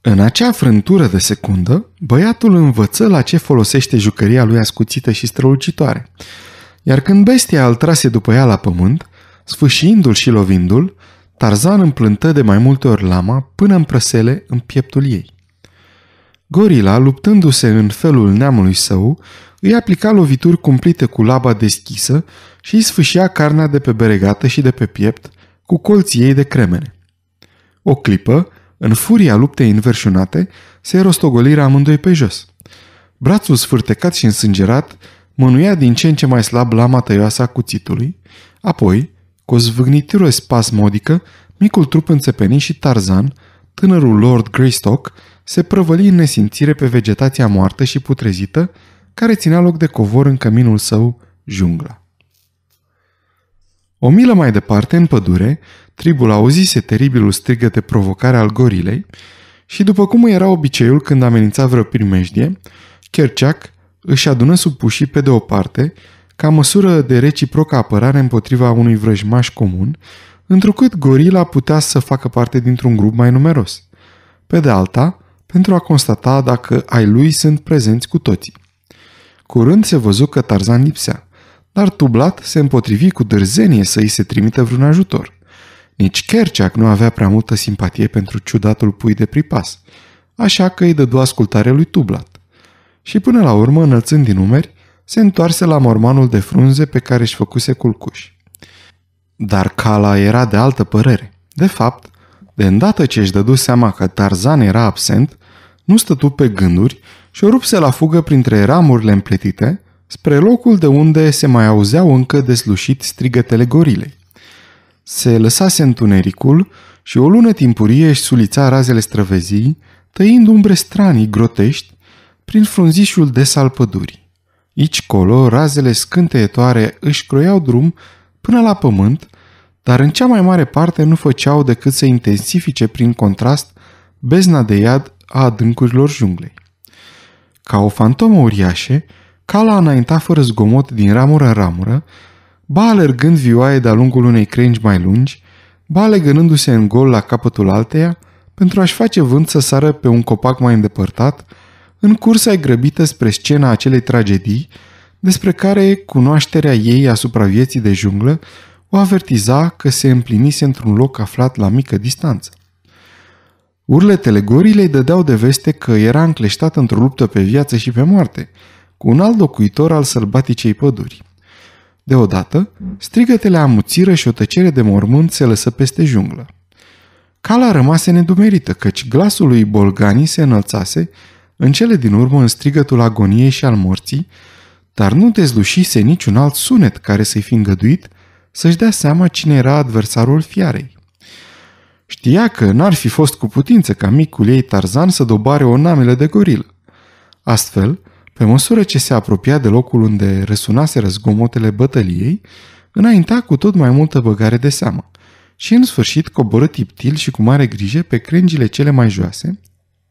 În acea frântură de secundă, băiatul învăță la ce folosește jucăria lui ascuțită și strălucitoare. Iar când bestia îl trase după ea la pământ, sfâșiindu-l și lovindu-l, Tarzan împlântă de mai multe ori lama până în prăsele în pieptul ei. Gorila, luptându-se în felul neamului său, îi aplica lovituri cumplite cu laba deschisă și îi sfâșia carnea de pe beregată și de pe piept cu colții ei de cremene. O clipă, în furia luptei înverșunate, se rostogoliră amândoi pe jos. Brațul sfârtecat și însângerat mânuia din ce în ce mai slab lama tăioasă a cuțitului, apoi, cu o zvâgnitură spasmodică, micul trup înțepenit și Tarzan, tânărul Lord Greystock, se prăvăli în nesimțire pe vegetația moartă și putrezită, care ținea loc de covor în căminul său, jungla. O milă mai departe, în pădure, Tribul auzise teribilul strigăt de provocare al gorilei și, după cum era obiceiul când amenința vreo primejdie, Kerceac își adună pușii pe de o parte ca măsură de reciprocă apărare împotriva unui vrăjmaș comun, întrucât gorila putea să facă parte dintr-un grup mai numeros. Pe de alta, pentru a constata dacă ai lui sunt prezenți cu toții. Curând se văzu că Tarzan lipsea, dar Tublat se împotrivi cu dârzenie să îi se trimită vreun ajutor. Nici Kerceac nu avea prea multă simpatie pentru ciudatul pui de pripas, așa că îi dădu ascultare lui Tublat. Și până la urmă, înălțând din numeri, se întoarse la mormanul de frunze pe care își făcuse culcuș. Dar Cala era de altă părere. De fapt, de îndată ce își dădu seama că Tarzan era absent, nu stătu pe gânduri și o rupse la fugă printre ramurile împletite, spre locul de unde se mai auzeau încă deslușit strigătele gorilei. Se lăsase întunericul și o lună timpurie își sulița razele străvezii, tăind umbre stranii grotești prin frunzișul des al pădurii. Ici colo, razele scânteietoare își croiau drum până la pământ, dar în cea mai mare parte nu făceau decât să intensifice prin contrast bezna de iad a adâncurilor junglei. Ca o fantomă uriașe, cala înainta fără zgomot din ramură în ramură, ba alergând vioaie de-a lungul unei crengi mai lungi, ba legându se în gol la capătul alteia, pentru a-și face vânt să sară pe un copac mai îndepărtat, în cursa ai grăbită spre scena acelei tragedii, despre care cunoașterea ei asupra vieții de junglă o avertiza că se împlinise într-un loc aflat la mică distanță. Urletele gorilei dădeau de veste că era încleștat într-o luptă pe viață și pe moarte, cu un alt locuitor al sălbaticei păduri. Deodată, strigătele amuțiră și o tăcere de mormânt se lăsă peste junglă. Cala rămase nedumerită, căci glasul lui Bolgani se înălțase, în cele din urmă în strigătul agoniei și al morții, dar nu dezlușise niciun alt sunet care să-i fi îngăduit să-și dea seama cine era adversarul fiarei. Știa că n-ar fi fost cu putință ca micul ei Tarzan să dobare o namele de goril. Astfel, pe măsură ce se apropia de locul unde răsunase răzgomotele bătăliei, înainta cu tot mai multă băgare de seamă și în sfârșit coborât tiptil și cu mare grijă pe crengile cele mai joase,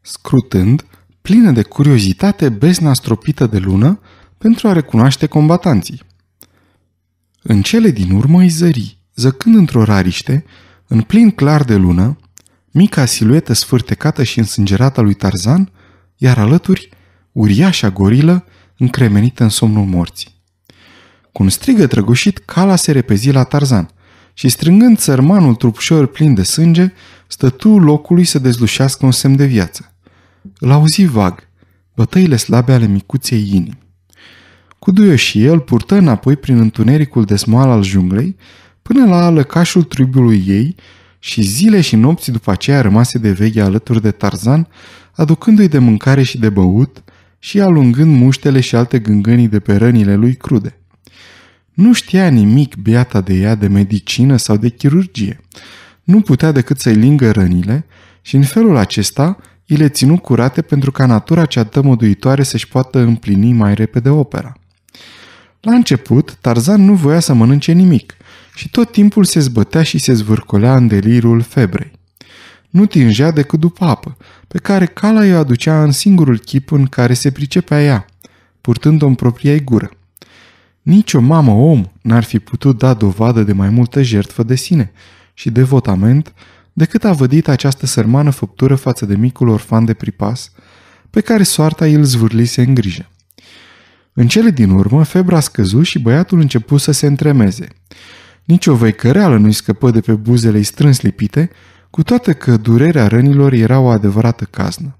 scrutând, plină de curiozitate, bezna stropită de lună pentru a recunoaște combatanții. În cele din urmă îi zări, zăcând într-o rariște, în plin clar de lună, mica siluetă sfârtecată și însângerată a lui Tarzan, iar alături uriașa gorilă încremenită în somnul morții. Cu un strigă trăgușit, cala se repezi la Tarzan și strângând țărmanul trupșor plin de sânge, stătu locului să dezlușească un semn de viață. Îl auzi vag, bătăile slabe ale micuței inimi. duio și el purtă înapoi prin întunericul desmal al junglei, până la lăcașul tribului ei și zile și nopți după aceea rămase de veche alături de Tarzan, aducându-i de mâncare și de băut, și alungând muștele și alte gângânii de pe rănile lui crude. Nu știa nimic beata de ea de medicină sau de chirurgie. Nu putea decât să-i lingă rănile și în felul acesta îi le ținu curate pentru ca natura cea tămăduitoare să-și poată împlini mai repede opera. La început, Tarzan nu voia să mănânce nimic și tot timpul se zbătea și se zvârcolea în delirul febrei nu tingea decât după apă, pe care cala i-o aducea în singurul chip în care se pricepea ea, purtând-o în propria gură. Nici o mamă om n-ar fi putut da dovadă de mai multă jertfă de sine și devotament decât a vădit această sărmană făptură față de micul orfan de pripas, pe care soarta îl zvârlise în grijă. În cele din urmă, febra scăzu și băiatul începu să se întremeze. Nici o văicăreală nu-i scăpă de pe buzele strâns lipite cu toate că durerea rănilor era o adevărată caznă.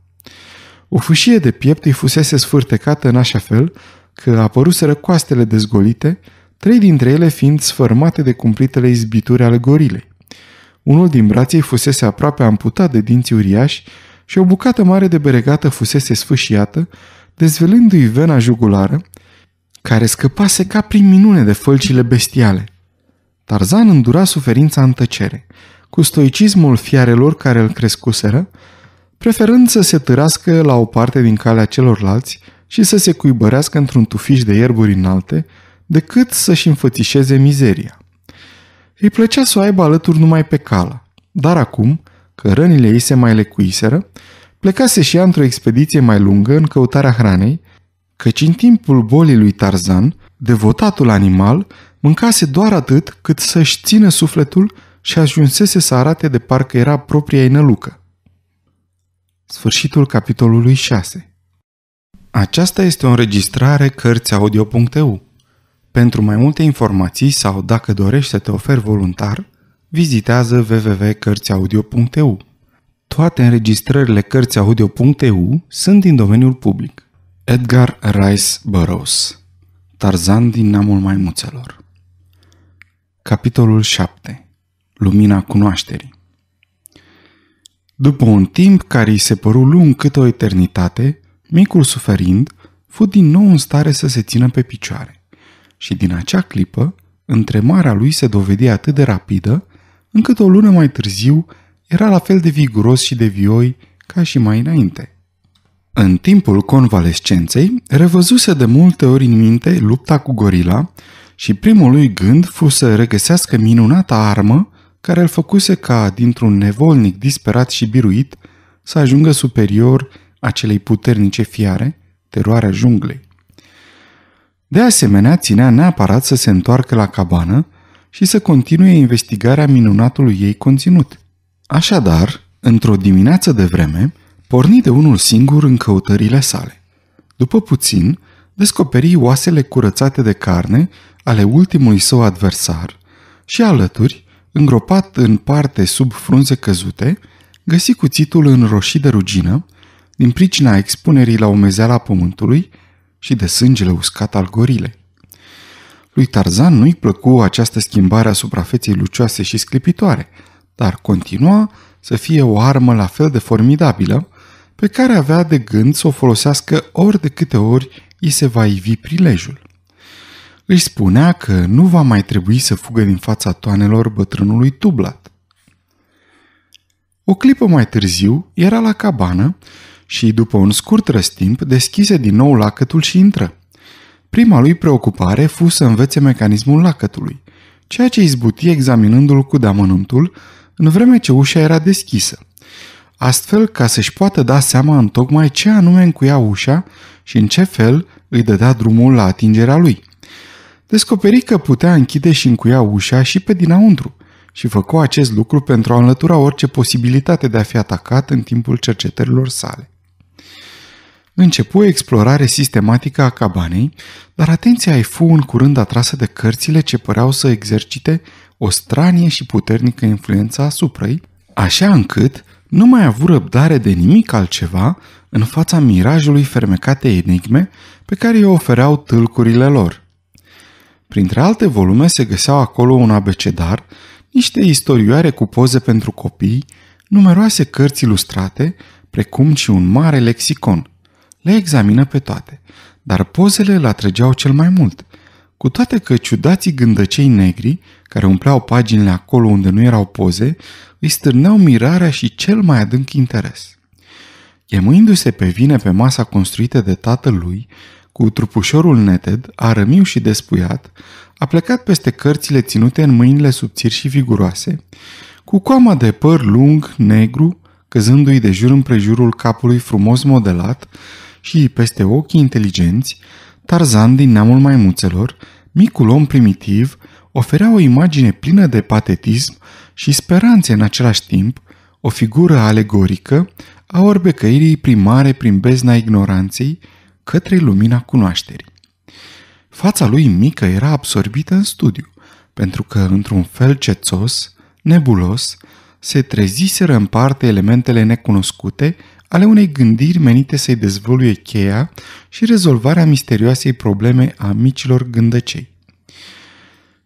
O fâșie de piept îi fusese sfârtecată în așa fel că apăruseră coastele dezgolite, trei dintre ele fiind sfărmate de cumplitele izbituri ale gorilei. Unul din brații fusese aproape amputat de dinți uriași și o bucată mare de beregată fusese sfâșiată, dezvelându-i vena jugulară, care scăpase ca prin minune de fălcile bestiale. Tarzan îndura suferința în tăcere – cu stoicismul fiarelor care îl crescuseră, preferând să se târască la o parte din calea celorlalți și să se cuibărească într-un tufiș de ierburi înalte, decât să-și înfățișeze mizeria. Îi plăcea să o aibă alături numai pe cală, dar acum, că rănile ei se mai lecuiseră, plecase și ea într-o expediție mai lungă în căutarea hranei, căci în timpul bolii lui Tarzan, devotatul animal mâncase doar atât cât să-și țină sufletul și ajunsese să arate de parcă era propria inălucă. Sfârșitul capitolului 6 Aceasta este o înregistrare Cărțiaudio.eu. Pentru mai multe informații sau dacă dorești să te oferi voluntar, vizitează www.cărțiaudio.eu. Toate înregistrările Cărțiaudio.eu sunt din domeniul public. Edgar Rice Burroughs Tarzan din namul maimuțelor Capitolul 7 lumina cunoașterii. După un timp care îi se păru lung cât o eternitate, micul suferind, fu din nou în stare să se țină pe picioare. Și din acea clipă, întremarea lui se dovedea atât de rapidă, încât o lună mai târziu era la fel de viguros și de vioi ca și mai înainte. În timpul convalescenței, revăzuse de multe ori în minte lupta cu gorila și primul lui gând fu să regăsească minunata armă care îl făcuse ca, dintr-un nevolnic disperat și biruit, să ajungă superior acelei puternice fiare, teroarea junglei. De asemenea, ținea neapărat să se întoarcă la cabană și să continue investigarea minunatului ei conținut. Așadar, într-o dimineață de vreme, porni de unul singur în căutările sale. După puțin, descoperi oasele curățate de carne ale ultimului său adversar și alături Îngropat în parte sub frunze căzute, găsi cuțitul în roșii de rugină, din pricina expunerii la umezeala pământului și de sângele uscat al gorilei. Lui Tarzan nu-i plăcu această schimbare a suprafeței lucioase și sclipitoare, dar continua să fie o armă la fel de formidabilă, pe care avea de gând să o folosească ori de câte ori îi se va ivi prilejul își spunea că nu va mai trebui să fugă din fața toanelor bătrânului tublat. O clipă mai târziu era la cabană și, după un scurt răstimp, deschise din nou lacătul și intră. Prima lui preocupare fu să învețe mecanismul lacătului, ceea ce izbuti examinându-l cu damănuntul, în vreme ce ușa era deschisă. Astfel, ca să-și poată da seama în tocmai ce anume încuia ușa și în ce fel îi dădea drumul la atingerea lui descoperi că putea închide și încuia ușa și pe dinăuntru și făcu acest lucru pentru a înlătura orice posibilitate de a fi atacat în timpul cercetărilor sale. Începu o explorare sistematică a cabanei, dar atenția ei fu în curând atrasă de cărțile ce păreau să exercite o stranie și puternică influență asupra ei, așa încât nu mai avu răbdare de nimic altceva în fața mirajului fermecate enigme pe care îi ofereau tâlcurile lor. Printre alte volume se găseau acolo un abecedar, niște istorioare cu poze pentru copii, numeroase cărți ilustrate, precum și un mare lexicon. Le examină pe toate, dar pozele îl atrăgeau cel mai mult – cu toate că ciudații gândăcei negri, care umpleau paginile acolo unde nu erau poze, îi stârneau mirarea și cel mai adânc interes. chemându se pe vine pe masa construită de tatăl lui, cu trupușorul neted, arămiu și despuiat, a plecat peste cărțile ținute în mâinile subțiri și viguroase, cu coama de păr lung, negru, căzându-i de jur împrejurul capului frumos modelat și peste ochii inteligenți, Tarzan din neamul maimuțelor, micul om primitiv, oferea o imagine plină de patetism și speranțe în același timp, o figură alegorică a orbecăirii primare prin bezna ignoranței către lumina cunoașterii. Fața lui mică era absorbită în studiu, pentru că, într-un fel cețos, nebulos, se treziseră în parte elementele necunoscute ale unei gândiri menite să-i dezvăluie cheia și rezolvarea misterioasei probleme a micilor gândăcei.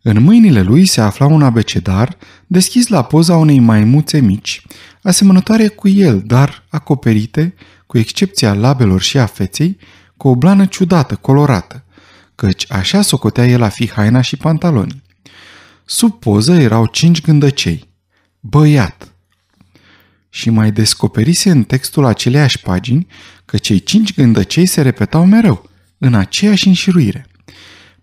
În mâinile lui se afla un abecedar deschis la poza unei maimuțe mici, asemănătoare cu el, dar acoperite, cu excepția labelor și a feței, cu o blană ciudată, colorată, căci așa socotea el a fi haina și pantaloni. Sub poză erau cinci gândăcei. Băiat! Și mai descoperise în textul aceleiași pagini că cei cinci gândăcei se repetau mereu, în aceeași înșiruire.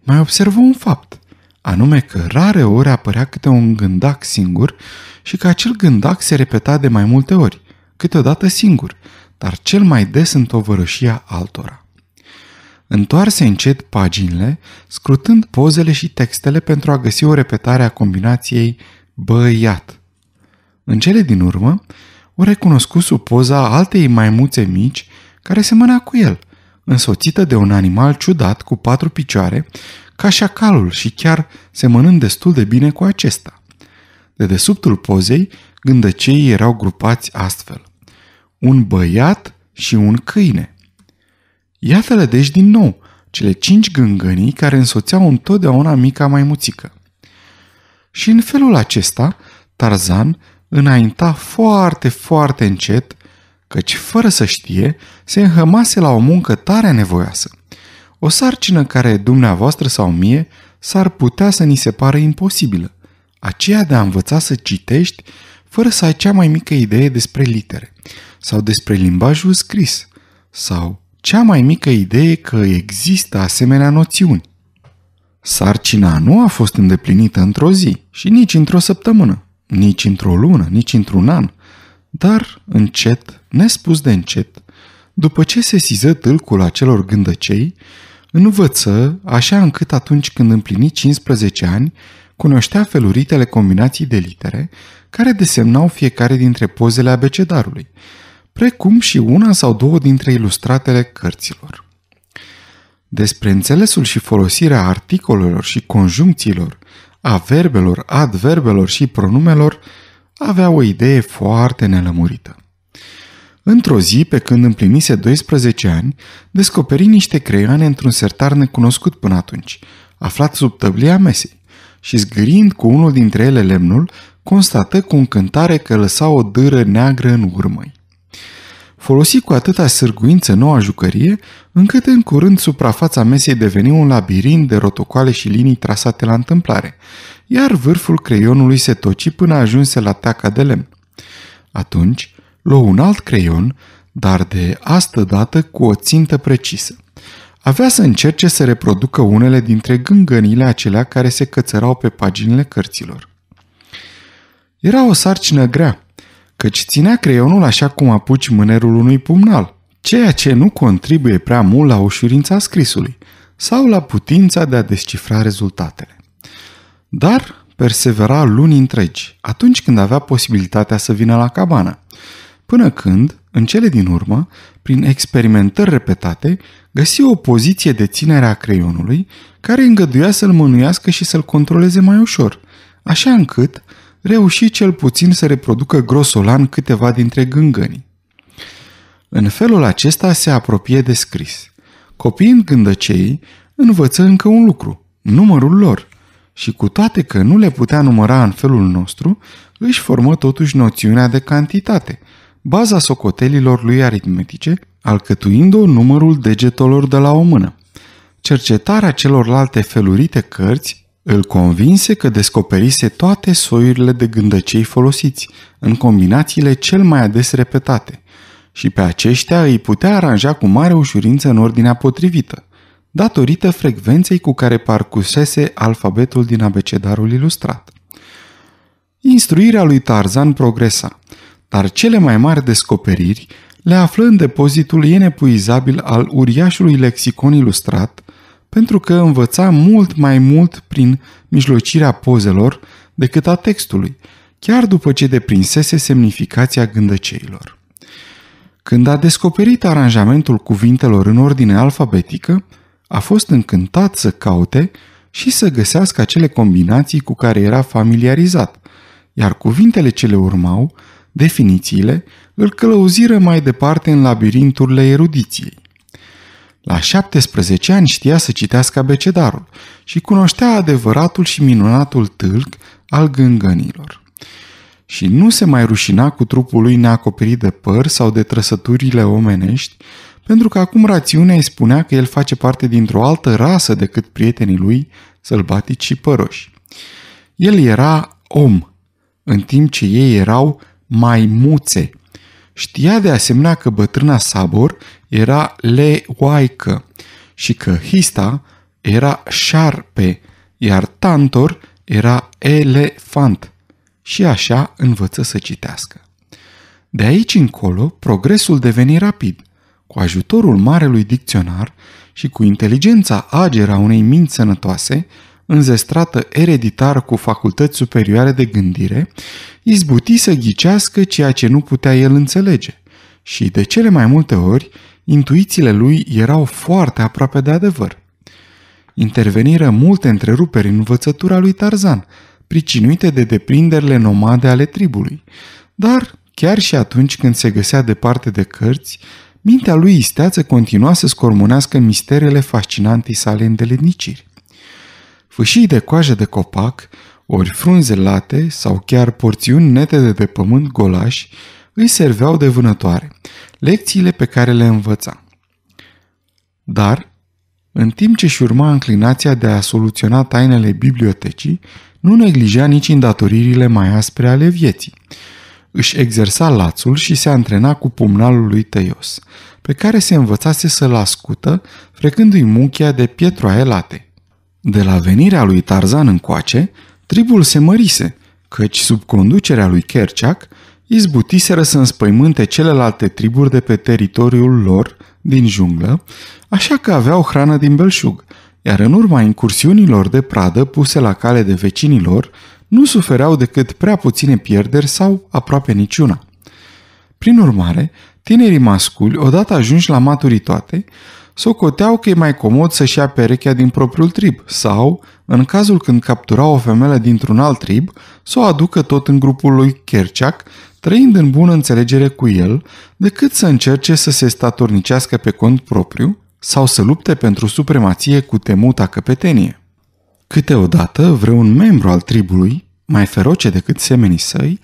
Mai observă un fapt, anume că rare ori apărea câte un gândac singur și că acel gândac se repeta de mai multe ori, câteodată singur, dar cel mai des în tovărășia altora. Întoarse încet paginile, scrutând pozele și textele pentru a găsi o repetare a combinației băiat. În cele din urmă, o recunoscu sub poza altei maimuțe mici care semăna cu el, însoțită de un animal ciudat cu patru picioare, ca șacalul și chiar semănând destul de bine cu acesta. De desubtul pozei, gândăceii erau grupați astfel. Un băiat și un câine – Iată-le deci din nou, cele cinci gângănii care însoțeau întotdeauna mica maimuțică. Și în felul acesta, Tarzan înainta foarte, foarte încet, căci fără să știe, se înhămase la o muncă tare nevoioasă. O sarcină care dumneavoastră sau mie s-ar putea să ni se pară imposibilă, aceea de a învăța să citești fără să ai cea mai mică idee despre litere, sau despre limbajul scris, sau cea mai mică idee că există asemenea noțiuni. Sarcina nu a fost îndeplinită într-o zi și nici într-o săptămână, nici într-o lună, nici într-un an, dar încet, nespus de încet, după ce se siză tâlcul acelor gândăcei, învăță, așa încât atunci când împlini 15 ani, cunoștea feluritele combinații de litere care desemnau fiecare dintre pozele abecedarului, precum și una sau două dintre ilustratele cărților. Despre înțelesul și folosirea articolelor și conjuncțiilor, a verbelor, adverbelor și pronumelor avea o idee foarte nelămurită. Într-o zi, pe când împlinise 12 ani, descoperi niște creioane într-un sertar necunoscut până atunci, aflat sub tăblia mesei, și zgârind cu unul dintre ele lemnul, constată cu încântare că lăsa o dâră neagră în urmăi folosi cu atâta sârguință noua jucărie, încât în curând suprafața mesei deveni un labirint de rotocoale și linii trasate la întâmplare, iar vârful creionului se toci până ajunse la teaca de lemn. Atunci, luă un alt creion, dar de astă dată cu o țintă precisă. Avea să încerce să reproducă unele dintre gângănile acelea care se cățărau pe paginile cărților. Era o sarcină grea, căci ținea creionul așa cum apuci mânerul unui pumnal, ceea ce nu contribuie prea mult la ușurința scrisului sau la putința de a descifra rezultatele. Dar persevera luni întregi, atunci când avea posibilitatea să vină la cabană, până când, în cele din urmă, prin experimentări repetate, găsi o poziție de ținere a creionului care îngăduia să-l mânuiască și să-l controleze mai ușor, așa încât reuși cel puțin să reproducă grosolan câteva dintre gângănii. În felul acesta se apropie de scris. Copiii în gândăcei învăță încă un lucru, numărul lor, și cu toate că nu le putea număra în felul nostru, își formă totuși noțiunea de cantitate, baza socotelilor lui aritmetice, alcătuind-o numărul degetelor de la o mână. Cercetarea celorlalte felurite cărți îl convinse că descoperise toate soiurile de gândăcei folosiți, în combinațiile cel mai ades repetate, și pe aceștia îi putea aranja cu mare ușurință în ordinea potrivită, datorită frecvenței cu care parcusese alfabetul din abecedarul ilustrat. Instruirea lui Tarzan progresa, dar cele mai mari descoperiri le află în depozitul inepuizabil al uriașului lexicon ilustrat, pentru că învăța mult mai mult prin mijlocirea pozelor decât a textului, chiar după ce deprinsese semnificația gândăceilor. Când a descoperit aranjamentul cuvintelor în ordine alfabetică, a fost încântat să caute și să găsească acele combinații cu care era familiarizat, iar cuvintele ce le urmau, definițiile, îl călăuziră mai departe în labirinturile erudiției. La 17 ani știa să citească abecedarul și cunoștea adevăratul și minunatul tâlc al gângănilor. Și nu se mai rușina cu trupul lui neacoperit de păr sau de trăsăturile omenești, pentru că acum rațiunea îi spunea că el face parte dintr-o altă rasă decât prietenii lui, sălbatici și păroși. El era om, în timp ce ei erau maimuțe, Știa de asemenea că bătrâna Sabor era leoaică și că Hista era șarpe, iar Tantor era elefant. Și așa învăță să citească. De aici încolo, progresul deveni rapid. Cu ajutorul marelui dicționar și cu inteligența agera unei minți sănătoase, înzestrată ereditar cu facultăți superioare de gândire, izbuti să ghicească ceea ce nu putea el înțelege. Și de cele mai multe ori, intuițiile lui erau foarte aproape de adevăr. Interveniră multe întreruperi în învățătura lui Tarzan, pricinuite de deprinderile nomade ale tribului. Dar, chiar și atunci când se găsea departe de cărți, mintea lui isteață continua să scormunească misterele fascinantei sale îndeletniciri fâșii de coajă de copac, ori frunze late sau chiar porțiuni netede de pământ golaș îi serveau de vânătoare, lecțiile pe care le învăța. Dar, în timp ce își urma înclinația de a soluționa tainele bibliotecii, nu neglija nici îndatoririle mai aspre ale vieții. Își exersa lațul și se antrena cu pumnalul lui tăios, pe care se învățase să-l ascută, frecându-i munchia de pietroaie late. De la venirea lui Tarzan încoace, tribul se mărise, căci sub conducerea lui Kerciak, izbutiseră să înspăimânte celelalte triburi de pe teritoriul lor din junglă, așa că aveau hrană din belșug, iar în urma incursiunilor de pradă puse la cale de vecinilor, nu sufereau decât prea puține pierderi sau aproape niciuna. Prin urmare, tinerii masculi, odată ajunși la maturitate, socoteau că e mai comod să-și ia perechea din propriul trib sau, în cazul când captura o femeie dintr-un alt trib, să o aducă tot în grupul lui Kerciak, trăind în bună înțelegere cu el, decât să încerce să se statornicească pe cont propriu sau să lupte pentru supremație cu temuta căpetenie. Câteodată vreun membru al tribului, mai feroce decât semenii săi,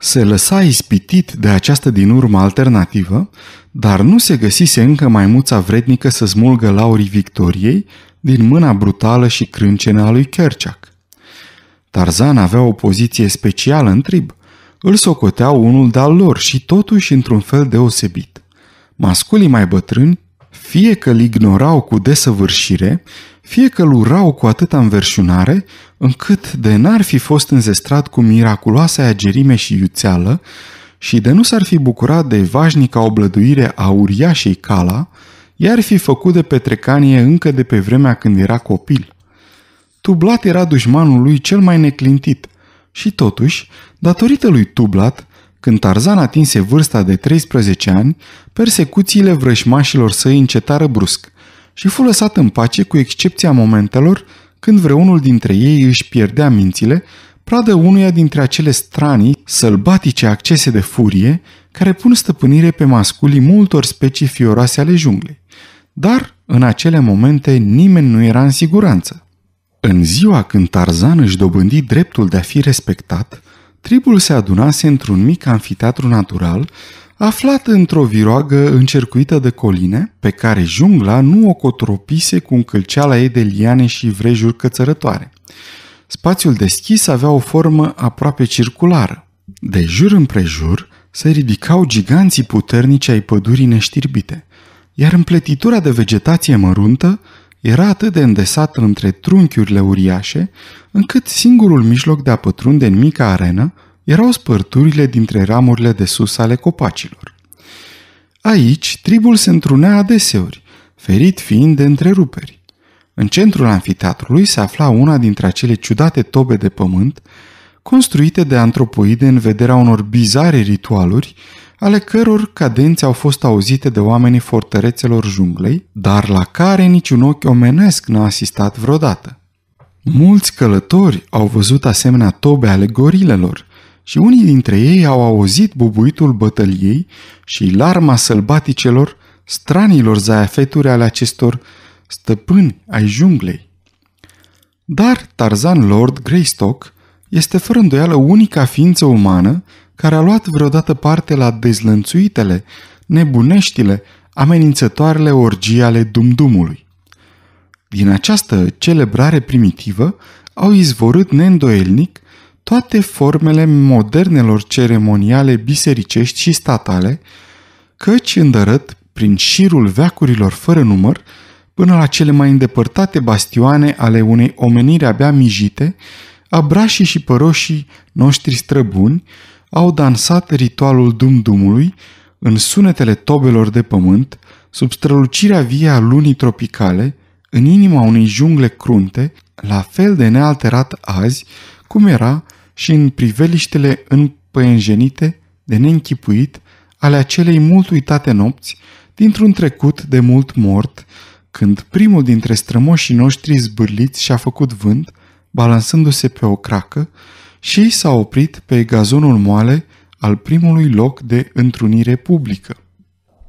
se lăsa ispitit de această din urmă alternativă, dar nu se găsise încă mai maimuța vrednică să smulgă laurii victoriei din mâna brutală și crâncenă a lui Kerciac. Tarzan avea o poziție specială în trib. Îl socoteau unul de-al lor și totuși într-un fel deosebit. Masculii mai bătrâni fie că îl ignorau cu desăvârșire, fie că îl urau cu atâta înverșunare, încât de n-ar fi fost înzestrat cu miraculoasa agerime și iuțeală și de nu s-ar fi bucurat de vașnica oblăduire a uriașei cala, i-ar fi făcut de petrecanie încă de pe vremea când era copil. Tublat era dușmanul lui cel mai neclintit și totuși, datorită lui Tublat, când Tarzan atinse vârsta de 13 ani, persecuțiile vrășmașilor săi încetară brusc și fu lăsat în pace cu excepția momentelor când vreunul dintre ei își pierdea mințile, pradă unuia dintre acele stranii, sălbatice accese de furie, care pun stăpânire pe masculii multor specii fioroase ale junglei. Dar, în acele momente, nimeni nu era în siguranță. În ziua când Tarzan își dobândi dreptul de a fi respectat, Tribul se adunase într-un mic anfiteatru natural, aflat într-o viroagă încercuită de coline, pe care jungla nu o cotropise cu încălceala ei de liane și vrejuri cățărătoare. Spațiul deschis avea o formă aproape circulară. De jur împrejur se ridicau giganții puternici ai pădurii neștirbite, iar împletitura de vegetație măruntă era atât de îndesat între trunchiurile uriașe, încât singurul mijloc de a pătrunde în mica arenă erau spărturile dintre ramurile de sus ale copacilor. Aici, tribul se întrunea adeseori, ferit fiind de întreruperi. În centrul anfiteatrului se afla una dintre acele ciudate tobe de pământ, construite de antropoide în vederea unor bizare ritualuri, ale căror cadențe au fost auzite de oamenii fortărețelor junglei, dar la care niciun ochi omenesc n-a asistat vreodată. Mulți călători au văzut asemenea tobe ale gorilelor și unii dintre ei au auzit bubuitul bătăliei și larma sălbaticelor, stranilor zaiafeturi ale acestor stăpâni ai junglei. Dar Tarzan Lord Greystock – este fără îndoială unica ființă umană care a luat vreodată parte la dezlănțuitele, nebuneștile, amenințătoarele orgii ale dumdumului. Din această celebrare primitivă au izvorât neîndoielnic toate formele modernelor ceremoniale bisericești și statale, căci îndărât prin șirul veacurilor fără număr până la cele mai îndepărtate bastioane ale unei omeniri abia mijite abrașii și păroșii noștri străbuni au dansat ritualul dumdumului în sunetele tobelor de pământ, sub strălucirea vie a lunii tropicale, în inima unei jungle crunte, la fel de nealterat azi, cum era și în priveliștele împăienjenite de neînchipuit ale acelei mult uitate nopți, dintr-un trecut de mult mort, când primul dintre strămoșii noștri zbârliți și-a făcut vânt, balansându-se pe o cracă și s-a oprit pe gazonul moale al primului loc de întrunire publică.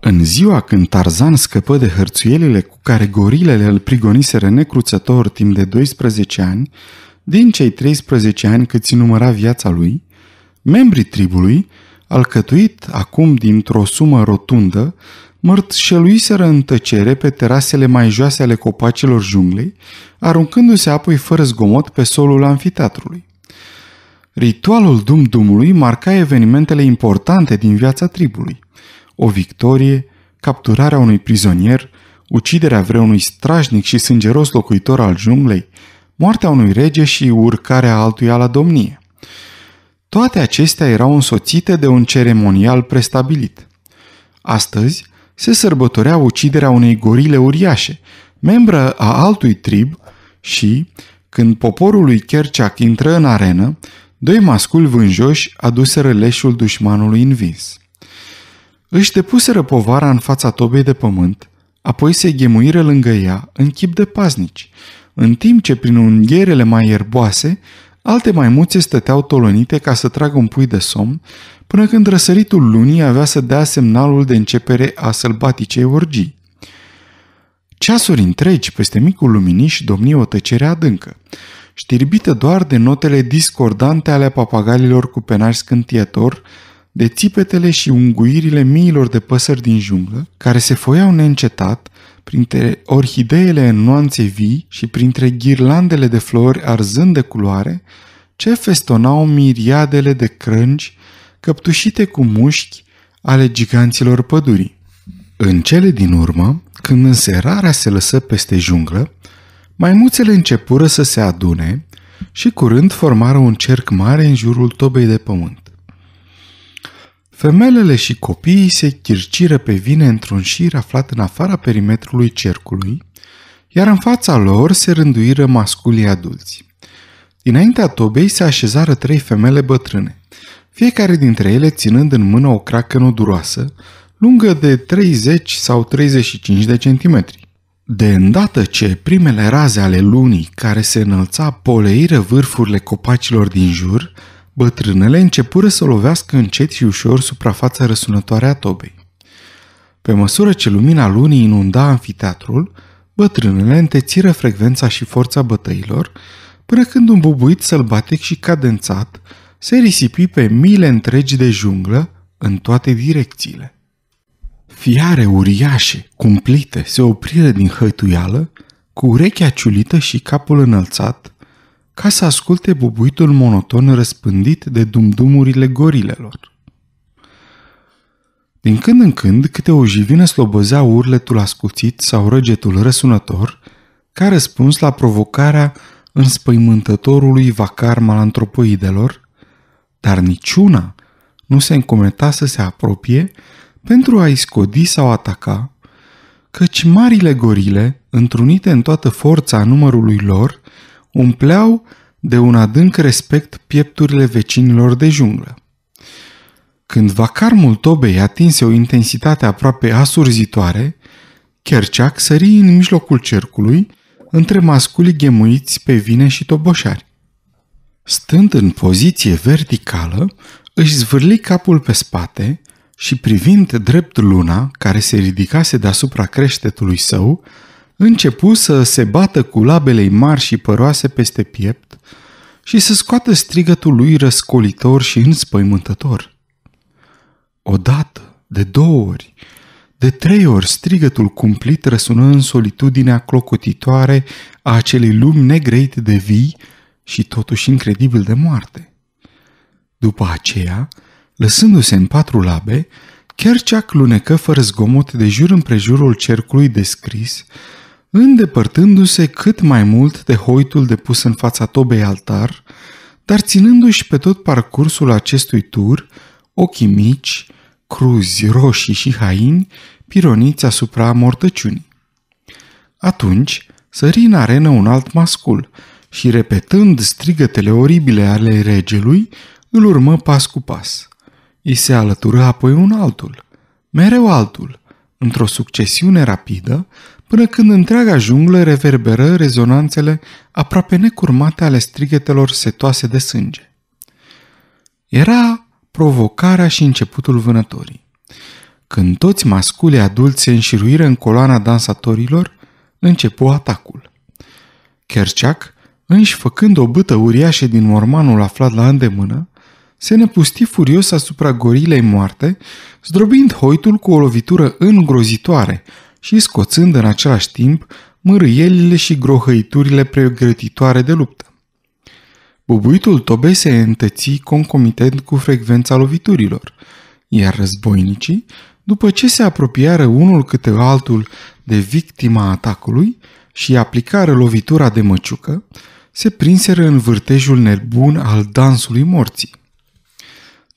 În ziua când Tarzan scăpă de hărțuielile cu care gorilele îl prigoniseră necruțător timp de 12 ani, din cei 13 ani cât ți număra viața lui, membrii tribului, alcătuit acum dintr-o sumă rotundă, mărtșeluiseră în tăcere pe terasele mai joase ale copacilor junglei, aruncându-se apoi fără zgomot pe solul anfiteatrului. Ritualul dum-dumului marca evenimentele importante din viața tribului. O victorie, capturarea unui prizonier, uciderea vreunui strajnic și sângeros locuitor al junglei, moartea unui rege și urcarea altuia la domnie. Toate acestea erau însoțite de un ceremonial prestabilit. Astăzi, se sărbătorea uciderea unei gorile uriașe, membră a altui trib și, când poporul lui Kerciac intră în arenă, doi masculi vânjoși aduseră leșul dușmanului invins. Își depuseră povara în fața tobei de pământ, apoi se ghemuiră lângă ea în chip de paznici, în timp ce prin ungherele mai ierboase Alte maimuțe stăteau tolonite ca să tragă un pui de somn, până când răsăritul lunii avea să dea semnalul de începere a sălbaticei orgii. Ceasuri întregi peste micul luminiș domni o tăcere adâncă, știrbită doar de notele discordante ale papagalilor cu penaj scântietor, de țipetele și unguirile miilor de păsări din junglă, care se foiau neîncetat, printre orhideele în nuanțe vii și printre ghirlandele de flori arzând de culoare, ce festonau miriadele de crângi căptușite cu mușchi ale giganților pădurii. În cele din urmă, când înserarea se lăsă peste junglă, maimuțele începură să se adune și curând formară un cerc mare în jurul tobei de pământ. Femelele și copiii se chirciră pe vine într-un șir aflat în afara perimetrului cercului, iar în fața lor se rânduiră masculii adulți. Dinaintea tobei se așezară trei femele bătrâne, fiecare dintre ele ținând în mână o cracă duroasă, lungă de 30 sau 35 de centimetri. De îndată ce primele raze ale lunii care se înălța poleiră vârfurile copacilor din jur, Bătrânele începură să lovească încet și ușor suprafața răsunătoare a tobei. Pe măsură ce lumina lunii inunda anfiteatrul, bătrânele întețiră frecvența și forța bătăilor, până când un bubuit sălbatic și cadențat se risipi pe mile întregi de junglă în toate direcțiile. Fiare uriașe, cumplite, se opriră din hătuială, cu urechea ciulită și capul înălțat, ca să asculte bubuitul monoton răspândit de dumdumurile gorilelor. Din când în când, câte o jivină slobozea urletul ascuțit sau răgetul răsunător, ca răspuns la provocarea înspăimântătorului vacar malantropoidelor, dar niciuna nu se încometa să se apropie pentru a-i scodi sau ataca, căci marile gorile, întrunite în toată forța numărului lor, umpleau de un adânc respect piepturile vecinilor de junglă. Când vacarmul tobei atinse o intensitate aproape asurzitoare, Kerceac sări în mijlocul cercului, între masculii ghemuiți pe vine și toboșari. Stând în poziție verticală, își zvârli capul pe spate și privind drept luna, care se ridicase deasupra creștetului său, începu să se bată cu labelei mari și păroase peste piept și să scoată strigătul lui răscolitor și înspăimântător. Odată, de două ori, de trei ori strigătul cumplit răsună în solitudinea clocotitoare a acelei lumi negreite de vii și totuși incredibil de moarte. După aceea, lăsându-se în patru labe, chiar cea clunecă fără zgomot de jur împrejurul cercului descris, îndepărtându-se cât mai mult de hoitul depus în fața tobei altar, dar ținându-și pe tot parcursul acestui tur ochii mici, cruzi, roșii și haini pironiți asupra mortăciunii. Atunci sări în arenă un alt mascul și, repetând strigătele oribile ale regelui, îl urmă pas cu pas. I se alătură apoi un altul, mereu altul, într-o succesiune rapidă, până când întreaga junglă reverberă rezonanțele aproape necurmate ale strigetelor setoase de sânge. Era provocarea și începutul vânătorii. Când toți masculii adulți se înșiruiră în coloana dansatorilor, începu atacul. Kerciac, își făcând o bâtă uriașă din mormanul aflat la îndemână, se nepusti furios asupra gorilei moarte, zdrobind hoitul cu o lovitură îngrozitoare, și scoțând în același timp mârâielile și grohăiturile pregătitoare de luptă. Bubuitul tobei se întăți concomitent cu frecvența loviturilor, iar războinicii, după ce se apropiară unul câte altul de victima atacului și aplicară lovitura de măciucă, se prinseră în vârtejul nebun al dansului morții.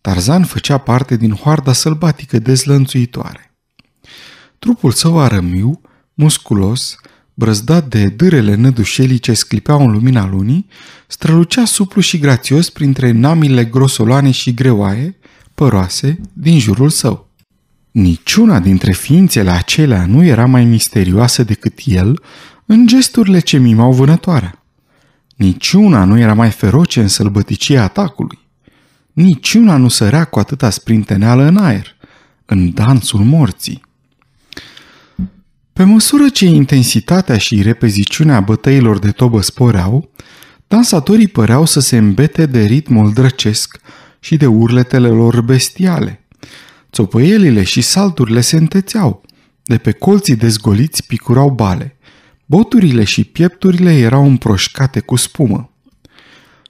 Tarzan făcea parte din hoarda sălbatică dezlănțuitoare. Trupul său arămiu, musculos, brăzdat de dârele nădușelii ce sclipeau în lumina lunii, strălucea suplu și grațios printre namile grosoloane și greoaie, păroase, din jurul său. Niciuna dintre ființele acelea nu era mai misterioasă decât el în gesturile ce mimau vânătoarea. Niciuna nu era mai feroce în sălbăticia atacului. Niciuna nu sărea cu atâta sprinteneală în aer, în dansul morții. Pe măsură ce intensitatea și repeziciunea bătăilor de tobă sporeau, dansatorii păreau să se îmbete de ritmul drăcesc și de urletele lor bestiale. Țopăielile și salturile se întețeau, de pe colții dezgoliți picurau bale, boturile și piepturile erau împroșcate cu spumă.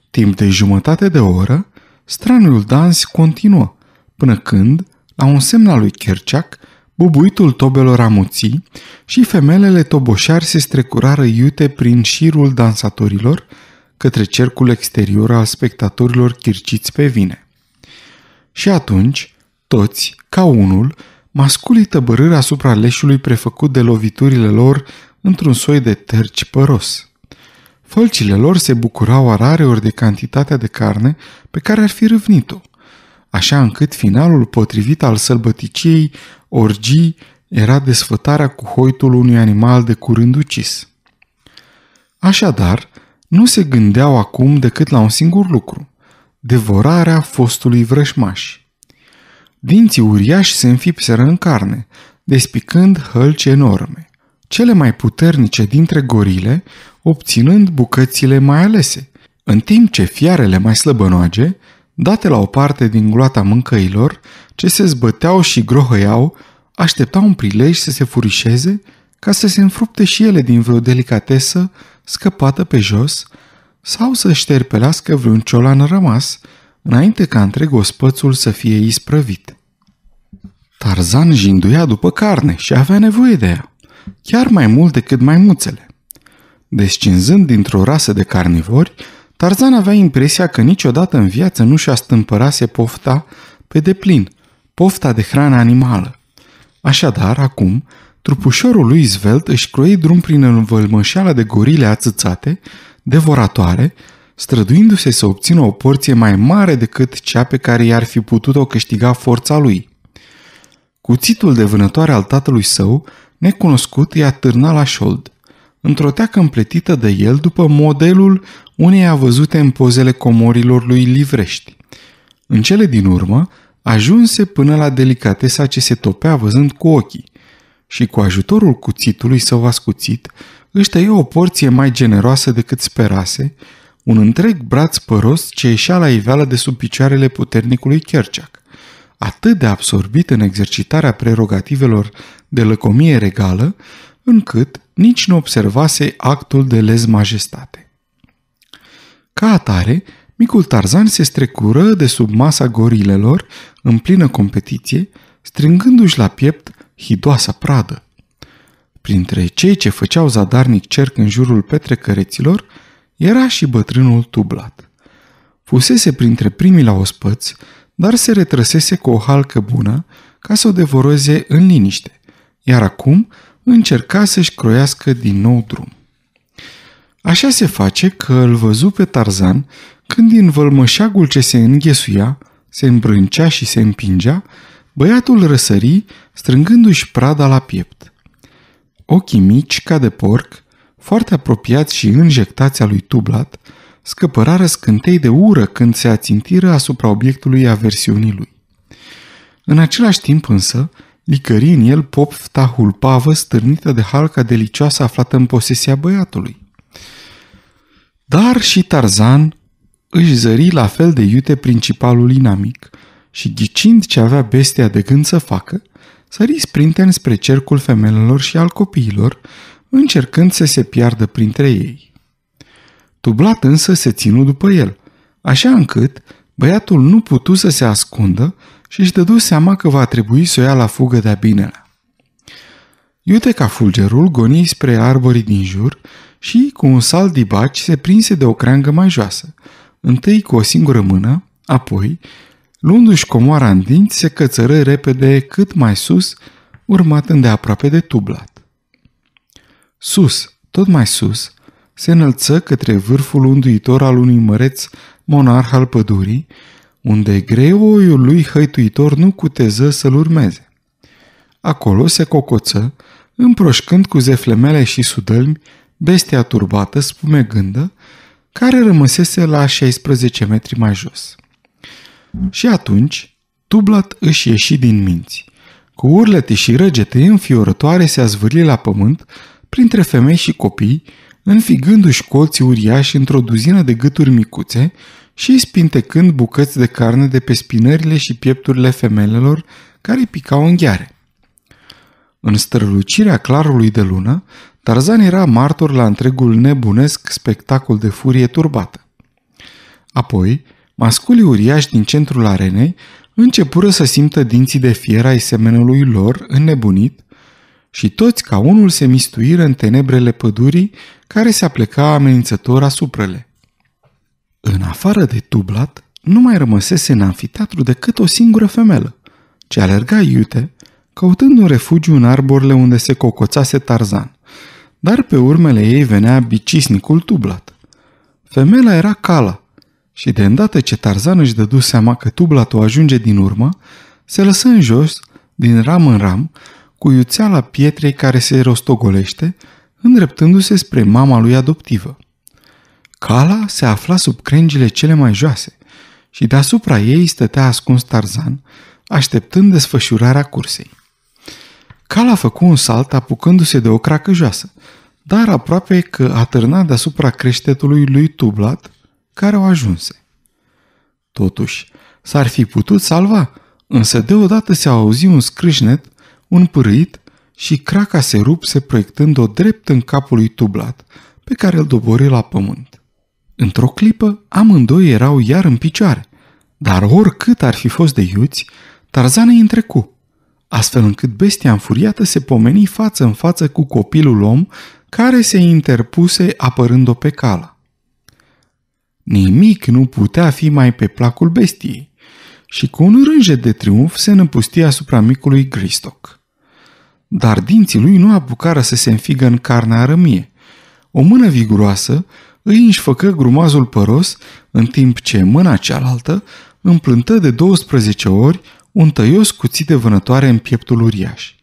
Timp de jumătate de oră, straniul dans continuă, până când, la un semn al lui Kerceac, bubuitul tobelor amuții și femelele toboșari se strecurară iute prin șirul dansatorilor către cercul exterior al spectatorilor chirciți pe vine. Și atunci, toți, ca unul, masculii tăbărâri asupra leșului prefăcut de loviturile lor într-un soi de terci păros. Fălcile lor se bucurau arare ori de cantitatea de carne pe care ar fi râvnit-o – așa încât finalul potrivit al sălbăticiei orgii era desfătarea cu hoitul unui animal de curând ucis. Așadar, nu se gândeau acum decât la un singur lucru, devorarea fostului vrășmaș. Dinții uriași se înfipseră în carne, despicând hălci enorme. Cele mai puternice dintre gorile, obținând bucățile mai alese, în timp ce fiarele mai slăbănoage date la o parte din gloata mâncăilor, ce se zbăteau și grohăiau, așteptau un prilej să se furișeze ca să se înfrupte și ele din vreo delicatesă scăpată pe jos sau să șterpelească vreun ciolan rămas, înainte ca întreg ospățul să fie isprăvit. Tarzan jinduia după carne și avea nevoie de ea, chiar mai mult decât maimuțele. Descinzând dintr-o rasă de carnivori, Tarzan avea impresia că niciodată în viață nu și-a stâmpărase pofta pe deplin, pofta de hrană animală. Așadar, acum, trupușorul lui Svelt își croi drum prin învălmășeala de gorile ațățate, devoratoare, străduindu-se să obțină o porție mai mare decât cea pe care i-ar fi putut-o câștiga forța lui. Cuțitul de vânătoare al tatălui său, necunoscut, i-a târnat la șold într-o teacă împletită de el după modelul uneia văzute în pozele comorilor lui Livrești. În cele din urmă, ajunse până la delicatesa ce se topea văzând cu ochii și cu ajutorul cuțitului său ascuțit, își tăie o porție mai generoasă decât sperase, un întreg braț păros ce ieșea la iveală de sub picioarele puternicului Kerceac. Atât de absorbit în exercitarea prerogativelor de lăcomie regală, încât, nici nu observase actul de lez majestate. Ca atare, micul Tarzan se strecură de sub masa gorilelor în plină competiție, strângându-și la piept hidoasa pradă. Printre cei ce făceau zadarnic cerc în jurul petrecăreților, era și bătrânul tublat. Fusese printre primii la ospăți, dar se retrăsese cu o halcă bună ca să o devoreze în liniște, iar acum încerca să-și croiască din nou drum. Așa se face că îl văzu pe Tarzan când din vălmășagul ce se înghesuia, se îmbrâncea și se împingea, băiatul răsări strângându-și prada la piept. Ochii mici ca de porc, foarte apropiați și înjectați a lui Tublat, scăpărară scântei de ură când se ațintiră asupra obiectului aversiunii lui. În același timp însă, licări în el popta hulpavă stârnită de halca delicioasă aflată în posesia băiatului. Dar și Tarzan își zări la fel de iute principalul inamic și ghicind ce avea bestia de gând să facă, sări sprinten spre cercul femelelor și al copiilor, încercând să se piardă printre ei. Tublat însă se ținu după el, așa încât băiatul nu putu să se ascundă și își dădu seama că va trebui să o ia la fugă de-a binelea. Iute ca fulgerul goni spre arborii din jur și, cu un de baci, se prinse de o creangă mai joasă, întâi cu o singură mână, apoi, luându-și comoara în dinți, se cățără repede cât mai sus, urmat îndeaproape de tublat. Sus, tot mai sus, se înălță către vârful unduitor al unui măreț monarh al pădurii unde greoiul lui hăituitor nu cuteză să-l urmeze. Acolo se cocoță, împroșcând cu zeflemele și sudălmi, bestia turbată, spumegândă, care rămăsese la 16 metri mai jos. Și atunci, Tublat își ieși din minți. Cu urlete și răgete înfiorătoare se azvârli la pământ, printre femei și copii, înfigându-și colții uriași într-o duzină de gâturi micuțe și spintecând bucăți de carne de pe spinările și piepturile femelelor care îi picau în gheare. În strălucirea clarului de lună, Tarzan era martor la întregul nebunesc spectacol de furie turbată. Apoi, masculii uriași din centrul arenei începură să simtă dinții de fier ai semenului lor înnebunit și toți ca unul se mistuiră în tenebrele pădurii care se apleca amenințător lor. În afară de Tublat, nu mai rămăsese în anfiteatru decât o singură femelă, ce alerga iute, căutând un refugiu în arborile unde se cocoțase Tarzan, dar pe urmele ei venea bicisnicul Tublat. Femela era Cala și de îndată ce Tarzan își dădu seama că Tublat o ajunge din urmă, se lăsă în jos, din ram în ram, cu iuțeala pietrei care se rostogolește, îndreptându-se spre mama lui adoptivă. Cala se afla sub crengile cele mai joase și deasupra ei stătea ascuns Tarzan, așteptând desfășurarea cursei. Cala făcu un salt apucându-se de o cracă joasă, dar aproape că atârna deasupra creștetului lui Tublat, care o ajunse. Totuși, s-ar fi putut salva, însă deodată se auzi un scrâșnet, un pârâit și craca se rupse proiectând-o drept în capul lui Tublat, pe care îl dobori la pământ. Într-o clipă, amândoi erau iar în picioare, dar oricât ar fi fost de iuți, Tarzan îi întrecu, astfel încât bestia înfuriată se pomeni față în față cu copilul om care se interpuse apărând-o pe cală. Nimic nu putea fi mai pe placul bestiei și cu un rânjet de triumf se năpustie asupra micului Gristoc. Dar dinții lui nu apucară să se înfigă în carnea rămie. O mână viguroasă îi înșfăcă grumazul păros, în timp ce mâna cealaltă împlântă de 12 ori un tăios cuțit de vânătoare în pieptul uriaș.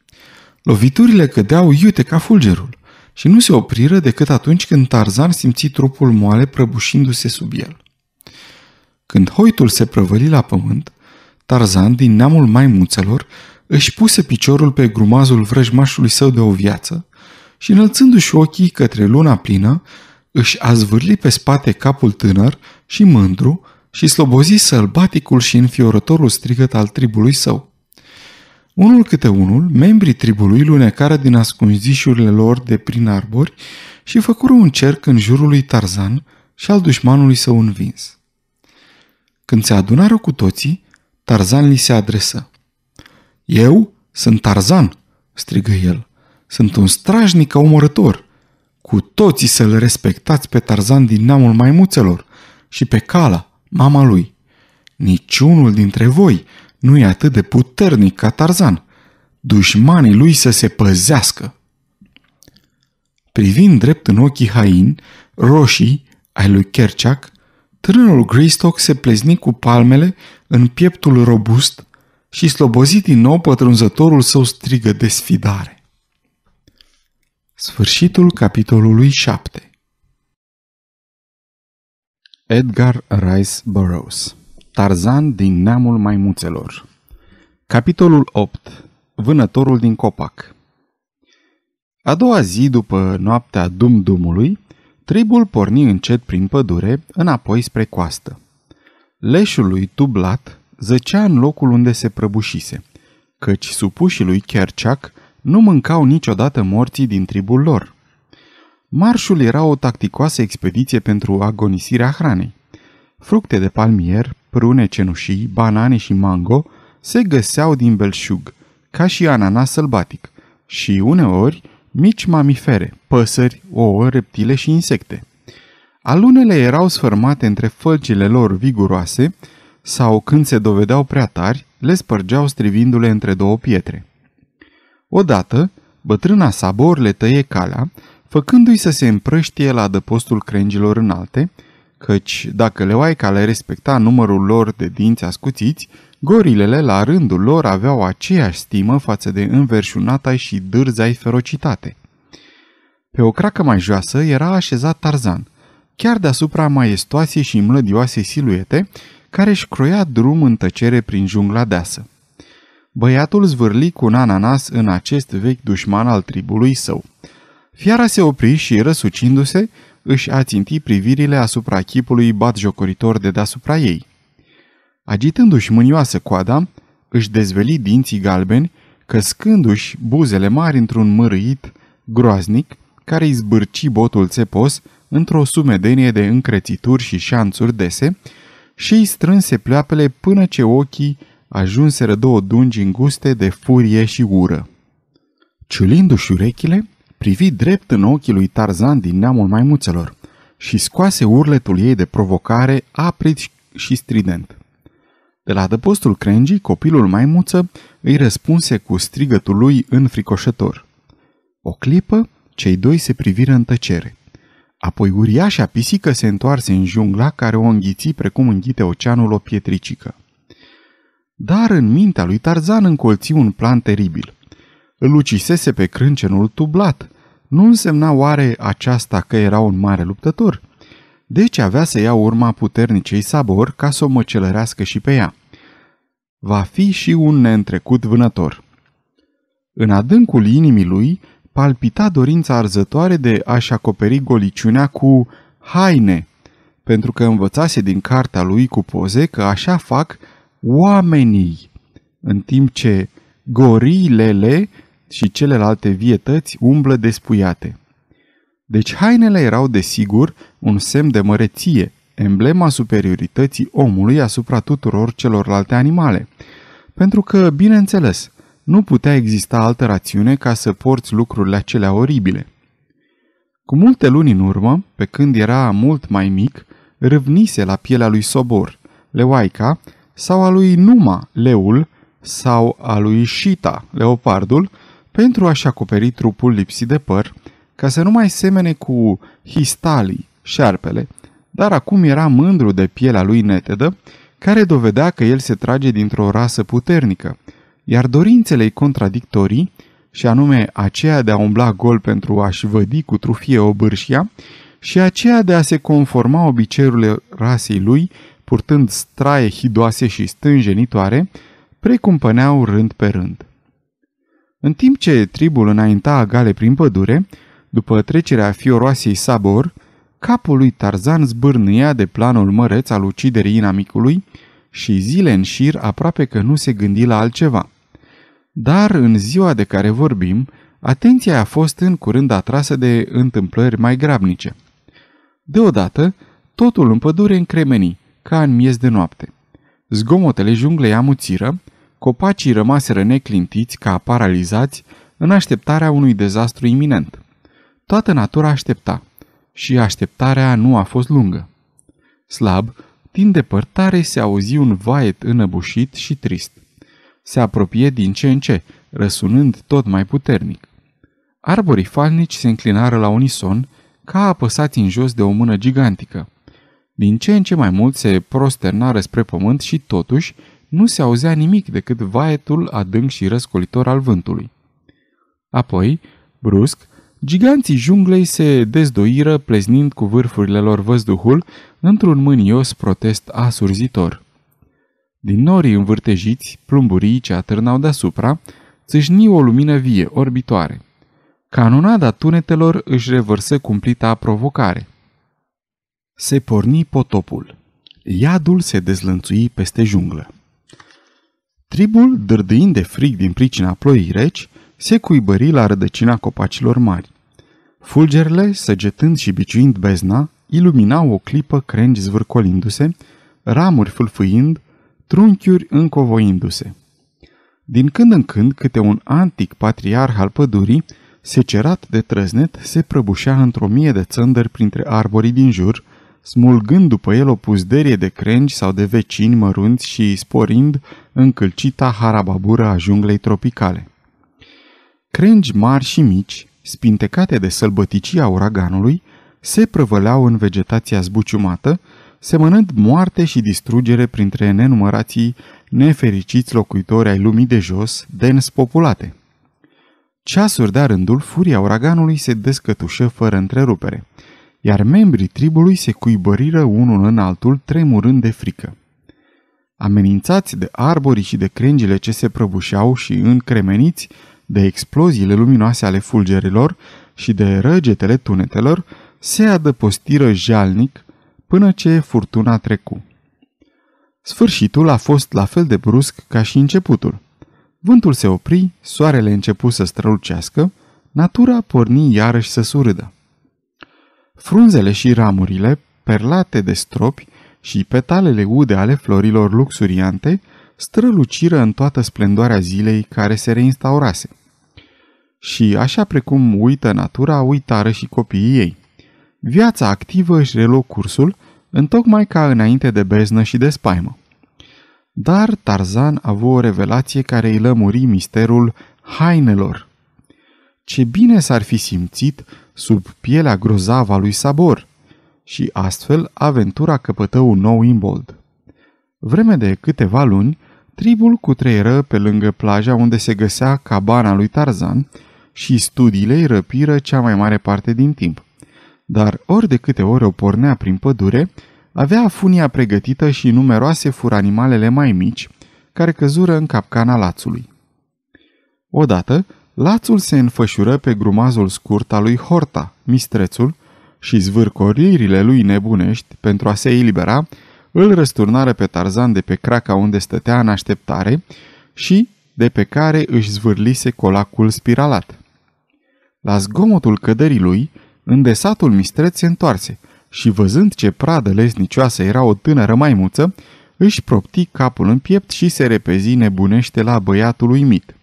Loviturile cădeau iute ca fulgerul și nu se opriră decât atunci când Tarzan simți trupul moale prăbușindu-se sub el. Când hoitul se prăvăli la pământ, Tarzan, din neamul maimuțelor, își puse piciorul pe grumazul vrăjmașului său de o viață și înălțându-și ochii către luna plină, își a zvârli pe spate capul tânăr și mândru și slobozi sălbaticul și înfiorătorul strigăt al tribului său. Unul câte unul, membrii tribului lunecară din ascunzișurile lor de prin arbori și făcură un cerc în jurul lui Tarzan și al dușmanului său învins. Când se adunară cu toții, Tarzan li se adresă. Eu sunt Tarzan, strigă el. Sunt un strajnic omorător. Cu toții să-l respectați pe Tarzan din neamul maimuțelor și pe Cala, mama lui. Niciunul dintre voi nu e atât de puternic ca Tarzan. Dușmanii lui să se păzească. Privind drept în ochii Hain, roșii, ai lui Kerchak, trânul Greystock se plezni cu palmele în pieptul robust și slobozit din nou pătrunzătorul său strigă de sfidare. Sfârșitul capitolului 7 Edgar Rice Burroughs Tarzan din neamul maimuțelor Capitolul 8 Vânătorul din copac A doua zi după noaptea dum-dumului, tribul porni încet prin pădure, înapoi spre coastă. Leșul lui Tublat zăcea în locul unde se prăbușise, căci supușii lui Kerchak nu mâncau niciodată morții din tribul lor. Marșul era o tacticoasă expediție pentru agonisirea hranei. Fructe de palmier, prune cenușii, banane și mango se găseau din belșug, ca și ananas sălbatic, și uneori mici mamifere, păsări, ouă, reptile și insecte. Alunele erau sfărmate între fălcile lor viguroase sau, când se dovedeau prea tari, le spărgeau strivindu-le între două pietre. Odată, bătrâna Sabor le tăie calea, făcându-i să se împrăștie la adăpostul crengilor înalte, căci dacă leoaica le respecta numărul lor de dinți ascuțiți, gorilele la rândul lor aveau aceeași stimă față de înverșunata și dârzai ferocitate. Pe o cracă mai joasă era așezat Tarzan, chiar deasupra maestoasei și mlădioasei siluete, care își croia drum în tăcere prin jungla deasă. Băiatul zvârli cu un ananas în acest vechi dușman al tribului său. Fiara se opri și, răsucindu-se, își aținti privirile asupra chipului batjocoritor de deasupra ei. Agitându-și mânioasă coada, își dezveli dinții galbeni, căscându-și buzele mari într-un mărâit groaznic, care îi zbârci botul țepos într-o sumedenie de încrețituri și șanțuri dese și îi strânse pleoapele până ce ochii ajunseră două dungi înguste de furie și ură. Ciulindu-și urechile, privi drept în ochii lui Tarzan din neamul maimuțelor și scoase urletul ei de provocare aprit și strident. De la adăpostul crengii, copilul maimuță îi răspunse cu strigătul lui înfricoșător. O clipă, cei doi se priviră în tăcere. Apoi uriașa pisică se întoarse în jungla care o înghiți precum înghite oceanul o pietricică. Dar în mintea lui Tarzan încolți un plan teribil. Îl ucisese pe crâncenul tublat. Nu însemna oare aceasta că era un mare luptător? Deci avea să ia urma puternicei sabor ca să o măcelărească și pe ea. Va fi și un neîntrecut vânător. În adâncul inimii lui palpita dorința arzătoare de a-și acoperi goliciunea cu haine, pentru că învățase din cartea lui cu poze că așa fac oamenii, în timp ce gorilele și celelalte vietăți umblă despuiate. Deci hainele erau desigur un semn de măreție, emblema superiorității omului asupra tuturor celorlalte animale. Pentru că, bineînțeles, nu putea exista altă rațiune ca să porți lucrurile acelea oribile. Cu multe luni în urmă, pe când era mult mai mic, râvnise la pielea lui Sobor, Leoaica, sau a lui Numa, leul, sau a lui Shita, leopardul, pentru a-și acoperi trupul lipsit de păr, ca să nu mai semene cu Histali, șarpele, dar acum era mândru de pielea lui netedă, care dovedea că el se trage dintr-o rasă puternică, iar dorințele contradictorii, și anume aceea de a umbla gol pentru a-și vădi cu trufie o bârșia, și aceea de a se conforma obiceiurile rasei lui purtând straie hidoase și stânjenitoare, precumpăneau rând pe rând. În timp ce tribul înainta a gale prin pădure, după trecerea fioroasei sabor, capul lui Tarzan zbârnâia de planul măreț al uciderii inamicului și zile în șir aproape că nu se gândi la altceva. Dar în ziua de care vorbim, atenția a fost în curând atrasă de întâmplări mai grabnice. Deodată, totul în pădure încremenii, ca în miez de noapte. Zgomotele junglei amuțiră, copacii rămaseră neclintiți ca paralizați în așteptarea unui dezastru iminent. Toată natura aștepta și așteptarea nu a fost lungă. Slab, din depărtare se auzi un vaet înăbușit și trist. Se apropie din ce în ce, răsunând tot mai puternic. Arborii falnici se înclinară la unison, ca apăsați în jos de o mână gigantică – din ce în ce mai mult se prosternară spre pământ și totuși nu se auzea nimic decât vaetul adânc și răscolitor al vântului. Apoi, brusc, giganții junglei se dezdoiră pleznind cu vârfurile lor văzduhul într-un mânios protest asurzitor. Din norii învârtejiți, plumburii ce atârnau deasupra, țâșni o lumină vie, orbitoare. Canonada tunetelor își revărsă cumplita provocare. Se porni potopul. Iadul se dezlănțui peste junglă. Tribul, dârdâind de frig din pricina ploii reci, se cuibări la rădăcina copacilor mari. Fulgerele, săgetând și biciuind bezna, iluminau o clipă crengi zvârcolindu-se, ramuri fâlfâind, trunchiuri încovoindu-se. Din când în când, câte un antic patriarh al pădurii, secerat de trăznet, se prăbușea într-o mie de țândări printre arborii din jur, smulgând după el o puzderie de crengi sau de vecini mărunți și sporind încălcita harababură a junglei tropicale. Crengi mari și mici, spintecate de sălbăticia uraganului, se prăvăleau în vegetația zbuciumată, semănând moarte și distrugere printre nenumărații nefericiți locuitori ai lumii de jos, dens populate. Ceasuri de rândul, furia uraganului se descătușă fără întrerupere – iar membrii tribului se cuibăriră unul în altul, tremurând de frică. Amenințați de arborii și de crengile ce se prăbușeau și încremeniți de exploziile luminoase ale fulgerilor și de răgetele tunetelor, se adăpostiră jalnic până ce furtuna trecu. Sfârșitul a fost la fel de brusc ca și începutul. Vântul se opri, soarele începu să strălucească, natura porni iarăși să surâdă. Frunzele și ramurile, perlate de stropi și petalele ude ale florilor luxuriante, străluciră în toată splendoarea zilei care se reinstaurase. Și așa precum uită natura, uitară și copiii ei. Viața activă își reluă cursul, întocmai ca înainte de beznă și de spaimă. Dar Tarzan a avut o revelație care îi lămuri misterul hainelor. Ce bine s-ar fi simțit sub pielea grozavă a lui Sabor și astfel aventura căpătă un nou imbold. Vreme de câteva luni, tribul cutreieră pe lângă plaja unde se găsea cabana lui Tarzan și studiile îi răpiră cea mai mare parte din timp. Dar ori de câte ori o pornea prin pădure, avea funia pregătită și numeroase furanimalele mai mici, care căzură în capcana lațului. Odată, Lațul se înfășură pe grumazul scurt al lui Horta, mistrețul, și zvârcoririle lui nebunești, pentru a se elibera, îl răsturnară pe Tarzan de pe craca unde stătea în așteptare și de pe care își zvârlise colacul spiralat. La zgomotul căderii lui, îndesatul mistreț se întoarse și văzând ce pradă leznicioasă era o tânără maimuță, își propti capul în piept și se repezi nebunește la băiatul uimit.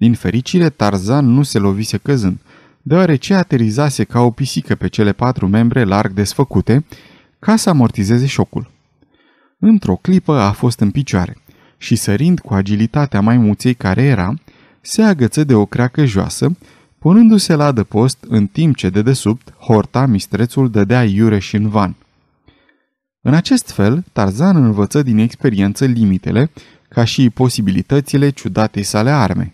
Din fericire, Tarzan nu se lovise căzând, deoarece aterizase ca o pisică pe cele patru membre larg desfăcute, ca să amortizeze șocul. Într-o clipă a fost în picioare și sărind cu agilitatea maimuței care era, se agăță de o creacă joasă, punându-se la adăpost în timp ce de desubt Horta, mistrețul, dădea iure și în van. În acest fel, Tarzan învăță din experiență limitele, ca și posibilitățile ciudatei sale arme.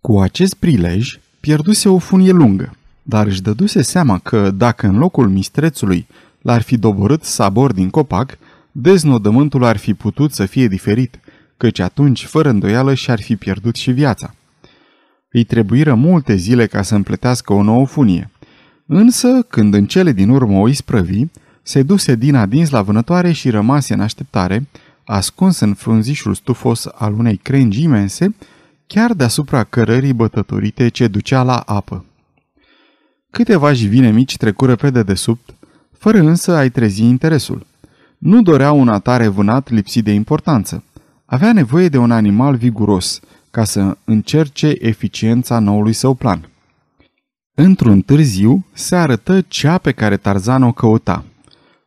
Cu acest prilej, pierduse o funie lungă, dar își dăduse seama că, dacă în locul mistrețului l-ar fi doborât sabor din copac, deznodământul ar fi putut să fie diferit, căci atunci, fără îndoială, și-ar fi pierdut și viața. Îi trebuiră multe zile ca să împletească o nouă funie. Însă, când în cele din urmă o isprăvi, se duse din adins la vânătoare și rămase în așteptare, ascuns în frunzișul stufos al unei crengi imense, chiar deasupra cărării bătătorite ce ducea la apă. Câteva jivine mici trecură pe dedesubt, fără însă a-i trezi interesul. Nu dorea un atare vânat lipsit de importanță. Avea nevoie de un animal viguros ca să încerce eficiența noului său plan. Într-un târziu se arătă cea pe care Tarzan o căuta.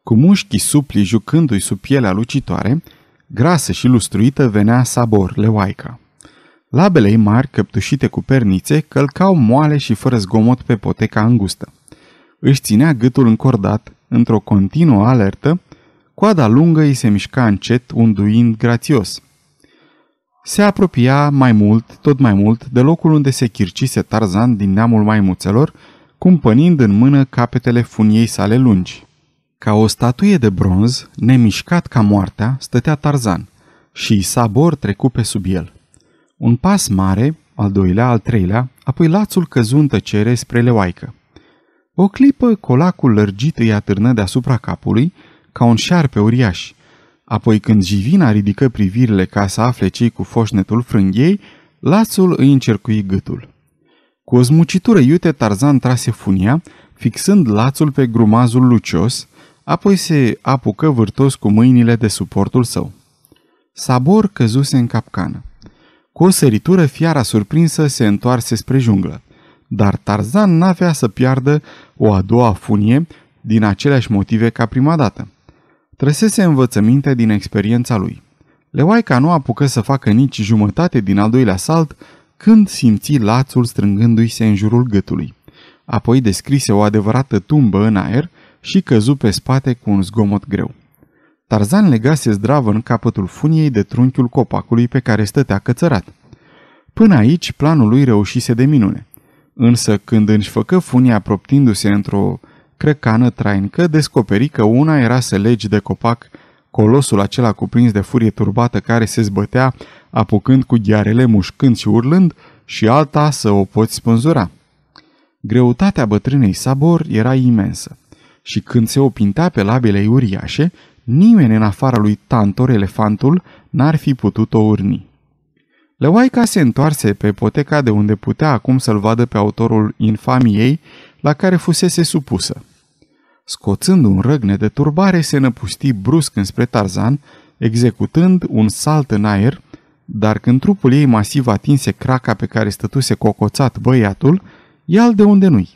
Cu mușchii supli jucându-i sub pielea lucitoare, grasă și lustruită venea sabor leoaica. Labele ei mari, căptușite cu pernițe, călcau moale și fără zgomot pe poteca îngustă. Își ținea gâtul încordat, într-o continuă alertă, coada lungă îi se mișca încet, unduind grațios. Se apropia mai mult, tot mai mult, de locul unde se chircise Tarzan din neamul maimuțelor, cumpănind în mână capetele funiei sale lungi. Ca o statuie de bronz, nemișcat ca moartea, stătea Tarzan și sabor trecu pe sub el. Un pas mare, al doilea, al treilea, apoi lațul căzu în tăcere spre leoaică. O clipă, colacul lărgit îi atârnă deasupra capului, ca un șarpe uriaș. Apoi când Jivina ridică privirile ca să afle cei cu foșnetul frânghiei, lațul îi încercui gâtul. Cu o zmucitură iute, Tarzan trase funia, fixând lațul pe grumazul lucios, apoi se apucă vârtos cu mâinile de suportul său. Sabor căzuse în capcană. Cu o săritură, fiara surprinsă se întoarse spre junglă. Dar Tarzan n-avea să piardă o a doua funie din aceleași motive ca prima dată. Trăsese învățăminte din experiența lui. Leoaica nu apucă să facă nici jumătate din al doilea salt când simți lațul strângându-i se în jurul gâtului. Apoi descrise o adevărată tumbă în aer și căzu pe spate cu un zgomot greu. Tarzan legase zdravă în capătul funiei de trunchiul copacului pe care stătea cățărat. Până aici, planul lui reușise de minune. Însă, când își făcă funia proptindu-se într-o crăcană traincă, descoperi că una era să legi de copac colosul acela cuprins de furie turbată care se zbătea, apucând cu ghearele, mușcând și urlând, și alta să o poți spânzura. Greutatea bătrânei Sabor era imensă și când se opinta pe labele uriașe, Nimeni în afara lui Tantor, elefantul, n-ar fi putut o urni. Leoaica se întoarse pe poteca de unde putea acum să-l vadă pe autorul infamiei la care fusese supusă. Scoțând un răgne de turbare, se năpusti brusc înspre Tarzan, executând un salt în aer, dar când trupul ei masiv atinse craca pe care stătuse cocoțat băiatul, ial de unde nu-i.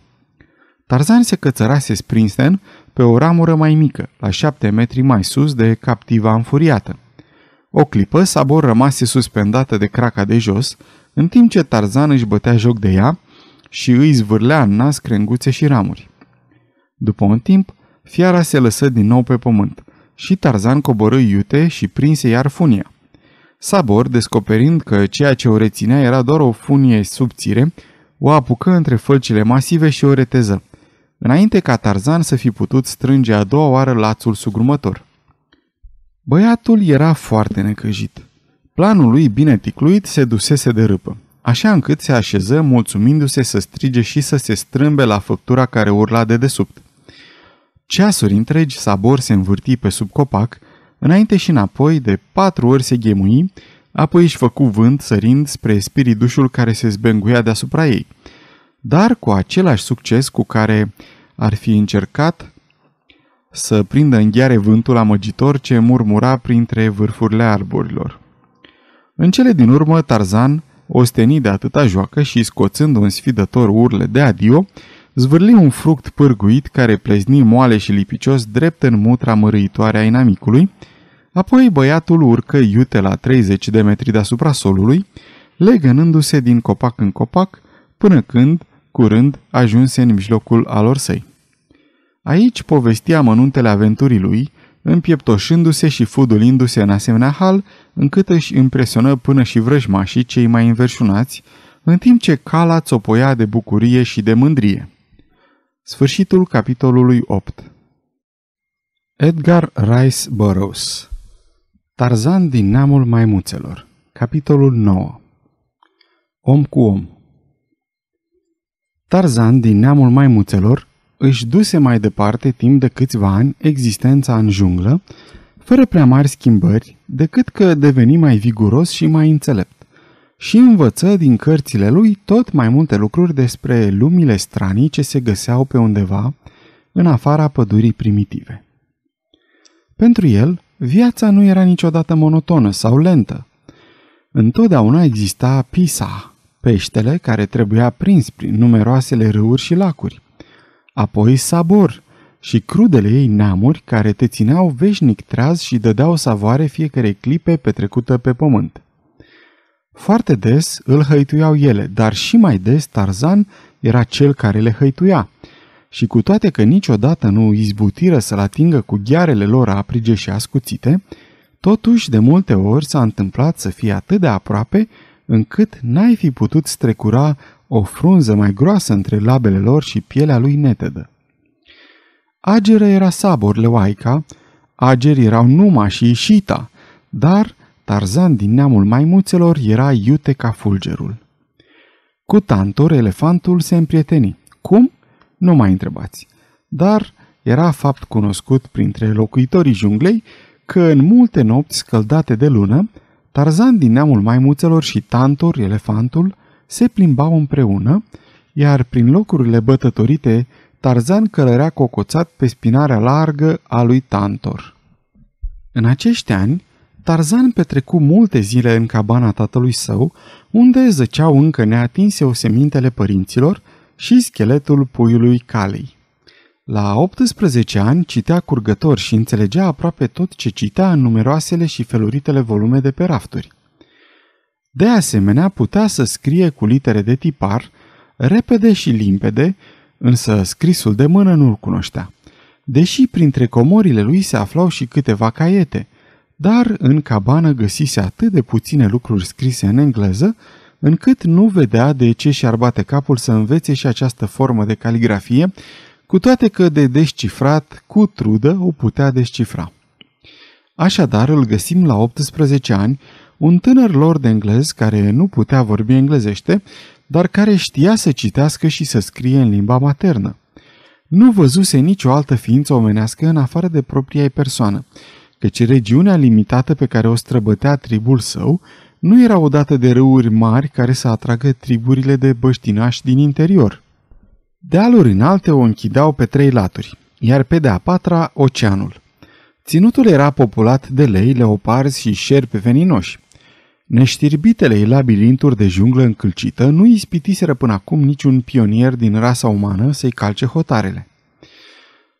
Tarzan se cățărase sprinsen, pe o ramură mai mică, la șapte metri mai sus de captiva înfuriată. O clipă, Sabor rămase suspendată de craca de jos, în timp ce Tarzan își bătea joc de ea și îi zvârlea în nas crenguțe și ramuri. După un timp, fiara se lăsă din nou pe pământ și Tarzan coborâ iute și prinse iar funia. Sabor, descoperind că ceea ce o reținea era doar o funie subțire, o apucă între fălcile masive și o reteză înainte ca Tarzan să fi putut strânge a doua oară lațul sugrumător. Băiatul era foarte necăjit. Planul lui bine ticluit se dusese de râpă, așa încât se așeză mulțumindu-se să strige și să se strâmbe la făptura care urla de desubt. Ceasuri întregi, Sabor se învârti pe sub copac, înainte și înapoi, de patru ori se ghemui, apoi își făcu vânt sărind spre spiridușul care se zbenguia deasupra ei – dar cu același succes cu care ar fi încercat să prindă în gheare vântul amăgitor ce murmura printre vârfurile arborilor. În cele din urmă, Tarzan, ostenit de atâta joacă și scoțând un sfidător urle de adio, zvârli un fruct pârguit care plezni moale și lipicios drept în mutra mărâitoare a inamicului, apoi băiatul urcă iute la 30 de metri deasupra solului, legănându-se din copac în copac, până când, curând, ajunse în mijlocul alor săi. Aici povestia mănuntele aventurii lui, împieptoșându-se și fudulindu-se în asemenea hal, încât își impresionă până și vrăjmașii cei mai înverșunați, în timp ce cala țopoia de bucurie și de mândrie. Sfârșitul capitolului 8 Edgar Rice Burroughs Tarzan din neamul maimuțelor Capitolul 9 Om cu om Tarzan, din neamul maimuțelor, își duse mai departe timp de câțiva ani existența în junglă, fără prea mari schimbări, decât că deveni mai viguros și mai înțelept. Și învăță din cărțile lui tot mai multe lucruri despre lumile stranii ce se găseau pe undeva, în afara pădurii primitive. Pentru el, viața nu era niciodată monotonă sau lentă. Întotdeauna exista pisa, peștele care trebuia prins prin numeroasele râuri și lacuri, apoi sabor și crudele ei neamuri care te țineau veșnic treaz și dădeau savoare fiecare clipe petrecută pe pământ. Foarte des îl hăituiau ele, dar și mai des Tarzan era cel care le hăituia. Și cu toate că niciodată nu izbutiră să-l atingă cu ghearele lor aprige și ascuțite, totuși de multe ori s-a întâmplat să fie atât de aproape încât n-ai fi putut strecura o frunză mai groasă între labele lor și pielea lui netedă. Ageră era Sabor Leoaica, ageri erau Numa și Ișita, dar Tarzan din neamul maimuțelor era iute ca fulgerul. Cu Tantor, elefantul se împrieteni. Cum? Nu mai întrebați. Dar era fapt cunoscut printre locuitorii junglei că în multe nopți scăldate de lună, Tarzan din neamul maimuțelor și Tantor, elefantul, se plimbau împreună, iar prin locurile bătătorite, Tarzan călărea cocoțat pe spinarea largă a lui Tantor. În acești ani, Tarzan petrecu multe zile în cabana tatălui său, unde zăceau încă neatinse osemintele părinților și scheletul puiului Calei. La 18 ani citea curgător și înțelegea aproape tot ce citea în numeroasele și feluritele volume de pe rafturi. De asemenea, putea să scrie cu litere de tipar, repede și limpede, însă scrisul de mână nu-l cunoștea. Deși printre comorile lui se aflau și câteva caiete, dar în cabană găsise atât de puține lucruri scrise în engleză, încât nu vedea de ce și-ar bate capul să învețe și această formă de caligrafie, cu toate că de descifrat cu trudă o putea descifra. Așadar îl găsim la 18 ani, un tânăr lord englez care nu putea vorbi englezește, dar care știa să citească și să scrie în limba maternă. Nu văzuse nicio altă ființă omenească în afară de propria ei persoană, căci regiunea limitată pe care o străbătea tribul său nu era odată de râuri mari care să atragă triburile de băștinași din interior – Dealuri înalte o închideau pe trei laturi, iar pe de-a patra, oceanul. Ținutul era populat de lei, leoparzi și șerpi veninoși. Neștirbitele labirinturi de junglă încălcită nu ispitiseră până acum niciun pionier din rasa umană să-i calce hotarele.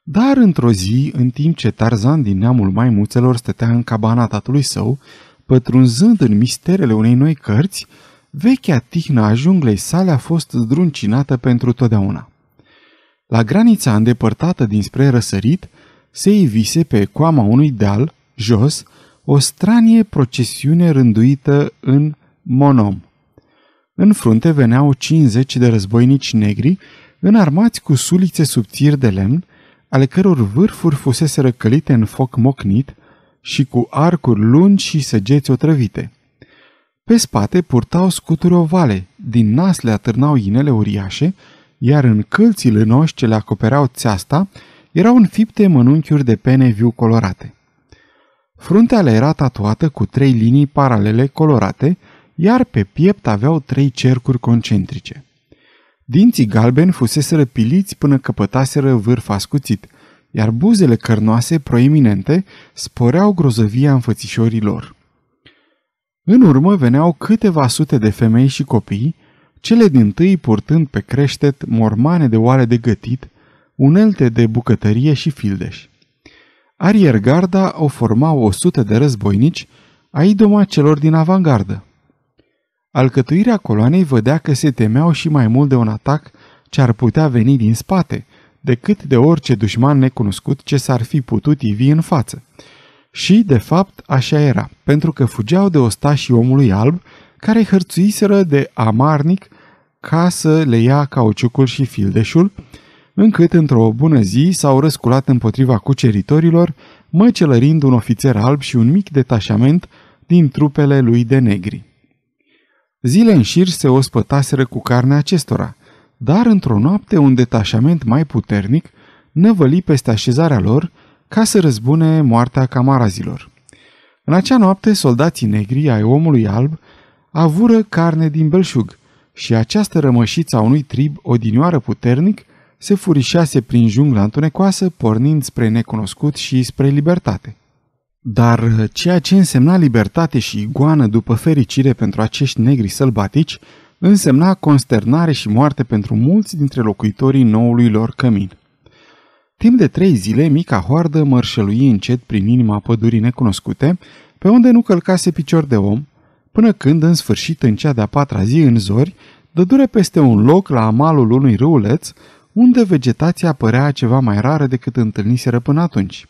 Dar într-o zi, în timp ce Tarzan din neamul maimuțelor stătea în cabana tatălui său, pătrunzând în misterele unei noi cărți, vechea tihna a junglei sale a fost zdruncinată pentru totdeauna. La granița îndepărtată dinspre răsărit, se ivise pe coama unui deal, jos, o stranie procesiune rânduită în monom. În frunte veneau 50 de războinici negri, înarmați cu sulițe subțiri de lemn, ale căror vârfuri fusese răcălite în foc mocnit și cu arcuri lungi și săgeți otrăvite. Pe spate purtau scuturi ovale, din nas le atârnau inele uriașe iar în câlțile noștri ce le acopereau țeasta erau înfipte mănunchiuri de pene viu colorate. Fruntea le era tatuată cu trei linii paralele colorate, iar pe piept aveau trei cercuri concentrice. Dinții galbeni fusese răpiliți până căpătaseră vârf ascuțit, iar buzele cărnoase proeminente sporeau grozăvia înfățișorii lor. În urmă veneau câteva sute de femei și copii, cele din tâi purtând pe creștet mormane de oare de gătit, unelte de bucătărie și fildeș. Ariergarda o formau o sută de războinici, a idoma celor din avangardă. Alcătuirea coloanei vedea că se temeau și mai mult de un atac ce ar putea veni din spate, decât de orice dușman necunoscut ce s-ar fi putut ivi în față. Și, de fapt, așa era, pentru că fugeau de ostașii omului alb, care hărțuiseră de amarnic ca să le ia cauciucul și fildeșul, încât într-o bună zi s-au răsculat împotriva cuceritorilor, măcelărind un ofițer alb și un mic detașament din trupele lui de negri. Zile în șir se ospătaseră cu carnea acestora, dar într-o noapte un detașament mai puternic năvăli peste așezarea lor ca să răzbune moartea camarazilor. În acea noapte, soldații negri ai omului alb avură carne din belșug și această rămășiță a unui trib odinioară puternic se furișase prin jungla întunecoasă, pornind spre necunoscut și spre libertate. Dar uh, ceea ce însemna libertate și iguană după fericire pentru acești negri sălbatici, însemna consternare și moarte pentru mulți dintre locuitorii noului lor cămin. Timp de trei zile, mica hoardă mărșălui încet prin inima pădurii necunoscute, pe unde nu călcase picior de om, până când, în sfârșit, în cea de-a patra zi în zori, dădure peste un loc la amalul unui râuleț, unde vegetația părea ceva mai rară decât întâlniseră până atunci.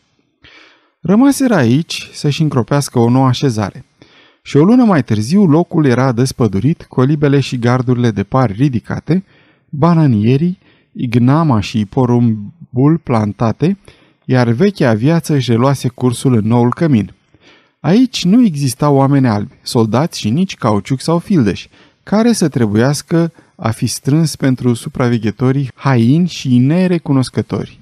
Rămaseră aici să-și încropească o nouă așezare. Și o lună mai târziu locul era despădurit, colibele și gardurile de par ridicate, bananierii, ignama și porumbul plantate, iar vechea viață își reluase cursul în noul cămin – Aici nu existau oameni albi, soldați și nici cauciuc sau fildeș, care să trebuiască a fi strâns pentru supraveghetorii haini și nerecunoscători.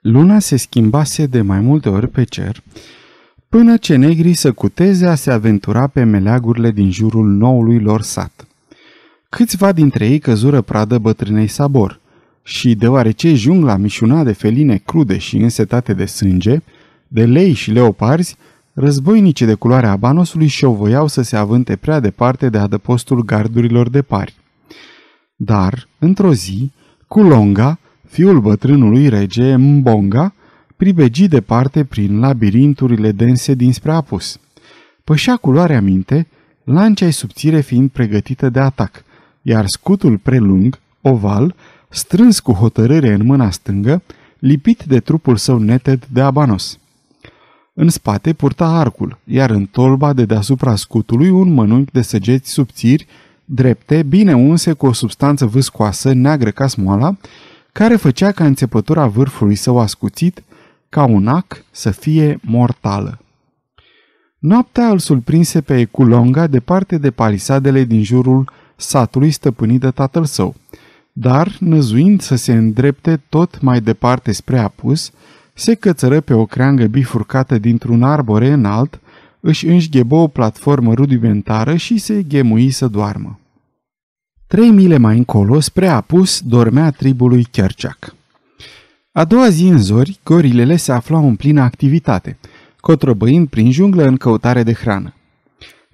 Luna se schimbase de mai multe ori pe cer, până ce negrii să cuteze a se aventura pe meleagurile din jurul noului lor sat. Câțiva dintre ei căzură pradă bătrânei sabor și, deoarece jungla mișuna de feline crude și însetate de sânge, de lei și leoparzi, Războinicii de culoarea Abanosului voiau să se avânte prea departe de adăpostul gardurilor de pari. Dar, într-o zi, Culonga, fiul bătrânului rege Mbonga, pribegi departe prin labirinturile dense dinspre apus. Pășea culoarea minte, lancea subțire fiind pregătită de atac, iar scutul prelung, oval, strâns cu hotărâre în mâna stângă, lipit de trupul său neted de abanos. În spate purta arcul, iar în tolba de deasupra scutului un mănânc de săgeți subțiri, drepte, bine unse cu o substanță vâscoasă, neagră ca smoala, care făcea ca înțepătura vârfului său ascuțit, ca un ac, să fie mortală. Noaptea îl surprinse pe Eculonga departe de palisadele din jurul satului stăpânit de tatăl său, dar, năzuind să se îndrepte tot mai departe spre apus, se cățără pe o creangă bifurcată dintr-un arbore înalt, își înșghebă o platformă rudimentară și se ghemui să doarmă. Trei mile mai încolo, spre apus, dormea tribului Chiarceac. A doua zi în zori, gorilele se aflau în plină activitate, cotrobăind prin junglă în căutare de hrană.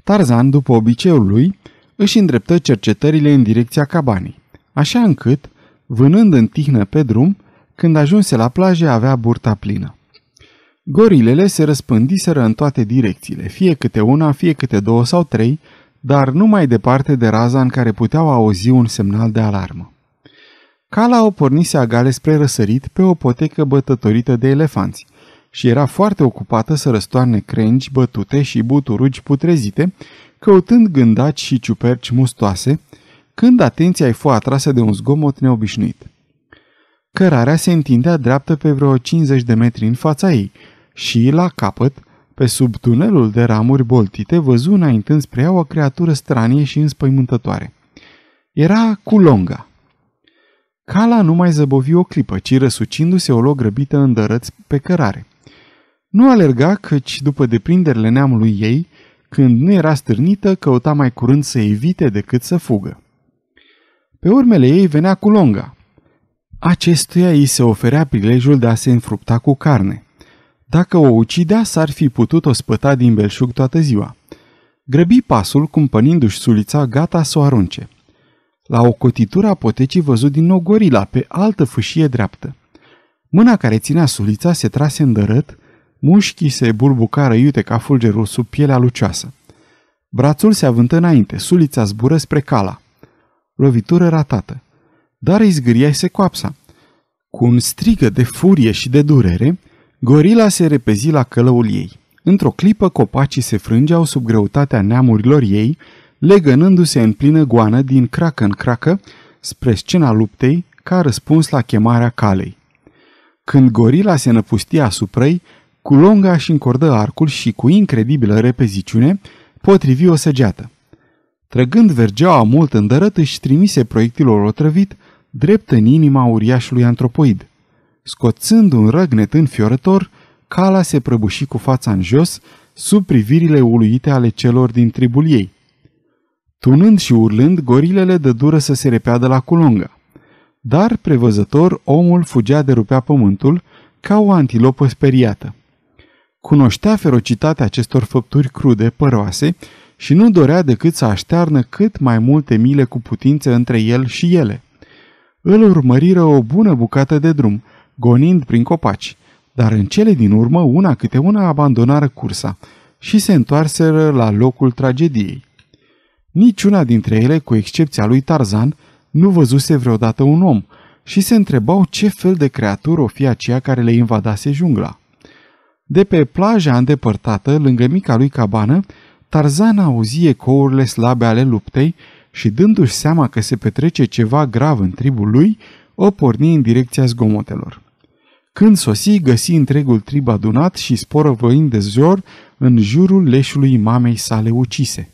Tarzan, după obiceiul lui, își îndreptă cercetările în direcția cabanei, așa încât, vânând în tihnă pe drum, când ajunse la plajă, avea burta plină. Gorilele se răspândiseră în toate direcțiile, fie câte una, fie câte două sau trei, dar nu mai departe de raza în care puteau auzi un semnal de alarmă. Cala o pornise agale spre răsărit pe o potecă bătătorită de elefanți și era foarte ocupată să răstoarne crengi bătute și buturugi putrezite, căutând gândaci și ciuperci mustoase, când atenția îi fu atrasă de un zgomot neobișnuit. Cărarea se întindea dreaptă pe vreo 50 de metri în fața ei și, la capăt, pe sub tunelul de ramuri boltite, văzu înaintând spre ea o creatură stranie și înspăimântătoare. Era Culonga. Cala nu mai zăbovi o clipă, ci răsucindu-se o lua grăbită în dărăți pe cărare. Nu alerga, căci după deprinderile neamului ei, când nu era stârnită, căuta mai curând să evite decât să fugă. Pe urmele ei venea Culonga, Acestuia îi se oferea prilejul de a se înfrupta cu carne. Dacă o ucidea, s-ar fi putut o spăta din belșug toată ziua. Grăbi pasul, cumpănindu-și sulița gata să o arunce. La o cotitură a potecii văzut din nou gorila pe altă fâșie dreaptă. Mâna care ținea sulița se trase în dărât, mușchii se bulbucară iute ca fulgerul sub pielea lucioasă. Brațul se avântă înainte, sulița zbură spre cala. Lovitură ratată dar îi se coapsa. Cu un strigă de furie și de durere, gorila se repezi la călăul ei. Într-o clipă, copacii se frângeau sub greutatea neamurilor ei, legănându-se în plină goană din cracă în cracă spre scena luptei ca răspuns la chemarea calei. Când gorila se năpustia asupra ei, longa și încordă arcul și, cu incredibilă repeziciune, potrivi o săgeată. Trăgând vergeaua mult îndărât, își trimise proiectilul otrăvit, drept în inima uriașului antropoid. Scoțând un răgnet înfiorător, cala se prăbuși cu fața în jos, sub privirile uluite ale celor din tribul ei. Tunând și urlând, gorilele dă dură să se repeadă la culungă. Dar, prevăzător, omul fugea de rupea pământul ca o antilopă speriată. Cunoștea ferocitatea acestor făpturi crude, păroase, și nu dorea decât să aștearnă cât mai multe mile cu putință între el și ele îl urmăriră o bună bucată de drum, gonind prin copaci, dar în cele din urmă una câte una abandonară cursa și se întoarseră la locul tragediei. Niciuna dintre ele, cu excepția lui Tarzan, nu văzuse vreodată un om și se întrebau ce fel de creatură o fi aceea care le invadase jungla. De pe plaja îndepărtată, lângă mica lui cabană, Tarzan auzi ecourile slabe ale luptei și dându-și seama că se petrece ceva grav în tribul lui, o porni în direcția zgomotelor. Când sosi, găsi întregul trib adunat și sporăvăind de zor în jurul leșului mamei sale ucise.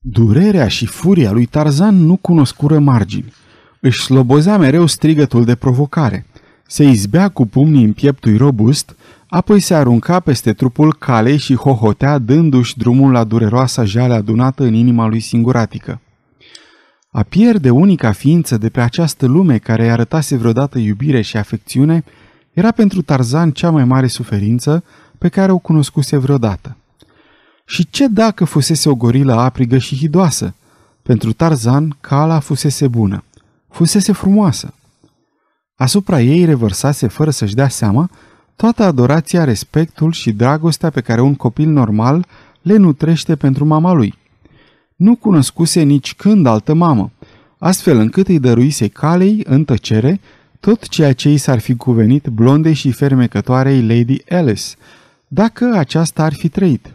Durerea și furia lui Tarzan nu cunoscură margini. Își slobozea mereu strigătul de provocare. Se izbea cu pumnii în pieptul robust, apoi se arunca peste trupul calei și hohotea dându-și drumul la dureroasa jale adunată în inima lui singuratică. A pierde unica ființă de pe această lume care îi arătase vreodată iubire și afecțiune era pentru Tarzan cea mai mare suferință pe care o cunoscuse vreodată. Și ce dacă fusese o gorilă aprigă și hidoasă? Pentru Tarzan, cala fusese bună. Fusese frumoasă. Asupra ei revărsase, fără să-și dea seama, toată adorația, respectul și dragostea pe care un copil normal le nutrește pentru mama lui nu cunoscuse nici când altă mamă, astfel încât îi dăruise calei, în tăcere, tot ceea ce i s-ar fi cuvenit blondei și fermecătoarei Lady Alice, dacă aceasta ar fi trăit.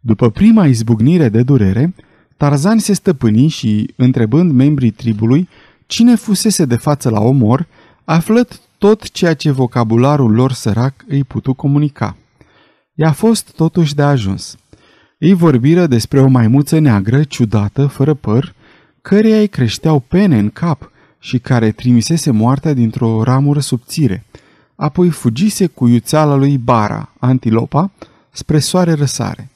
După prima izbucnire de durere, Tarzan se stăpâni și, întrebând membrii tribului cine fusese de față la omor, aflăt tot ceea ce vocabularul lor sărac îi putu comunica. I-a fost totuși de ajuns – ei vorbiră despre o maimuță neagră, ciudată, fără păr, căreia îi creșteau pene în cap și care trimisese moartea dintr-o ramură subțire. Apoi fugise cu iuțeala lui Bara, antilopa, spre soare răsare.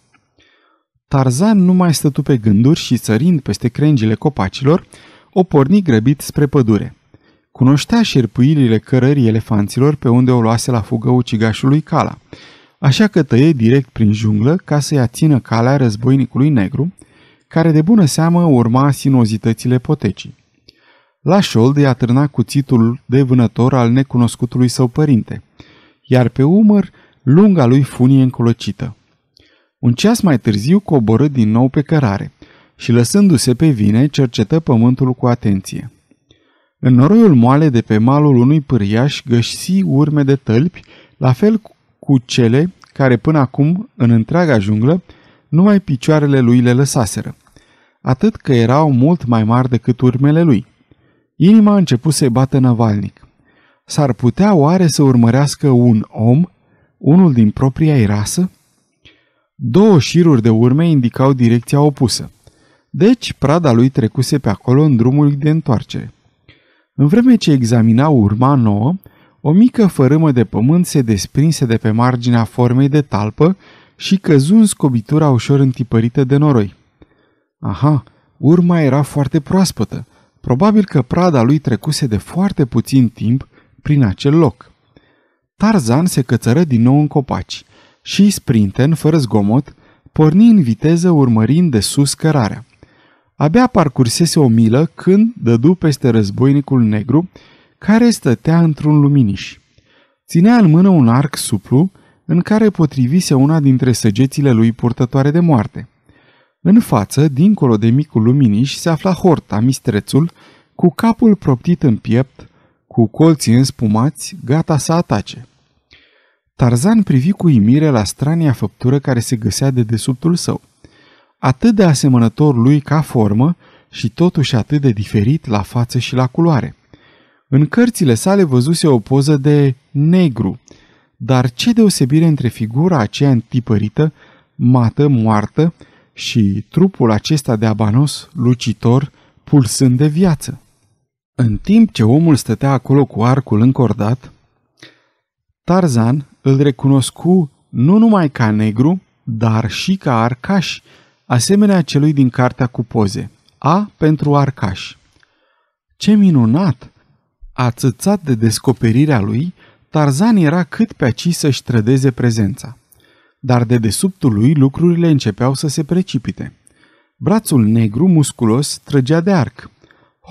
Tarzan nu mai stătu pe gânduri și, sărind peste crengile copacilor, o porni grăbit spre pădure. Cunoștea șerpuirile cărării elefanților pe unde o luase la fugă ucigașului Cala – așa că tăie direct prin junglă ca să-i ațină calea războinicului negru, care de bună seamă urma sinozitățile potecii. La șold i-a târnat cuțitul de vânător al necunoscutului său părinte, iar pe umăr lunga lui funie încolocită. Un ceas mai târziu coborâ din nou pe cărare și lăsându-se pe vine cercetă pământul cu atenție. În noroiul moale de pe malul unui pâriaș găsi urme de tălpi, la fel cu cele care până acum, în întreaga junglă, numai picioarele lui le lăsaseră, atât că erau mult mai mari decât urmele lui. Inima a început să-i bată navalnic. S-ar putea oare să urmărească un om, unul din propria ei rasă? Două șiruri de urme indicau direcția opusă. Deci, prada lui trecuse pe acolo în drumul de întoarcere. În vreme ce examina urma nouă, o mică fărâmă de pământ se desprinse de pe marginea formei de talpă și căzu în scobitura ușor întipărită de noroi. Aha, urma era foarte proaspătă. Probabil că prada lui trecuse de foarte puțin timp prin acel loc. Tarzan se cățără din nou în copaci și Sprinten, fără zgomot, porni în viteză urmărind de sus cărarea. Abia parcursese o milă când dădu peste războinicul negru care stătea într-un luminiș. Ținea în mână un arc suplu, în care potrivise una dintre săgețile lui purtătoare de moarte. În față, dincolo de micul luminiș, se afla Horta, mistrețul, cu capul proptit în piept, cu colții înspumați, gata să atace. Tarzan privi cu imire la strania făptură care se găsea de desubtul său. Atât de asemănător lui ca formă și totuși atât de diferit la față și la culoare. În cărțile sale văzuse o poză de negru, dar ce deosebire între figura aceea întipărită, mată, moartă și trupul acesta de abanos, lucitor, pulsând de viață. În timp ce omul stătea acolo cu arcul încordat, Tarzan îl recunoscu nu numai ca negru, dar și ca arcaș, asemenea celui din cartea cu poze, A pentru arcaș. Ce minunat! Ațățat de descoperirea lui, Tarzan era cât pe aci să-și trădeze prezența. Dar de desubtul lui lucrurile începeau să se precipite. Brațul negru musculos trăgea de arc.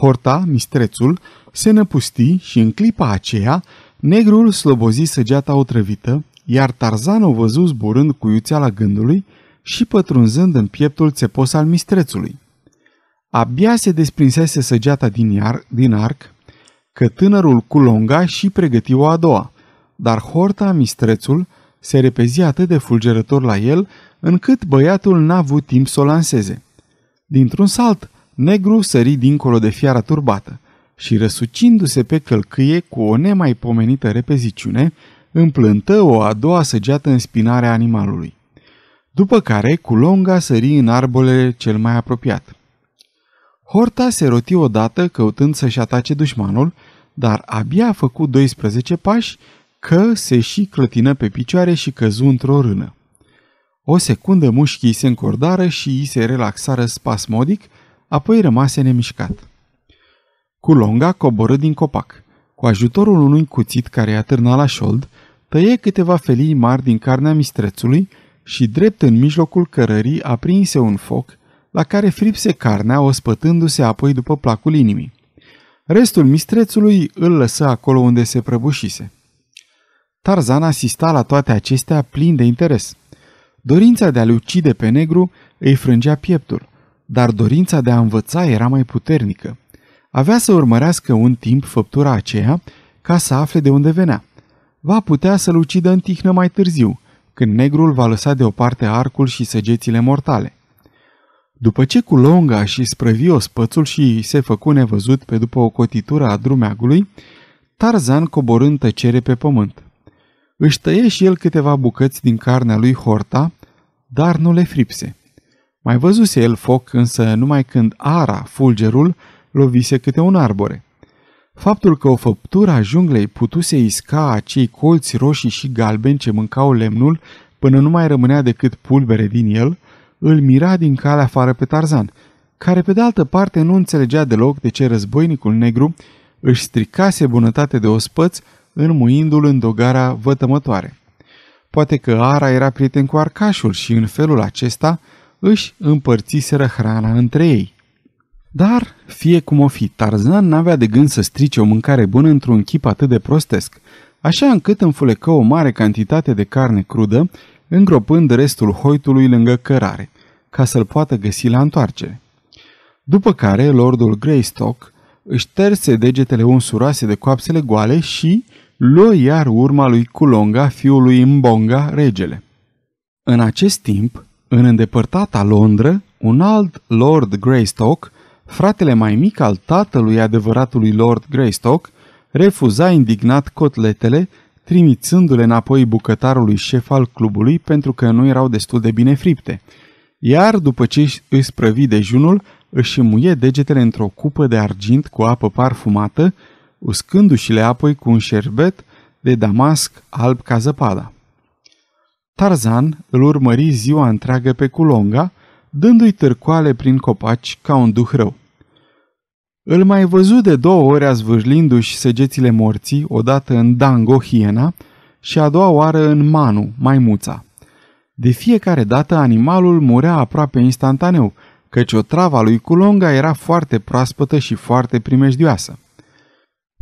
Horta, mistrețul, se năpusti și în clipa aceea, negrul slobozi săgeata otrăvită, iar Tarzan o văzu zburând cu iuțea la gândului și pătrunzând în pieptul țepos al mistrețului. Abia se desprinsese săgeata din, iar, din arc că tânărul Culonga și pregăti o a doua, dar Horta, mistrețul, se repezi atât de fulgerător la el, încât băiatul n-a avut timp să o lanseze. Dintr-un salt, negru sări dincolo de fiara turbată și, răsucindu-se pe călcâie cu o nemaipomenită repeziciune, împlântă o a doua săgeată în spinarea animalului. După care, Culonga sări în arbolele cel mai apropiat. Horta se roti odată căutând să-și atace dușmanul dar abia a făcut 12 pași că se și clătină pe picioare și căzu într-o rână. O secundă mușchii se încordară și îi se relaxară spasmodic, apoi rămase nemișcat. Culonga coborâ din copac. Cu ajutorul unui cuțit care a atârna la șold, tăie câteva felii mari din carnea mistrețului și drept în mijlocul cărării aprinse un foc, la care fripse carnea ospătându-se apoi după placul inimii. Restul mistrețului îl lăsă acolo unde se prăbușise. Tarzan asista la toate acestea plin de interes. Dorința de a-l ucide pe negru îi frângea pieptul, dar dorința de a învăța era mai puternică. Avea să urmărească un timp făptura aceea ca să afle de unde venea. Va putea să-l ucidă în tihnă mai târziu, când negrul va lăsa deoparte arcul și săgețile mortale. După ce cu longa și sprăvi spățul și se făcu nevăzut pe după o cotitură a drumeagului, Tarzan coborând tăcere pe pământ. Își tăie și el câteva bucăți din carnea lui Horta, dar nu le fripse. Mai văzuse el foc, însă numai când ara, fulgerul, lovise câte un arbore. Faptul că o făptură a junglei putuse isca acei colți roșii și galbeni ce mâncau lemnul până nu mai rămânea decât pulbere din el – îl mira din calea afară pe Tarzan, care pe de altă parte nu înțelegea deloc de ce războinicul negru își stricase bunătate de ospăț înmuindu-l în dogara vătămătoare. Poate că Ara era prieten cu Arcașul și în felul acesta își împărțiseră hrana între ei. Dar, fie cum o fi, Tarzan n-avea de gând să strice o mâncare bună într-un chip atât de prostesc, așa încât înfulecă o mare cantitate de carne crudă îngropând restul hoitului lângă cărare, ca să-l poată găsi la întoarcere. După care, lordul Greystock își terse degetele unsuroase de coapsele goale și luă iar urma lui Culonga, fiul lui Mbonga, regele. În acest timp, în îndepărtata Londră, un alt Lord Greystock, fratele mai mic al tatălui adevăratului Lord Greystock, refuza indignat cotletele trimițându-le înapoi bucătarului șef al clubului pentru că nu erau destul de bine fripte. Iar după ce își sprăvi dejunul, își muie degetele într-o cupă de argint cu apă parfumată, uscându-și-le apoi cu un șerbet de damasc alb ca zăpada. Tarzan îl urmări ziua întreagă pe Culonga, dându-i târcoale prin copaci ca un duh rău. Îl mai văzu de două ori azvârlindu-și săgețile morții, odată în Dango, hiena, și a doua oară în Manu, maimuța. De fiecare dată animalul murea aproape instantaneu, căci o trava lui Culonga era foarte proaspătă și foarte primejdioasă.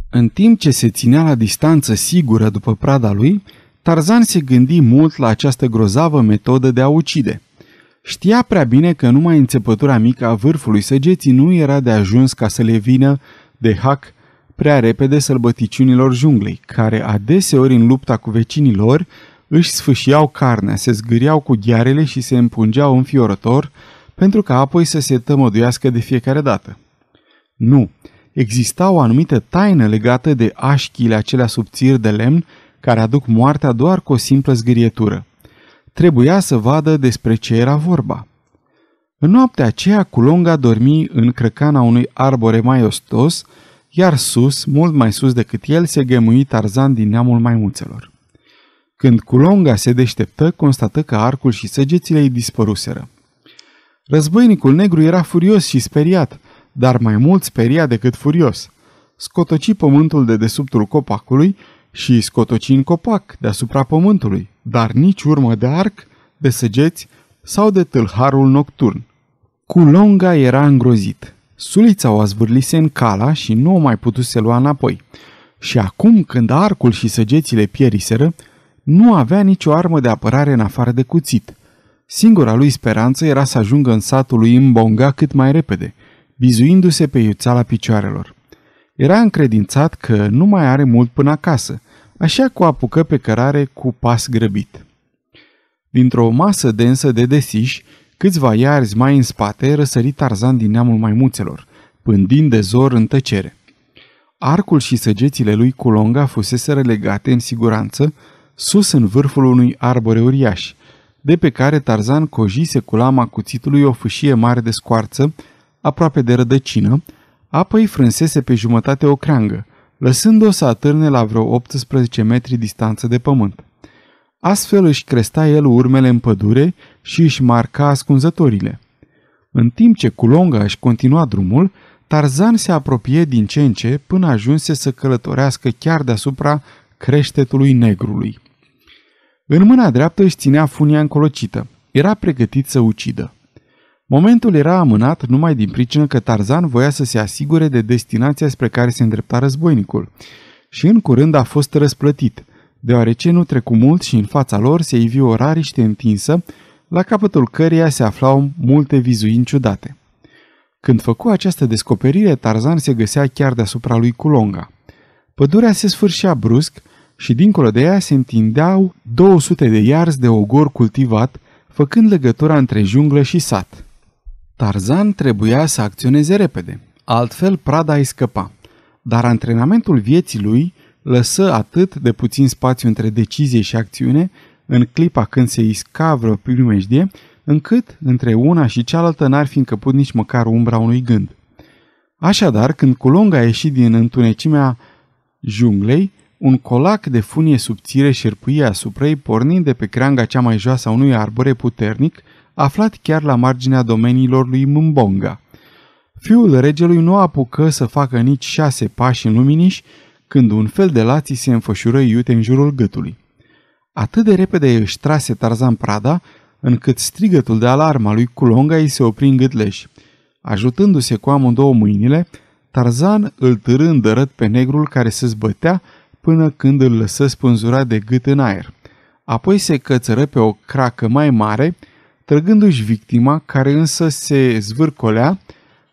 În timp ce se ținea la distanță sigură după prada lui, Tarzan se gândi mult la această grozavă metodă de a ucide – Știa prea bine că numai înțepătura mică a vârfului săgeții nu era de ajuns ca să le vină de hac prea repede sălbăticiunilor junglei, care adeseori în lupta cu vecinilor își sfâșiau carnea, se zgâriau cu ghearele și se împungeau înfiorător pentru ca apoi să se tămăduiască de fiecare dată. Nu, exista o anumită taină legată de așchile acelea subțiri de lemn care aduc moartea doar cu o simplă zgârietură trebuia să vadă despre ce era vorba. În noaptea aceea, Culonga dormi în crăcana unui arbore mai ostos, iar sus, mult mai sus decât el, se gămui Tarzan din neamul maimuțelor. Când Culonga se deșteptă, constată că arcul și săgețile îi dispăruseră. Războinicul negru era furios și speriat, dar mai mult speria decât furios. Scotoci pământul de desubtul copacului și scotoci în copac deasupra pământului, dar nici urmă de arc, de săgeți sau de tâlharul nocturn. Culonga era îngrozit. Sulița o azvârlise în cala și nu o mai putuse lua înapoi. Și acum, când arcul și săgețile pieriseră, nu avea nicio armă de apărare în afară de cuțit. Singura lui speranță era să ajungă în satul lui Mbonga cât mai repede, bizuindu-se pe iuțala picioarelor. Era încredințat că nu mai are mult până acasă, așa că o apucă pe cărare cu pas grăbit. Dintr-o masă densă de desiși, câțiva iarzi mai în spate răsări Tarzan din neamul maimuțelor, pândind de zor în tăcere. Arcul și săgețile lui Culonga fuseseră legate în siguranță, sus în vârful unui arbore uriaș, de pe care Tarzan cojise cu lama cuțitului o fâșie mare de scoarță, aproape de rădăcină, apoi frânsese pe jumătate o creangă, lăsând-o să atârne la vreo 18 metri distanță de pământ. Astfel își cresta el urmele în pădure și își marca ascunzătorile. În timp ce Culonga își continua drumul, Tarzan se apropie din ce în ce până ajunse să călătorească chiar deasupra creștetului negrului. În mâna dreaptă își ținea funia încolocită. Era pregătit să ucidă. Momentul era amânat numai din pricină că Tarzan voia să se asigure de destinația spre care se îndrepta războinicul. Și în curând a fost răsplătit, deoarece nu trecu mult și în fața lor se ivi o rariște întinsă, la capătul căreia se aflau multe vizuini ciudate. Când făcu această descoperire, Tarzan se găsea chiar deasupra lui Culonga. Pădurea se sfârșea brusc și dincolo de ea se întindeau 200 de iarzi de ogor cultivat, făcând legătura între junglă și sat. Tarzan trebuia să acționeze repede, altfel prada îi scăpa. Dar antrenamentul vieții lui lăsă atât de puțin spațiu între decizie și acțiune, în clipa când se isca vreo primejdie, încât între una și cealaltă n-ar fi încăput nici măcar umbra unui gând. Așadar, când Culong a ieșit din întunecimea junglei, un colac de funie subțire șerpuie asupra ei, pornind de pe creanga cea mai joasă a unui arbore puternic – aflat chiar la marginea domeniilor lui Mumbonga, Fiul regelui nu apucă să facă nici șase pași în luminiș, când un fel de lații se înfășură iute în jurul gâtului. Atât de repede își trase Tarzan prada, încât strigătul de alarma lui Culonga îi se opri în gâtleș. Ajutându-se cu amândouă mâinile, Tarzan îl târând dărât pe negrul care se zbătea până când îl lăsă spânzurat de gât în aer. Apoi se cățără pe o cracă mai mare trăgându-și victima, care însă se zvârcolea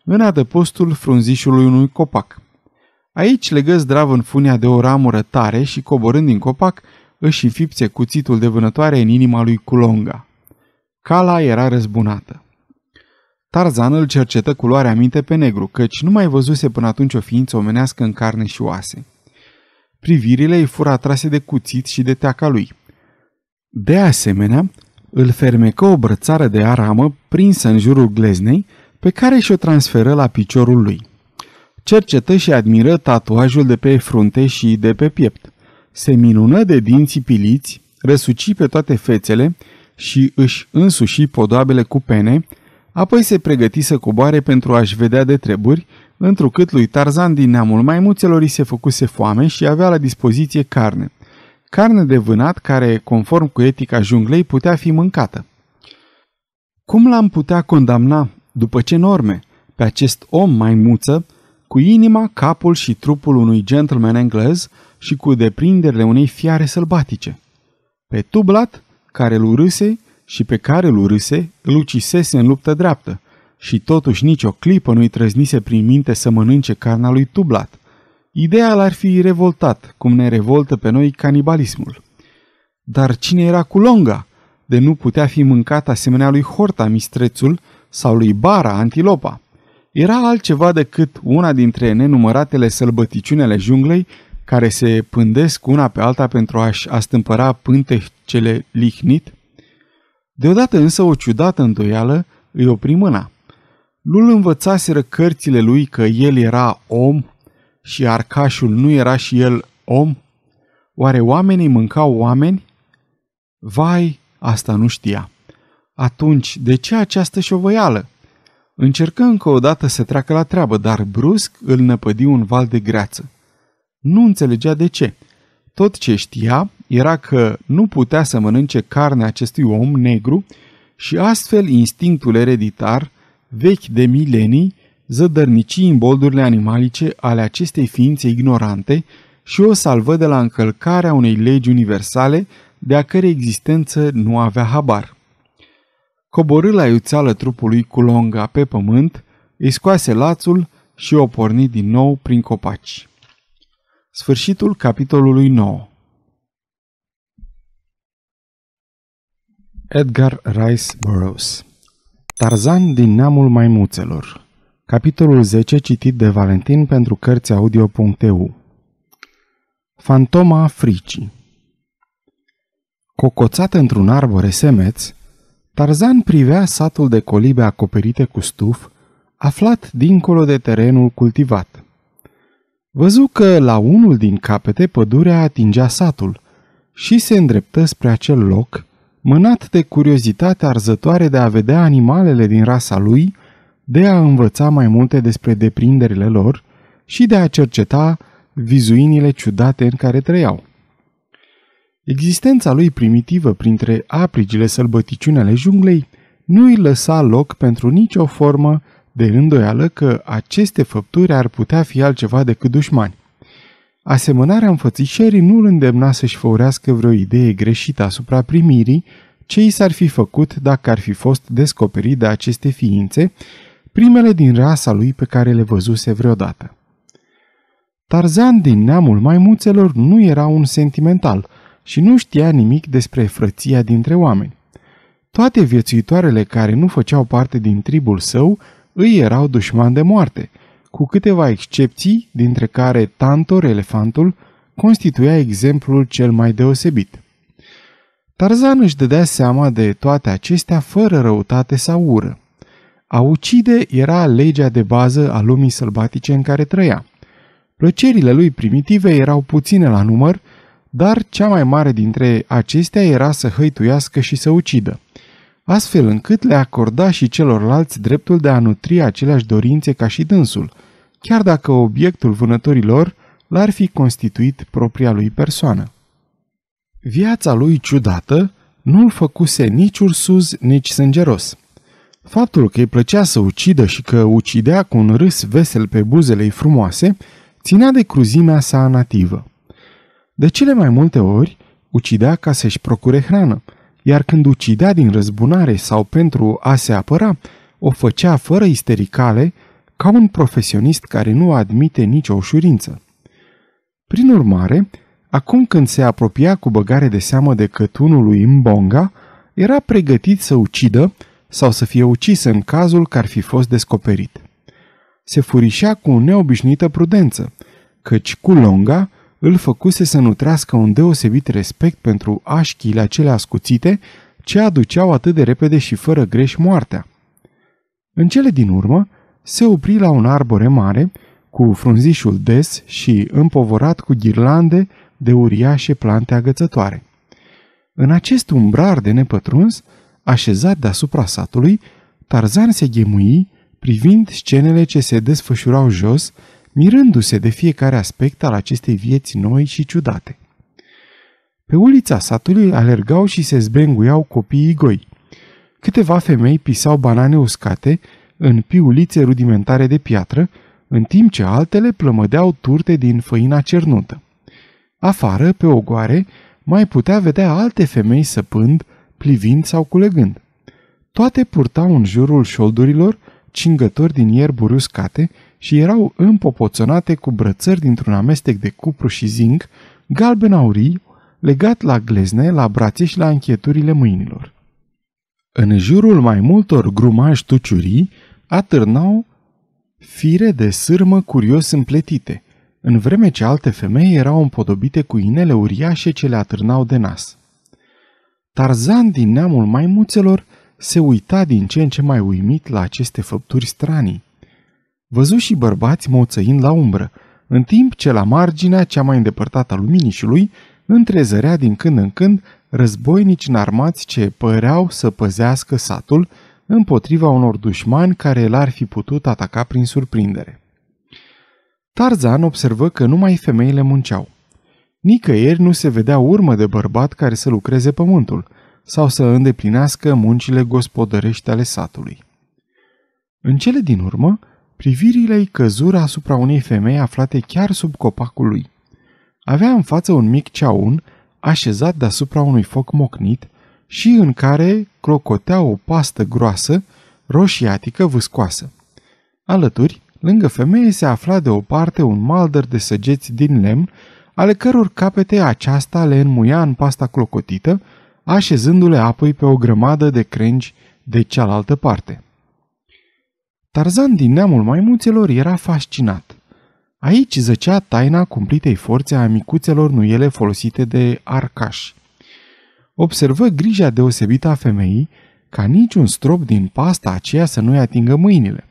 în adăpostul frunzișului unui copac. Aici legă zdrav în funia de o ramură tare și, coborând din copac, își înfipse cuțitul de vânătoare în inima lui Culonga. Cala era răzbunată. Tarzan îl cercetă culoarea minte pe negru, căci nu mai văzuse până atunci o ființă omenească în carne și oase. Privirile îi fură atrase de cuțit și de teaca lui. De asemenea, îl fermecă o brățară de aramă prinsă în jurul gleznei, pe care și-o transferă la piciorul lui. Cercetă și admiră tatuajul de pe frunte și de pe piept. Se minună de dinții piliți, răsuci pe toate fețele și își însuși podoabele cu pene, apoi se pregăti să coboare pentru a-și vedea de treburi, întrucât lui Tarzan din neamul maimuțelor îi se făcuse foame și avea la dispoziție carne – carne de vânat care, conform cu etica junglei, putea fi mâncată. Cum l-am putea condamna, după ce norme, pe acest om mai muță, cu inima, capul și trupul unui gentleman englez și cu deprinderile unei fiare sălbatice? Pe Tublat, care îl urâse și pe care îl urâse, îl ucisese în luptă dreaptă și totuși nici o clipă nu-i trăznise prin minte să mănânce carna lui Tublat l ar fi revoltat, cum ne revoltă pe noi canibalismul. Dar cine era cu longa? De nu putea fi mâncat asemenea lui Horta Mistrețul sau lui Bara Antilopa. Era altceva decât una dintre nenumăratele sălbăticiunele junglei care se pândesc una pe alta pentru a-și astâmpăra pântecele lihnit? Deodată însă o ciudată îndoială îi opri mâna. Lul învățaseră cărțile lui că el era om, și arcașul nu era și el om? Oare oamenii mâncau oameni? Vai, asta nu știa. Atunci, de ce această șovăială? Încercă încă o dată să treacă la treabă, dar brusc îl năpădi un val de greață. Nu înțelegea de ce. Tot ce știa era că nu putea să mănânce carnea acestui om negru și astfel instinctul ereditar, vechi de milenii, zădărnici boldurile animalice ale acestei ființe ignorante și o salvă de la încălcarea unei legi universale de a cărei existență nu avea habar. Coborâ la iuțeală trupului cu longa pe pământ, îi scoase lațul și o porni din nou prin copaci. Sfârșitul capitolului 9 Edgar Rice Burroughs Tarzan din neamul maimuțelor Capitolul 10 citit de Valentin pentru Cărțiaudio.eu Fantoma fricii Cocoțat într-un arbore semeț, Tarzan privea satul de colibe acoperite cu stuf, aflat dincolo de terenul cultivat. Văzu că la unul din capete pădurea atingea satul și se îndreptă spre acel loc, mânat de curiozitatea arzătoare de a vedea animalele din rasa lui – de a învăța mai multe despre deprinderile lor și de a cerceta vizuinile ciudate în care trăiau. Existența lui primitivă printre aprigile sălbăticiune ale junglei nu îi lăsa loc pentru nicio formă de îndoială că aceste făpturi ar putea fi altceva decât dușmani. Asemănarea înfățișării nu îl îndemna să-și făurească vreo idee greșită asupra primirii, ce i s-ar fi făcut dacă ar fi fost descoperit de aceste ființe primele din rasa lui pe care le văzuse vreodată. Tarzan din neamul maimuțelor nu era un sentimental și nu știa nimic despre frăția dintre oameni. Toate viețuitoarele care nu făceau parte din tribul său îi erau dușmani de moarte, cu câteva excepții, dintre care Tantor, elefantul, constituia exemplul cel mai deosebit. Tarzan își dădea seama de toate acestea fără răutate sau ură. A ucide era legea de bază a lumii sălbatice în care trăia. Plăcerile lui primitive erau puține la număr, dar cea mai mare dintre acestea era să hăituiască și să ucidă, astfel încât le acorda și celorlalți dreptul de a nutri aceleași dorințe ca și dânsul, chiar dacă obiectul vânătorilor l-ar fi constituit propria lui persoană. Viața lui ciudată nu-l făcuse nici ursuz, nici sângeros – Faptul că îi plăcea să ucidă și că ucidea cu un râs vesel pe buzele ei frumoase, ținea de cruzimea sa nativă. De cele mai multe ori, ucidea ca să-și procure hrană, iar când ucidea din răzbunare sau pentru a se apăra, o făcea fără istericale, ca un profesionist care nu admite nicio ușurință. Prin urmare, acum când se apropia cu băgare de seamă de cătunul lui Mbonga, era pregătit să ucidă, sau să fie ucis în cazul că ar fi fost descoperit. Se furișea cu neobișnuită prudență, căci cu longa îl făcuse să nutrească un deosebit respect pentru așchiile acelea ascuțite ce aduceau atât de repede și fără greș moartea. În cele din urmă, se opri la un arbore mare, cu frunzișul des și împovorat cu ghirlande de uriașe plante agățătoare. În acest umbrar de nepătruns, Așezat deasupra satului, Tarzan se ghemui, privind scenele ce se desfășurau jos, mirându-se de fiecare aspect al acestei vieți noi și ciudate. Pe ulița satului alergau și se zbenguiau copiii goi. Câteva femei pisau banane uscate în piulițe rudimentare de piatră, în timp ce altele plămădeau turte din făina cernută. Afară, pe o goare, mai putea vedea alte femei săpând, plivind sau culegând. Toate purtau în jurul șoldurilor cingători din ierburi uscate și erau împopoțonate cu brățări dintr-un amestec de cupru și zinc, galben aurii, legat la glezne, la brațe și la închieturile mâinilor. În jurul mai multor grumași tuciurii atârnau fire de sârmă curios împletite, în vreme ce alte femei erau împodobite cu inele uriașe ce le atârnau de nas. Tarzan din neamul maimuțelor se uita din ce în ce mai uimit la aceste făpturi stranii. Văzu și bărbați moțăind la umbră, în timp ce la marginea cea mai îndepărtată a luminișului întrezărea din când în când războinici înarmați ce păreau să păzească satul împotriva unor dușmani care l-ar fi putut ataca prin surprindere. Tarzan observă că numai femeile munceau. Nicăieri nu se vedea urmă de bărbat care să lucreze pământul sau să îndeplinească muncile gospodărești ale satului. În cele din urmă, privirile îi căzură asupra unei femei aflate chiar sub copacul lui. Avea în față un mic ceaun așezat deasupra unui foc mocnit și în care crocotea o pastă groasă, roșiatică vâscoasă. Alături, lângă femeie se afla de o parte un maldăr de săgeți din lemn ale căror capete aceasta le înmuia în pasta clocotită, așezându-le apoi pe o grămadă de crengi de cealaltă parte. Tarzan din neamul maimuțelor era fascinat. Aici zăcea taina cumplitei forțe a micuțelor nuiele folosite de arcaș. Observă grija deosebită a femeii ca niciun strop din pasta aceea să nu-i atingă mâinile.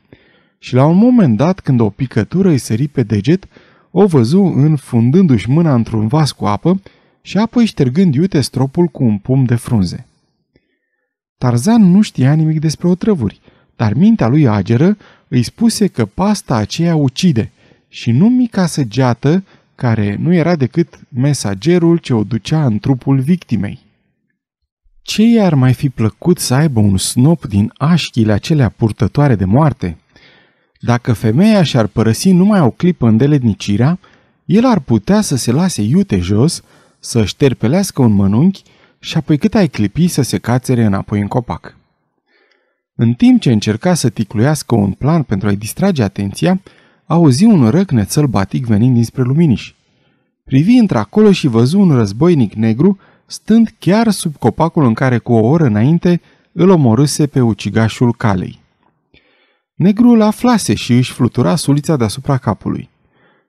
Și la un moment dat, când o picătură îi sări pe deget, o văzu înfundându-și mâna într-un vas cu apă și apoi ștergând iute stropul cu un pumn de frunze. Tarzan nu știa nimic despre otrăvuri, dar mintea lui ageră îi spuse că pasta aceea ucide și nu mica săgeată care nu era decât mesagerul ce o ducea în trupul victimei. Ce i-ar mai fi plăcut să aibă un snop din așchile acelea purtătoare de moarte? Dacă femeia și-ar părăsi numai o clipă în delednicirea, el ar putea să se lase iute jos, să șterpelească un mănunchi și apoi cât ai clipi să se cațere înapoi în copac. În timp ce încerca să ticluiască un plan pentru a-i distrage atenția, auzi un răcnet sălbatic venind dinspre luminiș. Privi într-acolo și văzu un războinic negru stând chiar sub copacul în care cu o oră înainte îl omorâse pe ucigașul calei. Negrul aflase și își flutura sulița deasupra capului.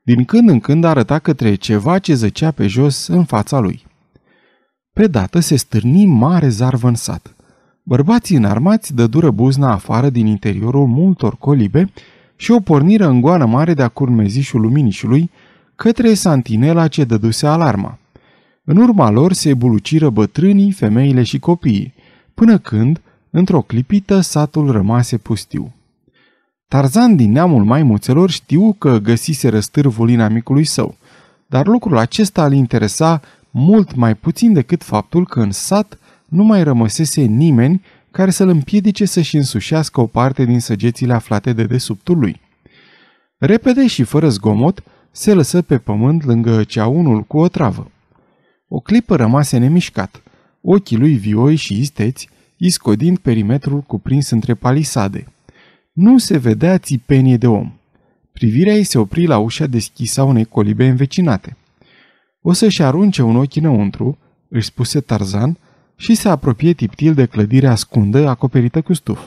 Din când în când arăta către ceva ce zăcea pe jos în fața lui. Pe dată se stârni mare zarvă în sat. Bărbații înarmați dură buzna afară din interiorul multor colibe și o porniră în goană mare de-a curmezișul luminișului către santinela ce dăduse alarma. În urma lor se buluciră bătrânii, femeile și copiii, până când, într-o clipită, satul rămase pustiu. Tarzan din neamul maimuțelor știu că găsise răstârvul inamicului său, dar lucrul acesta îl interesa mult mai puțin decât faptul că în sat nu mai rămăsese nimeni care să-l împiedice să-și însușească o parte din săgețile aflate de desubtul lui. Repede și fără zgomot, se lăsă pe pământ lângă unul cu o travă. O clipă rămase nemișcat, ochii lui vioi și isteți, iscodind perimetrul cuprins între palisade – nu se vedea țipenie de om. Privirea ei se opri la ușa deschisă a unei colibe învecinate. O să-și arunce un ochi înăuntru, își spuse Tarzan, și se apropie tiptil de clădirea ascundă acoperită cu stuf.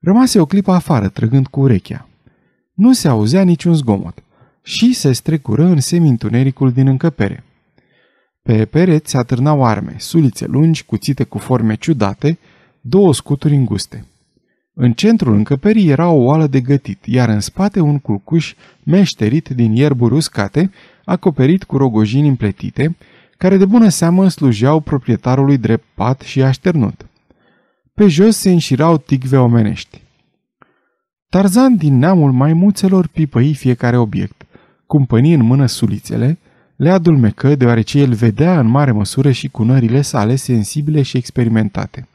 Rămase o clipă afară, trăgând cu urechea. Nu se auzea niciun zgomot și se strecură în semintunericul din încăpere. Pe pereți se atârnau arme, sulițe lungi, cuțite cu forme ciudate, două scuturi înguste. În centrul încăperii era o oală de gătit, iar în spate un culcuș meșterit din ierburi uscate, acoperit cu rogojini împletite, care de bună seamă slujeau proprietarului drept pat și așternut. Pe jos se înșirau tigve omenești. Tarzan din neamul maimuțelor pipăi fiecare obiect, cumpănii în mână sulițele, le adulmecă deoarece el vedea în mare măsură și cunările sale sensibile și experimentate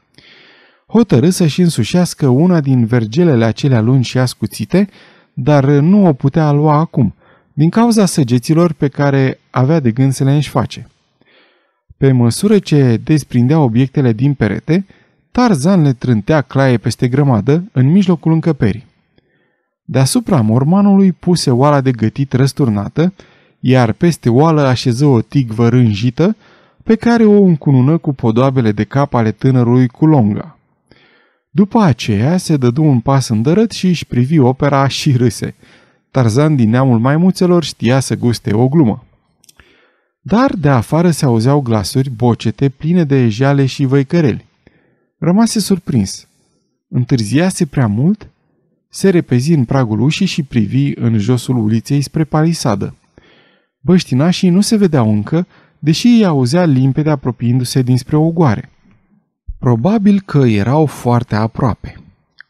hotărâ să-și însușească una din vergelele acelea lungi și ascuțite, dar nu o putea lua acum, din cauza săgeților pe care avea de gând să le înșface. Pe măsură ce desprindea obiectele din perete, Tarzan le trântea claie peste grămadă în mijlocul încăperii. Deasupra mormanului puse oala de gătit răsturnată, iar peste oală așeză o tigvă rânjită, pe care o încunună cu podoabele de cap ale tânărului cu longa. După aceea se dădu un pas în îndărât și își privi opera și râse. Tarzan din neamul maimuțelor știa să guste o glumă. Dar de afară se auzeau glasuri bocete pline de ejale și văicăreli. Rămase surprins. Întârziase prea mult? Se repezi în pragul ușii și privi în josul uliței spre palisadă. Băștinașii nu se vedeau încă, deși îi auzea limpede apropiindu-se dinspre o goare. Probabil că erau foarte aproape.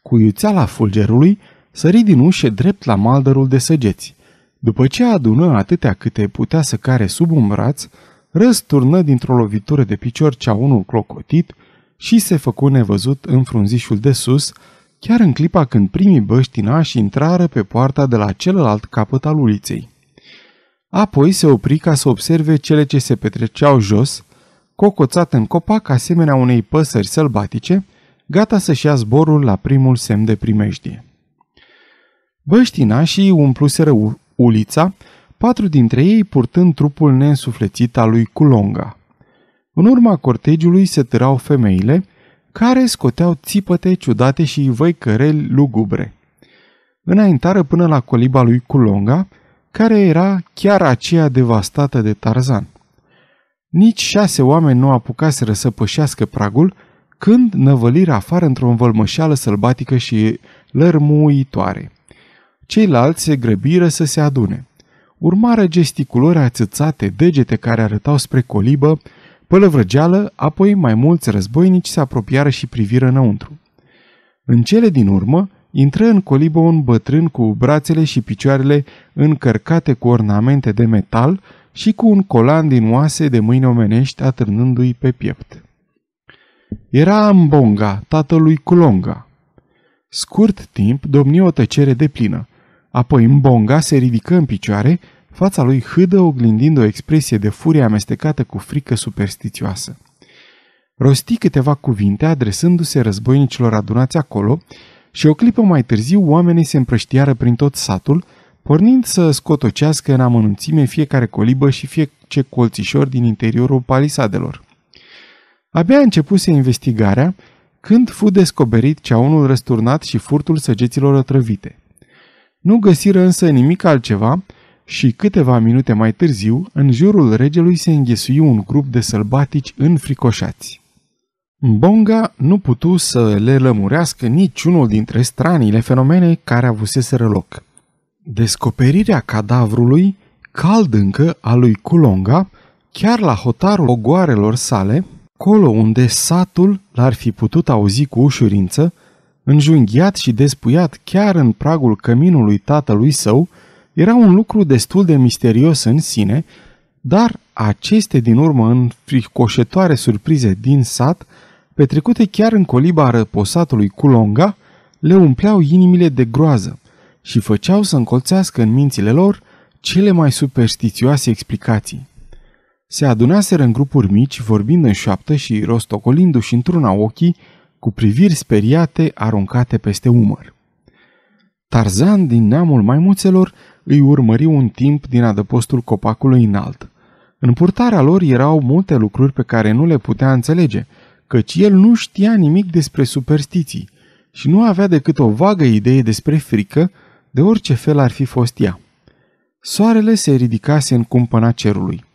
Cu iuțeala fulgerului, sări din ușe drept la maldărul de săgeți. După ce adună atâtea câte putea să care sub un braț, răsturnă dintr-o lovitură de picior cea unul clocotit și se făcu nevăzut în frunzișul de sus, chiar în clipa când primii băștinași intrară pe poarta de la celălalt capăt al uliței. Apoi se opri ca să observe cele ce se petreceau jos, cocoțat în copac asemenea unei păsări sălbatice, gata să-și ia zborul la primul semn de primejdie. și umpluseră ulița, patru dintre ei purtând trupul neînsuflețit al lui Culonga. În urma cortegiului se târau femeile, care scoteau țipăte ciudate și văicăreli lugubre. Înaintară până la coliba lui Culonga, care era chiar aceea devastată de Tarzan. Nici șase oameni nu apucaseră să pășească pragul când năvălirea afară într-o învălmășeală sălbatică și lărmuitoare. Ceilalți se grăbiră să se adune. Urmară gesticulări ațățate, degete care arătau spre colibă, pălăvrăgeală, apoi mai mulți războinici se apropiară și priviră înăuntru. În cele din urmă, intră în colibă un bătrân cu brațele și picioarele încărcate cu ornamente de metal, și cu un colan din oase de mâini omenești atârnându-i pe piept. Era Ambonga, tatălui Culonga. Scurt timp domni o tăcere de plină, apoi Mbonga se ridică în picioare, fața lui hâdă oglindind o expresie de furie amestecată cu frică superstițioasă. Rosti câteva cuvinte adresându-se războinicilor adunați acolo și o clipă mai târziu oamenii se împrăștiară prin tot satul, pornind să scotocească în amănunțime fiecare colibă și fiecare colțișor din interiorul palisadelor. Abia începuse investigarea când fu descoperit ceaunul răsturnat și furtul săgeților otrăvite. Nu găsiră însă nimic altceva și câteva minute mai târziu, în jurul regelui se înghesui un grup de sălbatici înfricoșați. Bonga nu putu să le lămurească niciunul dintre straniile fenomene care avuseseră loc – Descoperirea cadavrului cald încă a lui Culonga, chiar la hotarul ogoarelor sale, colo unde satul l-ar fi putut auzi cu ușurință, înjunghiat și despuiat chiar în pragul căminului tatălui său, era un lucru destul de misterios în sine, dar aceste din urmă înfricoșătoare surprize din sat, petrecute chiar în coliba răposatului Culonga, le umpleau inimile de groază și făceau să încolțească în mințile lor cele mai superstițioase explicații. Se adunaseră în grupuri mici, vorbind în șoaptă și rostocolindu-și într-una ochii, cu priviri speriate aruncate peste umăr. Tarzan din neamul maimuțelor îi urmări un timp din adăpostul copacului înalt. În purtarea lor erau multe lucruri pe care nu le putea înțelege, căci el nu știa nimic despre superstiții și nu avea decât o vagă idee despre frică de orice fel ar fi fost ea. Soarele se ridicase în cumpăna cerului.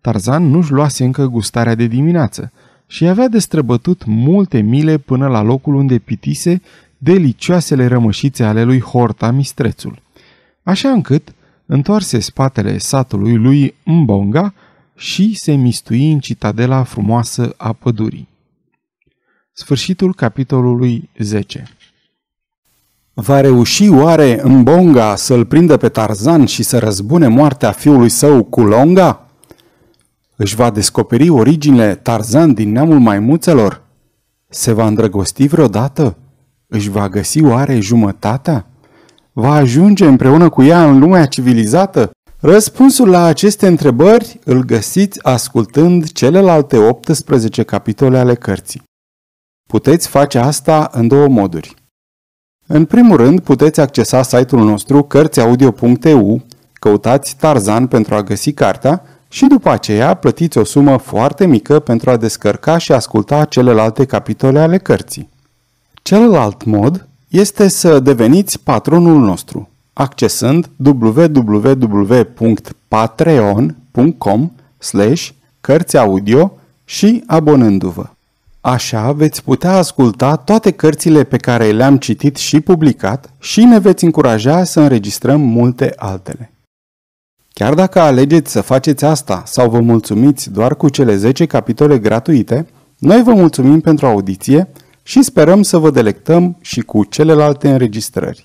Tarzan nu-și luase încă gustarea de dimineață și avea de multe mile până la locul unde pitise delicioasele rămășițe ale lui Horta Mistrețul. Așa încât întoarse spatele satului lui Mbonga și se mistui în citadela frumoasă a pădurii. Sfârșitul capitolului 10 Va reuși oare Mbonga să-l prindă pe Tarzan și să răzbune moartea fiului său cu Longa? Își va descoperi originile Tarzan din neamul maimuțelor? Se va îndrăgosti vreodată? Își va găsi oare jumătatea? Va ajunge împreună cu ea în lumea civilizată? Răspunsul la aceste întrebări îl găsiți ascultând celelalte 18 capitole ale cărții. Puteți face asta în două moduri. În primul rând, puteți accesa site-ul nostru cărțiaudio.eu, căutați Tarzan pentru a găsi cartea și după aceea plătiți o sumă foarte mică pentru a descărca și asculta celelalte capitole ale cărții. Celălalt mod este să deveniți patronul nostru, accesând www.patreon.com slash cărțiaudio și abonându-vă. Așa veți putea asculta toate cărțile pe care le-am citit și publicat și ne veți încuraja să înregistrăm multe altele. Chiar dacă alegeți să faceți asta sau vă mulțumiți doar cu cele 10 capitole gratuite, noi vă mulțumim pentru audiție și sperăm să vă delectăm și cu celelalte înregistrări.